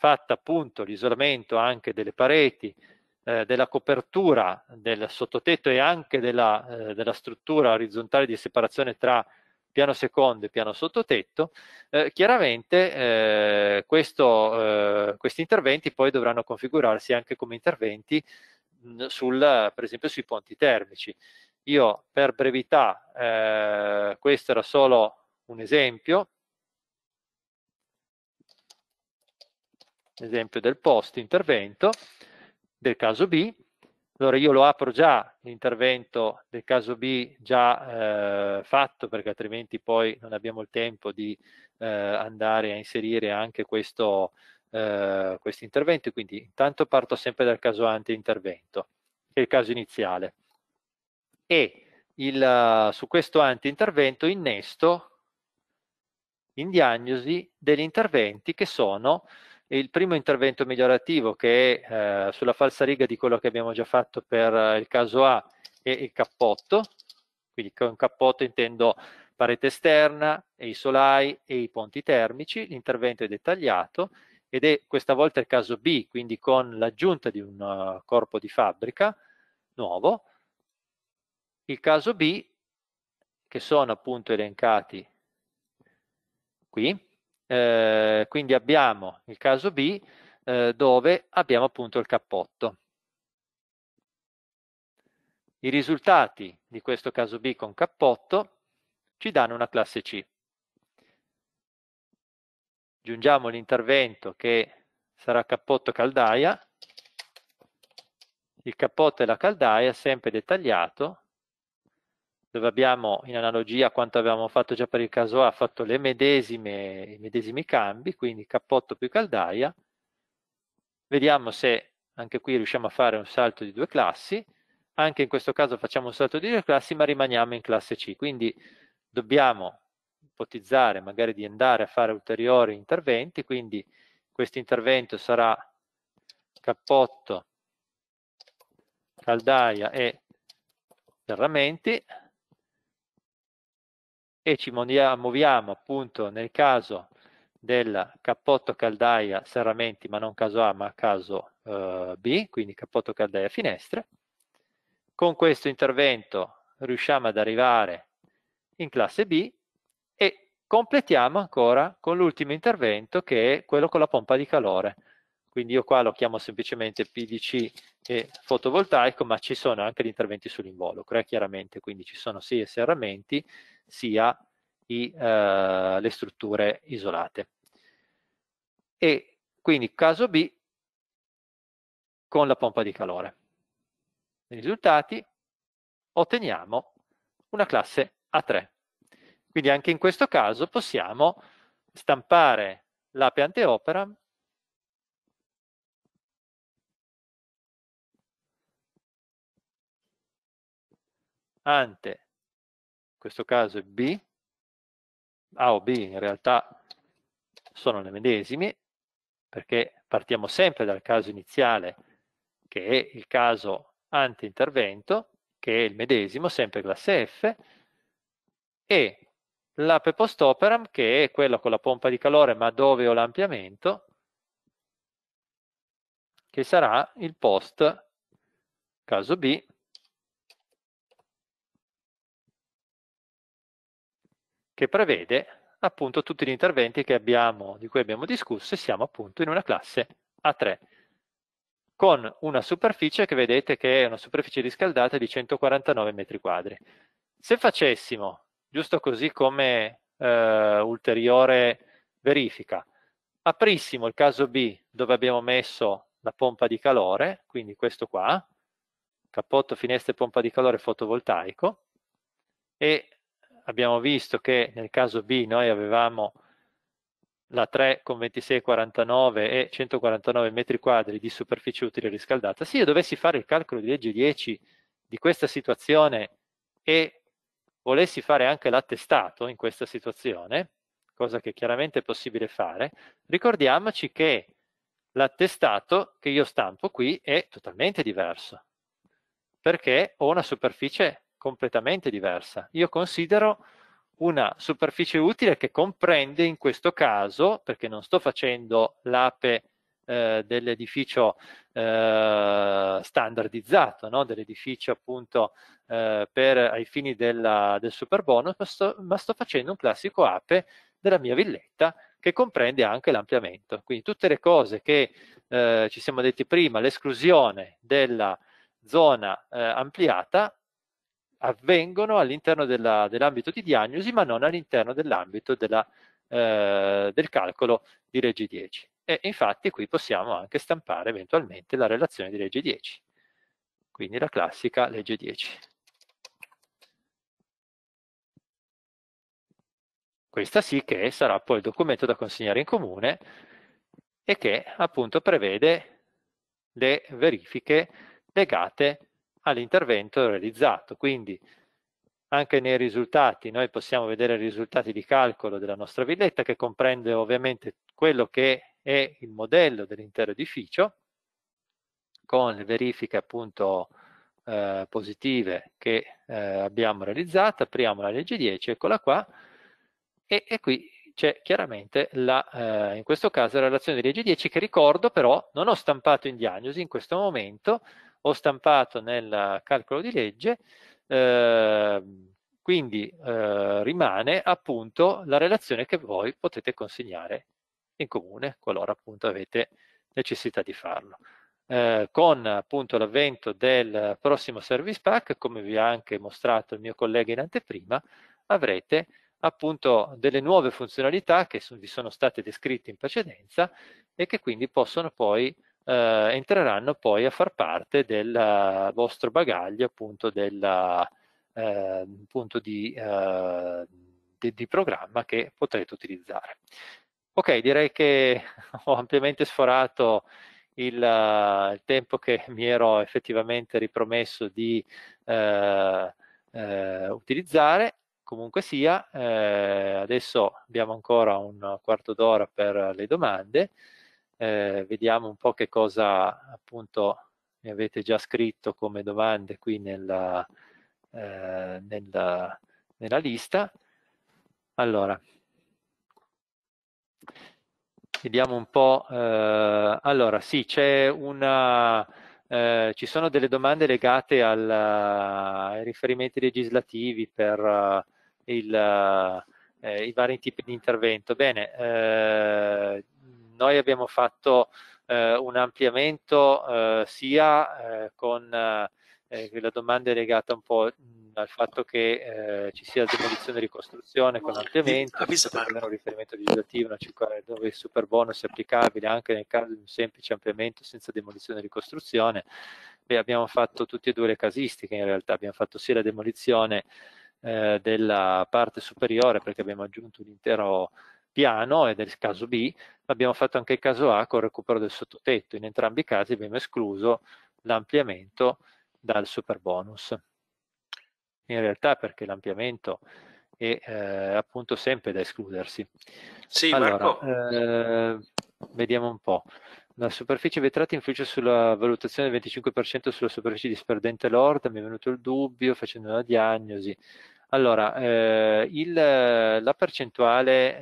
fatta appunto l'isolamento anche delle pareti, eh, della copertura del sottotetto e anche della, eh, della, struttura orizzontale di separazione tra piano secondo e piano sottotetto, eh, chiaramente eh, questo, eh, questi interventi poi dovranno configurarsi anche come interventi mh, sul, per esempio sui ponti termici. Io per brevità, eh, questo era solo un esempio, esempio del post intervento del caso B, allora io lo apro già l'intervento del caso B già eh, fatto perché altrimenti poi non abbiamo il tempo di eh, andare a inserire anche questo eh, intervento, quindi intanto parto sempre dal caso ante intervento, che è il caso iniziale. E il, su questo ante intervento innesto in diagnosi degli interventi che sono il primo intervento migliorativo che è eh, sulla riga di quello che abbiamo già fatto per eh, il caso A è il cappotto, quindi con cappotto intendo parete esterna e i solai e i ponti termici, l'intervento è dettagliato ed è questa volta il caso B, quindi con l'aggiunta di un uh, corpo di fabbrica nuovo. Il caso B, che sono appunto elencati qui, eh, quindi abbiamo il caso B eh, dove abbiamo appunto il cappotto. I risultati di questo caso B con cappotto ci danno una classe C. Aggiungiamo l'intervento che sarà cappotto caldaia, il cappotto e la caldaia sempre dettagliato dove abbiamo in analogia a quanto avevamo fatto già per il caso A, fatto le medesime, i medesimi cambi, quindi cappotto più caldaia. Vediamo se anche qui riusciamo a fare un salto di due classi. Anche in questo caso facciamo un salto di due classi, ma rimaniamo in classe C. Quindi dobbiamo ipotizzare magari di andare a fare ulteriori interventi, quindi questo intervento sarà cappotto, caldaia e serramenti e ci muoviamo appunto nel caso del cappotto caldaia serramenti, ma non caso A, ma caso eh, B, quindi cappotto caldaia finestre. Con questo intervento riusciamo ad arrivare in classe B e completiamo ancora con l'ultimo intervento che è quello con la pompa di calore. Quindi io qua lo chiamo semplicemente PDC e fotovoltaico, ma ci sono anche gli interventi sull'involucro, eh, chiaramente, quindi ci sono sia serramenti sia i, eh, le strutture isolate. E quindi caso B con la pompa di calore. Nei risultati otteniamo una classe A3. Quindi anche in questo caso possiamo stampare la pianteopera ante questo caso è B, A o B in realtà sono le medesime, perché partiamo sempre dal caso iniziale, che è il caso anti-intervento, che è il medesimo, sempre classe F, e la operam, che è quella con la pompa di calore, ma dove ho l'ampliamento, che sarà il post caso B che prevede appunto tutti gli interventi abbiamo, di cui abbiamo discusso e siamo appunto in una classe A3 con una superficie che vedete che è una superficie riscaldata di 149 metri quadri. Se facessimo, giusto così come eh, ulteriore verifica, aprissimo il caso B dove abbiamo messo la pompa di calore, quindi questo qua, cappotto, finestre, pompa di calore fotovoltaico, e abbiamo visto che nel caso B noi avevamo la 3 con 26,49 e 149 metri quadri di superficie utile riscaldata. Se io dovessi fare il calcolo di legge 10 di questa situazione e volessi fare anche l'attestato in questa situazione, cosa che chiaramente è possibile fare, ricordiamoci che l'attestato che io stampo qui è totalmente diverso, perché ho una superficie completamente diversa. Io considero una superficie utile che comprende in questo caso, perché non sto facendo l'ape eh, dell'edificio eh, standardizzato, no? dell'edificio appunto eh, per, ai fini della, del super bonus, ma sto, ma sto facendo un classico ape della mia villetta che comprende anche l'ampliamento. Quindi tutte le cose che eh, ci siamo detti prima, l'esclusione della zona eh, ampliata, avvengono all'interno della, dell'ambito di diagnosi, ma non all'interno dell'ambito della, eh, del calcolo di legge 10. E infatti qui possiamo anche stampare eventualmente la relazione di legge 10, quindi la classica legge 10. Questa sì che sarà poi il documento da consegnare in comune e che appunto prevede le verifiche legate all'intervento realizzato. Quindi anche nei risultati, noi possiamo vedere i risultati di calcolo della nostra villetta che comprende ovviamente quello che è il modello dell'intero edificio con le verifiche appunto eh, positive che eh, abbiamo realizzato, apriamo la legge 10, eccola qua, e, e qui c'è chiaramente la, eh, in questo caso la relazione di legge 10 che ricordo però non ho stampato in diagnosi in questo momento ho stampato nel calcolo di legge, eh, quindi eh, rimane appunto la relazione che voi potete consegnare in comune, qualora appunto avete necessità di farlo. Eh, con appunto l'avvento del prossimo service pack, come vi ha anche mostrato il mio collega in anteprima, avrete appunto delle nuove funzionalità che vi sono state descritte in precedenza e che quindi possono poi eh, entreranno poi a far parte del eh, vostro bagaglio appunto, della, eh, appunto di, eh, di, di, programma che potrete utilizzare. Ok, direi che ho ampiamente sforato il, eh, il tempo che mi ero effettivamente ripromesso di eh, utilizzare comunque sia, eh, adesso abbiamo ancora un quarto d'ora per le domande eh, vediamo un po' che cosa appunto mi avete già scritto come domande qui nella, eh, nella, nella lista. Allora, vediamo un po'. Eh, allora, sì, c'è una. Eh, ci sono delle domande legate al, ai riferimenti legislativi per uh, il, uh, eh, i vari tipi di intervento. Bene, eh, noi abbiamo fatto eh, un ampliamento eh, sia eh, con eh, la domanda è legata un po' al fatto che eh, ci sia demolizione e ricostruzione con ampliamento, ah, un riferimento legislativo, dove il super bonus è applicabile anche nel caso di un semplice ampliamento senza demolizione e ricostruzione. Beh, abbiamo fatto tutte e due le casistiche in realtà, abbiamo fatto sia la demolizione eh, della parte superiore perché abbiamo aggiunto un intero piano ed è il caso B, ma abbiamo fatto anche il caso A con il recupero del sottotetto. In entrambi i casi abbiamo escluso l'ampliamento dal super bonus. In realtà perché l'ampliamento è eh, appunto sempre da escludersi. Sì, allora, eh, vediamo un po'. La superficie vetrata influisce sulla valutazione del 25% sulla superficie disperdente lorda, mi è venuto il dubbio facendo una diagnosi. Allora, eh, il, la percentuale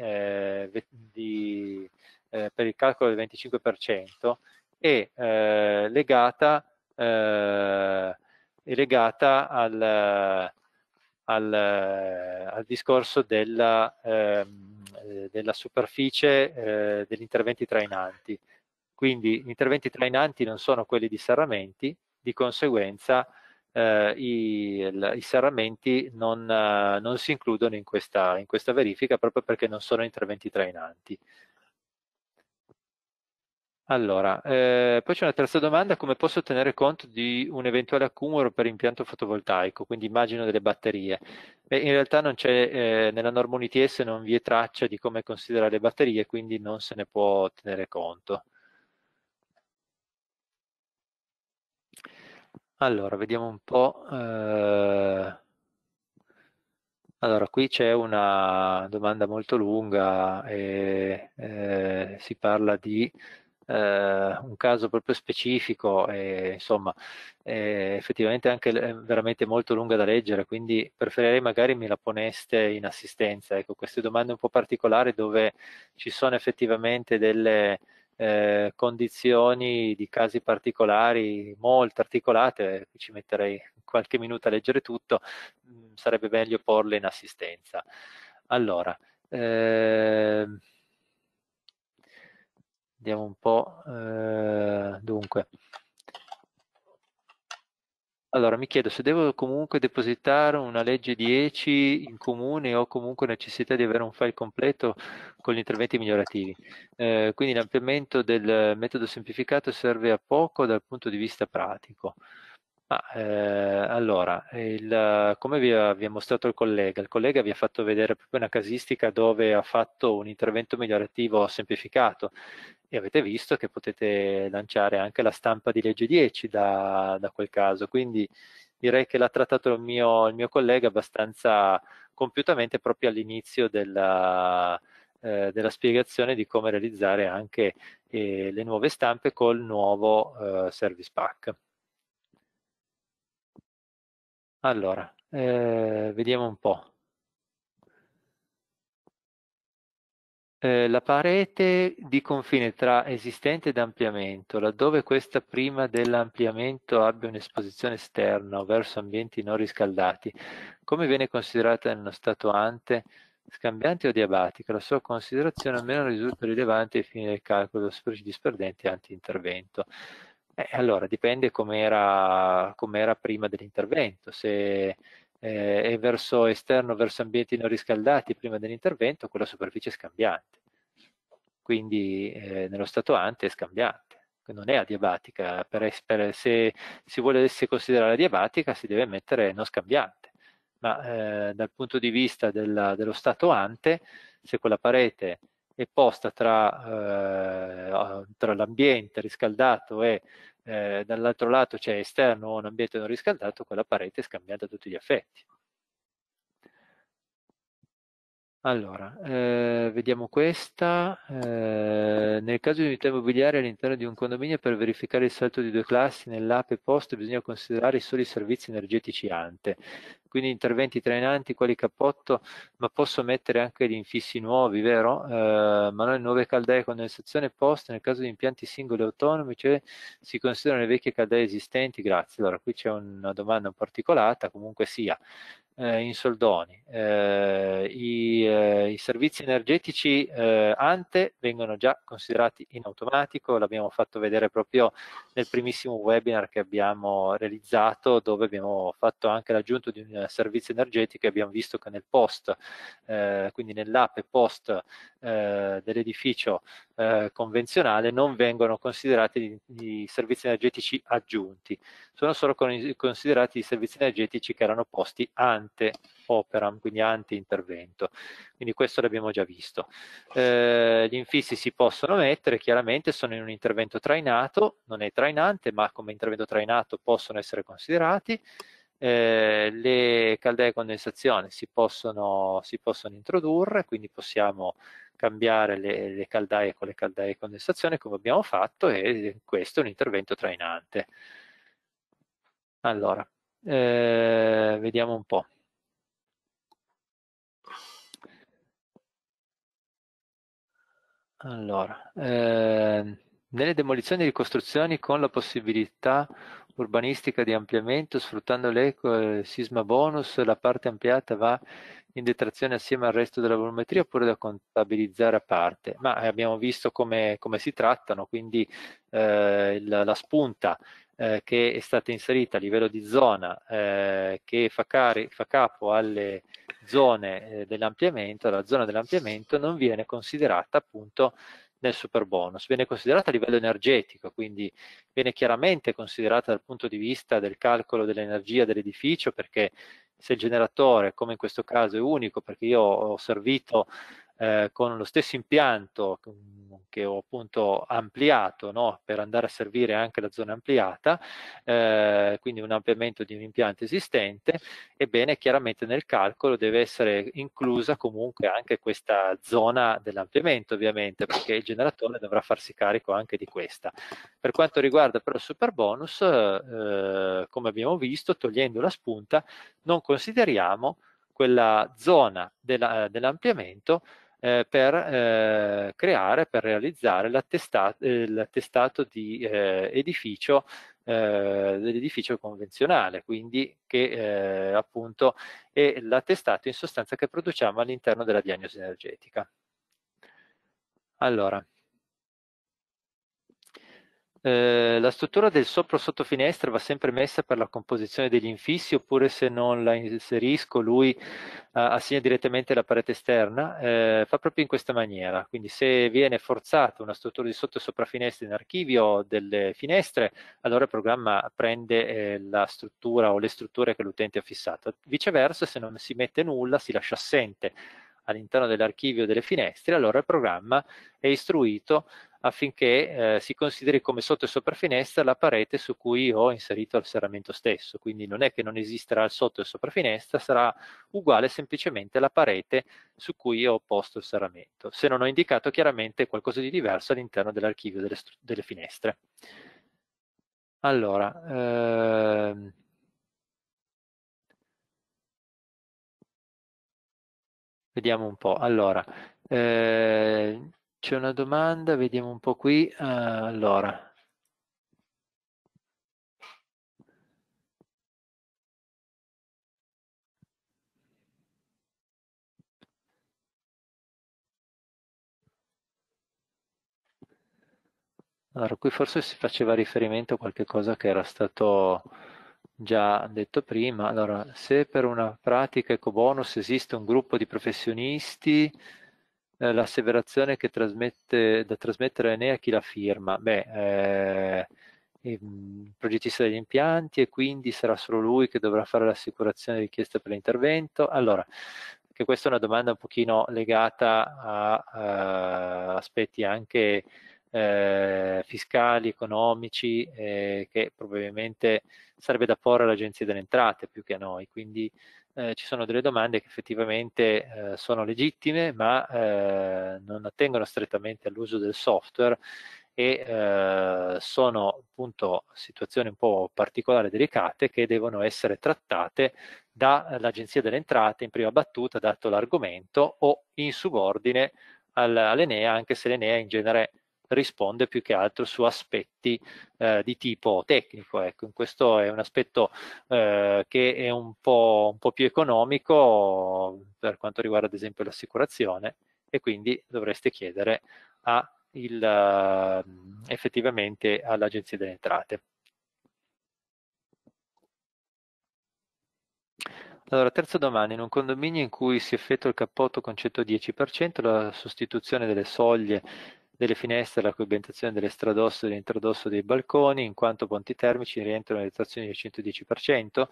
eh, di, eh, per il calcolo del 25% è eh, legata, eh, è legata al, al, al, discorso della, ehm, della superficie eh, degli interventi trainanti. Quindi gli interventi trainanti non sono quelli di serramenti, di conseguenza eh, i, il, i, serramenti non, uh, non si includono in questa, in questa, verifica proprio perché non sono interventi trainanti. Allora, eh, poi c'è una terza domanda, come posso tenere conto di un eventuale accumulo per impianto fotovoltaico, quindi immagino delle batterie. Beh, in realtà non c'è, eh, nella norma UNITS non vi è traccia di come considerare le batterie, quindi non se ne può tenere conto. Allora, vediamo un po'. Eh... Allora, qui c'è una domanda molto lunga e eh, si parla di eh, un caso proprio specifico e insomma eh, effettivamente anche è eh, veramente molto lunga da leggere, quindi preferirei magari me la poneste in assistenza. Ecco, queste domande un po' particolari dove ci sono effettivamente delle eh, condizioni di casi particolari molto articolate, ci metterei qualche minuto a leggere tutto, mh, mm, sarebbe meglio porle in assistenza. Allora, eh, vediamo un po', eh, dunque, allora, mi chiedo se devo comunque depositare una legge 10 in comune o comunque necessità di avere un file completo con gli interventi migliorativi. Eh, quindi l'ampliamento del metodo semplificato serve a poco dal punto di vista pratico. Ah, eh, allora, il, come vi ha, vi ha, mostrato il collega, il collega vi ha fatto vedere proprio una casistica dove ha fatto un intervento migliorativo semplificato e avete visto che potete lanciare anche la stampa di legge 10 da, da quel caso, quindi direi che l'ha trattato il mio, il mio, collega abbastanza compiutamente proprio all'inizio della, eh, della, spiegazione di come realizzare anche eh, le nuove stampe col nuovo eh, Service Pack. Allora, eh, vediamo un po'. Eh, la parete di confine tra esistente ed ampliamento, laddove questa prima dell'ampliamento abbia un'esposizione esterna o verso ambienti non riscaldati, come viene considerata nello stato ante, scambiante o diabatica, la sua considerazione almeno risulta rilevante ai fini del calcolo della superficie disperdente anti-intervento. Eh, allora, dipende come era prima dell'intervento. Se eh, è verso esterno, verso ambienti non riscaldati prima dell'intervento, quella superficie è scambiante. Quindi eh, nello stato ante è scambiante non è adiabatica, per, per, se si volesse considerare adiabatica si deve mettere non scambiante, ma eh, dal punto di vista della, dello stato ante, se quella parete è posta tra, eh, tra l'ambiente riscaldato e eh, dall'altro lato c'è esterno o un ambiente non riscaldato, quella parete è scambiata a tutti gli effetti. Allora, eh, vediamo questa. Eh, nel caso di unità immobiliare all'interno di un condominio per verificare il salto di due classi nell'ape post bisogna considerare solo i servizi energetici ante quindi interventi trainanti, quali cappotto, ma posso mettere anche gli infissi nuovi, vero? Eh, ma non nuove caldaie condensazione post, nel caso di impianti singoli autonomi, cioè si considerano le vecchie caldaie esistenti? Grazie. Allora, qui c'è una domanda un po' articolata, comunque sia. Eh, in soldoni, eh, i, eh, i, servizi energetici eh, ante vengono già considerati in automatico, l'abbiamo fatto vedere proprio nel primissimo webinar che abbiamo realizzato, dove abbiamo fatto anche l'aggiunto di una eh, servizi energetici abbiamo visto che nel post, eh, quindi nell'ape post eh, dell'edificio eh, convenzionale non vengono considerati i servizi energetici aggiunti, sono solo con, considerati i servizi energetici che erano posti ante operam, quindi ante intervento. Quindi questo l'abbiamo già visto. Eh, gli infissi si possono mettere, chiaramente sono in un intervento trainato, non è trainante, ma come intervento trainato possono essere considerati eh, le caldee condensazione si possono, si possono introdurre, quindi possiamo cambiare le, le caldaie con le caldaie condensazione come abbiamo fatto e questo è un intervento trainante. Allora, eh, vediamo un po'. Allora, eh, nelle demolizioni e ricostruzioni con la possibilità urbanistica di ampliamento, sfruttando l'eco e il sisma bonus, la parte ampliata va in detrazione assieme al resto della volumetria oppure da contabilizzare a parte, ma eh, abbiamo visto come, come si trattano, quindi eh, la, la, spunta eh, che è stata inserita a livello di zona eh, che fa, cari, fa, capo alle zone eh, dell'ampliamento, alla zona dell'ampliamento non viene considerata appunto nel super bonus, viene considerata a livello energetico, quindi viene chiaramente considerata dal punto di vista del calcolo dell'energia dell'edificio perché se il generatore, come in questo caso, è unico, perché io ho servito eh, con lo stesso impianto mm, che ho appunto ampliato no? per andare a servire anche la zona ampliata, eh, quindi un ampliamento di un impianto esistente, ebbene chiaramente nel calcolo deve essere inclusa comunque anche questa zona dell'ampliamento ovviamente perché il generatore dovrà farsi carico anche di questa. Per quanto riguarda però il super bonus, eh, come abbiamo visto, togliendo la spunta non consideriamo quella zona eh, dell'ampliamento eh, per eh, creare, per realizzare l'attestato, eh, l'attestato di eh, edificio eh, dell'edificio convenzionale, quindi che appunto è l'attestato in sostanza che produciamo all'interno della diagnosi energetica. Allora, eh, la struttura del sopra sotto finestra va sempre messa per la composizione degli infissi oppure se non la inserisco lui eh, assegna direttamente la parete esterna, eh, fa proprio in questa maniera, quindi se viene forzata una struttura di sotto e sopra finestra in archivio delle finestre, allora il programma prende eh, la struttura o le strutture che l'utente ha fissato, viceversa se non si mette nulla si lascia assente all'interno dell'archivio delle finestre, allora il programma è istruito affinché eh, si consideri come sotto e sopra finestra la parete su cui ho inserito il serramento stesso. Quindi non è che non esisterà il sotto e il sopra finestra, sarà uguale semplicemente alla parete su cui ho posto il serramento, se non ho indicato chiaramente qualcosa di diverso all'interno dell'archivio delle, delle, finestre. Allora, ehm... vediamo un po'. Allora, eh c'è una domanda, vediamo un po' qui. Uh, allora. Allora, qui forse si faceva riferimento a qualcosa che era stato già detto prima. Allora, se per una pratica ecobonus esiste un gruppo di professionisti eh, l'asseverazione che trasmette, da trasmettere a Enea chi la firma? Beh, eh, il mm, progettista degli impianti e quindi sarà solo lui che dovrà fare l'assicurazione richiesta per l'intervento. Allora, che questa è una domanda un pochino legata a, a eh, aspetti anche eh, fiscali, economici, eh, che probabilmente sarebbe da porre all'Agenzia delle Entrate più che a noi, quindi eh, ci sono delle domande che effettivamente eh, sono legittime ma eh, non attengono strettamente all'uso del software e eh, sono appunto situazioni un po' particolari e delicate che devono essere trattate dall'Agenzia delle Entrate in prima battuta dato l'argomento o in subordine all'Enea anche se l'Enea in genere risponde più che altro su aspetti eh, di tipo tecnico. Ecco, questo è un aspetto eh, che è un po', un po' più economico per quanto riguarda ad esempio l'assicurazione e quindi dovreste chiedere a il, uh, effettivamente all'Agenzia delle Entrate. Allora, terza domanda. In un condominio in cui si effettua il cappotto con 110%, la sostituzione delle soglie delle finestre, la coibentazione dell'estradosso e dell'intradosso dei balconi, in quanto ponti termici rientrano nelle trazioni del 110%.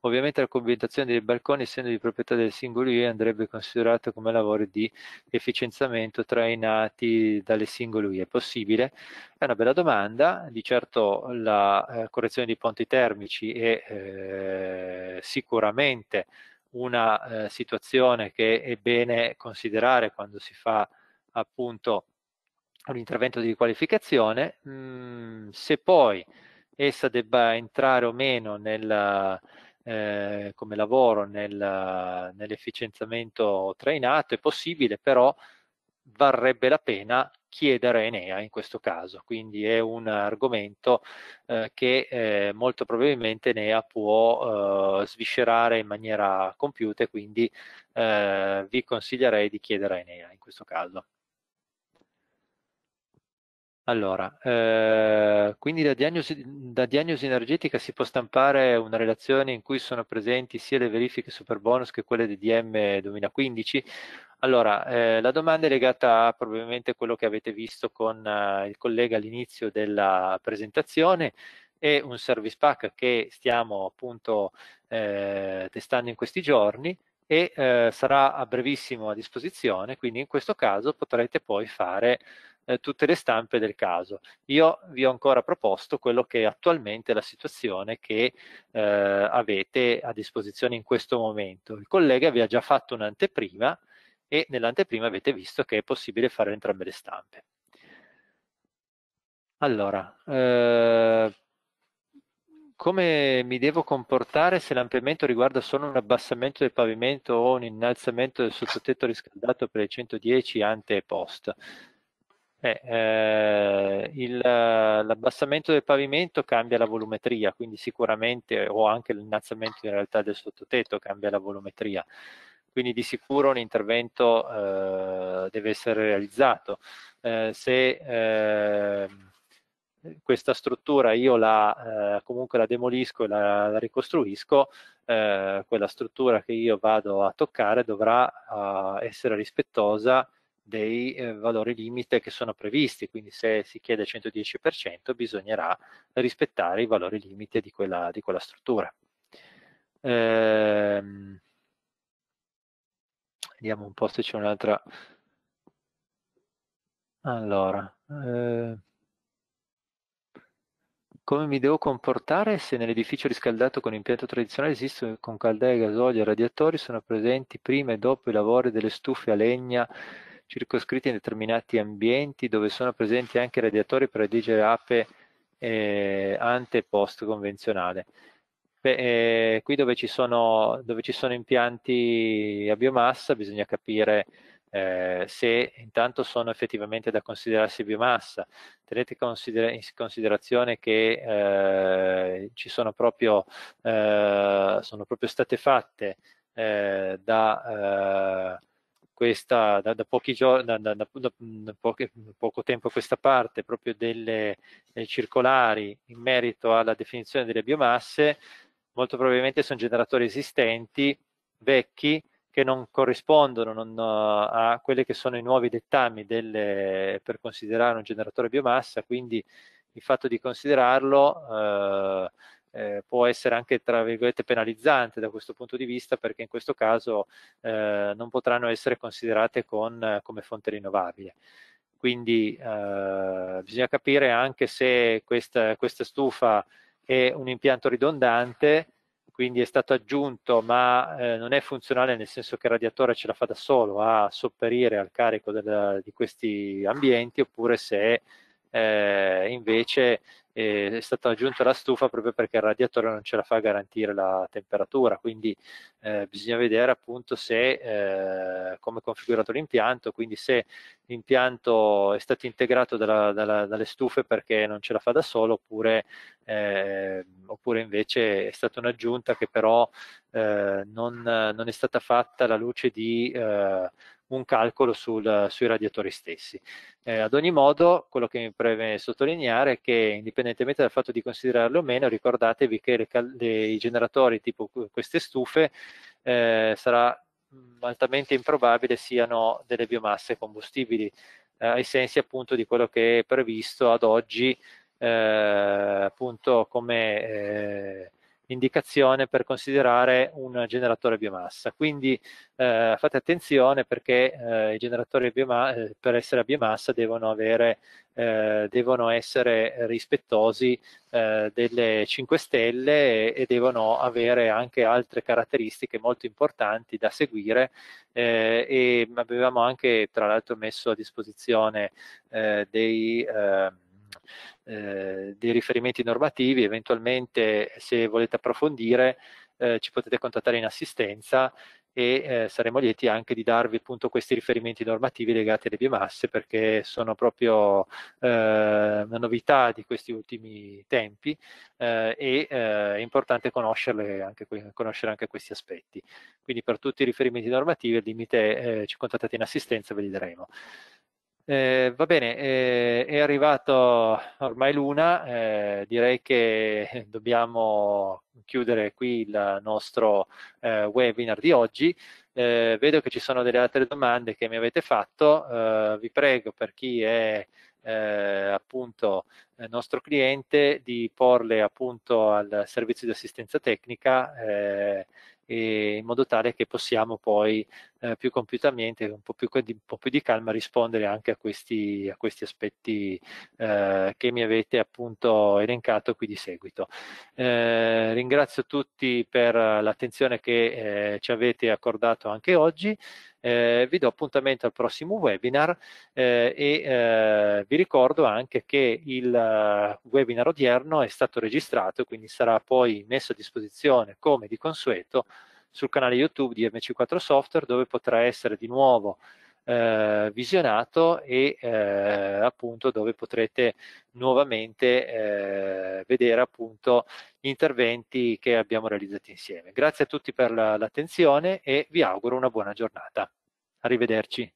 Ovviamente la coibentazione dei balconi, essendo di proprietà del singolo UE, andrebbe considerata come lavori di efficienzamento trainati dalle singole UE. È possibile? È una bella domanda. Di certo la eh, correzione dei ponti termici è eh, sicuramente una eh, situazione che è bene considerare quando si fa appunto un intervento di riqualificazione, mm, se poi essa debba entrare o meno nel, eh, come lavoro nel, nell'efficienziamento trainato è possibile, però varrebbe la pena chiedere a Enea in questo caso, quindi è un argomento eh, che eh, molto probabilmente Enea può eh, sviscerare in maniera compiuta, e quindi eh, vi consiglierei di chiedere a Enea in questo caso. Allora, eh, quindi da diagnosi, da diagnosi, energetica si può stampare una relazione in cui sono presenti sia le verifiche super bonus che quelle di DM 2015? Allora, eh, la domanda è legata a probabilmente quello che avete visto con eh, il collega all'inizio della presentazione e un service pack che stiamo appunto eh, testando in questi giorni e eh, sarà a brevissimo a disposizione, quindi in questo caso potrete poi fare eh, tutte le stampe del caso. Io vi ho ancora proposto quello che è attualmente la situazione che eh, avete a disposizione in questo momento. Il collega vi ha già fatto un'anteprima e nell'anteprima avete visto che è possibile fare entrambe le stampe. Allora, eh, come mi devo comportare se l'ampliamento riguarda solo un abbassamento del pavimento o un innalzamento del sottotetto riscaldato per i 110 ante e post? Eh, eh, il, eh, l'abbassamento del pavimento cambia la volumetria, quindi sicuramente, o anche l'innalzamento in realtà del sottotetto cambia la volumetria. Quindi di sicuro un intervento eh, deve essere realizzato. Eh, se ehm, questa struttura io la, eh, comunque la demolisco e la, la ricostruisco, quella struttura che io vado a toccare dovrà essere rispettosa dei eh, valori limite che sono previsti, quindi se si chiede 110% bisognerà rispettare i valori limite di quella, di quella struttura. Ehm, vediamo un po' se c'è un'altra... Allora, eh, come mi devo comportare se nell'edificio riscaldato con impianto tradizionale esistono con caldaie, gasolio e radiatori sono presenti prima e dopo i lavori delle stufe a legna circoscritti in determinati ambienti dove sono presenti anche radiatori per redigere ape eh, ante e post convenzionale. Beh, eh, qui dove ci, sono, dove ci, sono, impianti a biomassa bisogna capire eh, se intanto sono effettivamente da considerarsi biomassa. Tenete considera in considerazione che eh, ci sono proprio, eh, sono proprio, state fatte eh, da eh, questa, da, da, pochi giorni, da, da, da poche, poco tempo a questa parte, proprio delle eh, circolari in merito alla definizione delle biomasse, molto probabilmente sono generatori esistenti, vecchi, che non corrispondono non, a quelli che sono i nuovi dettami delle, per considerare un generatore biomassa, quindi il fatto di considerarlo... Eh, eh, può essere anche tra virgolette penalizzante da questo punto di vista perché in questo caso eh, non potranno essere considerate con, eh, come fonte rinnovabile. Quindi eh, bisogna capire anche se questa, questa stufa è un impianto ridondante quindi è stato aggiunto ma eh, non è funzionale nel senso che il radiatore ce la fa da solo a sopperire al carico del, di questi ambienti oppure se eh, invece eh, è stata aggiunta la stufa proprio perché il radiatore non ce la fa garantire la temperatura, quindi eh, bisogna vedere appunto se, eh, come è configurato l'impianto, quindi se l'impianto è stato integrato dalla, dalla, dalle stufe perché non ce la fa da solo oppure, eh, oppure invece è stata un'aggiunta che però eh, non, non, è stata fatta alla luce di un calcolo sul, sui radiatori stessi. Eh, ad ogni modo, quello che mi preme sottolineare è che, indipendentemente dal fatto di considerarlo o meno, ricordatevi che le, le, i generatori tipo queste stufe eh, sarà mm, altamente improbabile siano delle biomasse combustibili, eh, ai sensi appunto di quello che è previsto ad oggi eh, appunto come eh, indicazione per considerare un generatore biomassa. Quindi eh, fate attenzione perché eh, i generatori eh, per essere a biomassa devono, avere, eh, devono essere rispettosi eh, delle 5 stelle e, e, devono avere anche altre caratteristiche molto importanti da seguire eh, e avevamo anche tra l'altro messo a disposizione dei ehm, eh, dei riferimenti normativi, eventualmente se volete approfondire eh, ci potete contattare in assistenza e eh, saremo lieti anche di darvi appunto questi riferimenti normativi legati alle biomasse perché sono proprio eh, una novità di questi ultimi tempi eh, e eh, è importante conoscerle anche, conoscere anche questi aspetti. Quindi per tutti i riferimenti normativi al limite eh, ci contattate in assistenza e ve li daremo. Eh, va bene, eh, è arrivato ormai l'una, eh, direi che dobbiamo chiudere qui il nostro eh, webinar di oggi. Eh, vedo che ci sono delle altre domande che mi avete fatto, eh, vi prego per chi è appunto nostro cliente di porle appunto al servizio di assistenza tecnica in modo tale che possiamo poi eh, più compiutamente, un un po' più, di calma, rispondere anche a questi, a questi aspetti eh, che mi avete appunto elencato qui di seguito. Eh, ringrazio tutti per l'attenzione che eh, ci avete accordato anche oggi. Eh, vi do appuntamento al prossimo webinar eh, e eh, vi ricordo anche che il eh, webinar odierno è stato registrato, quindi sarà poi messo a disposizione come di consueto sul canale YouTube di MC4 Software dove potrà essere di nuovo eh, visionato e eh, appunto dove potrete nuovamente eh, vedere appunto gli interventi che abbiamo realizzato insieme. Grazie a tutti per l'attenzione e vi auguro una buona giornata. Arrivederci.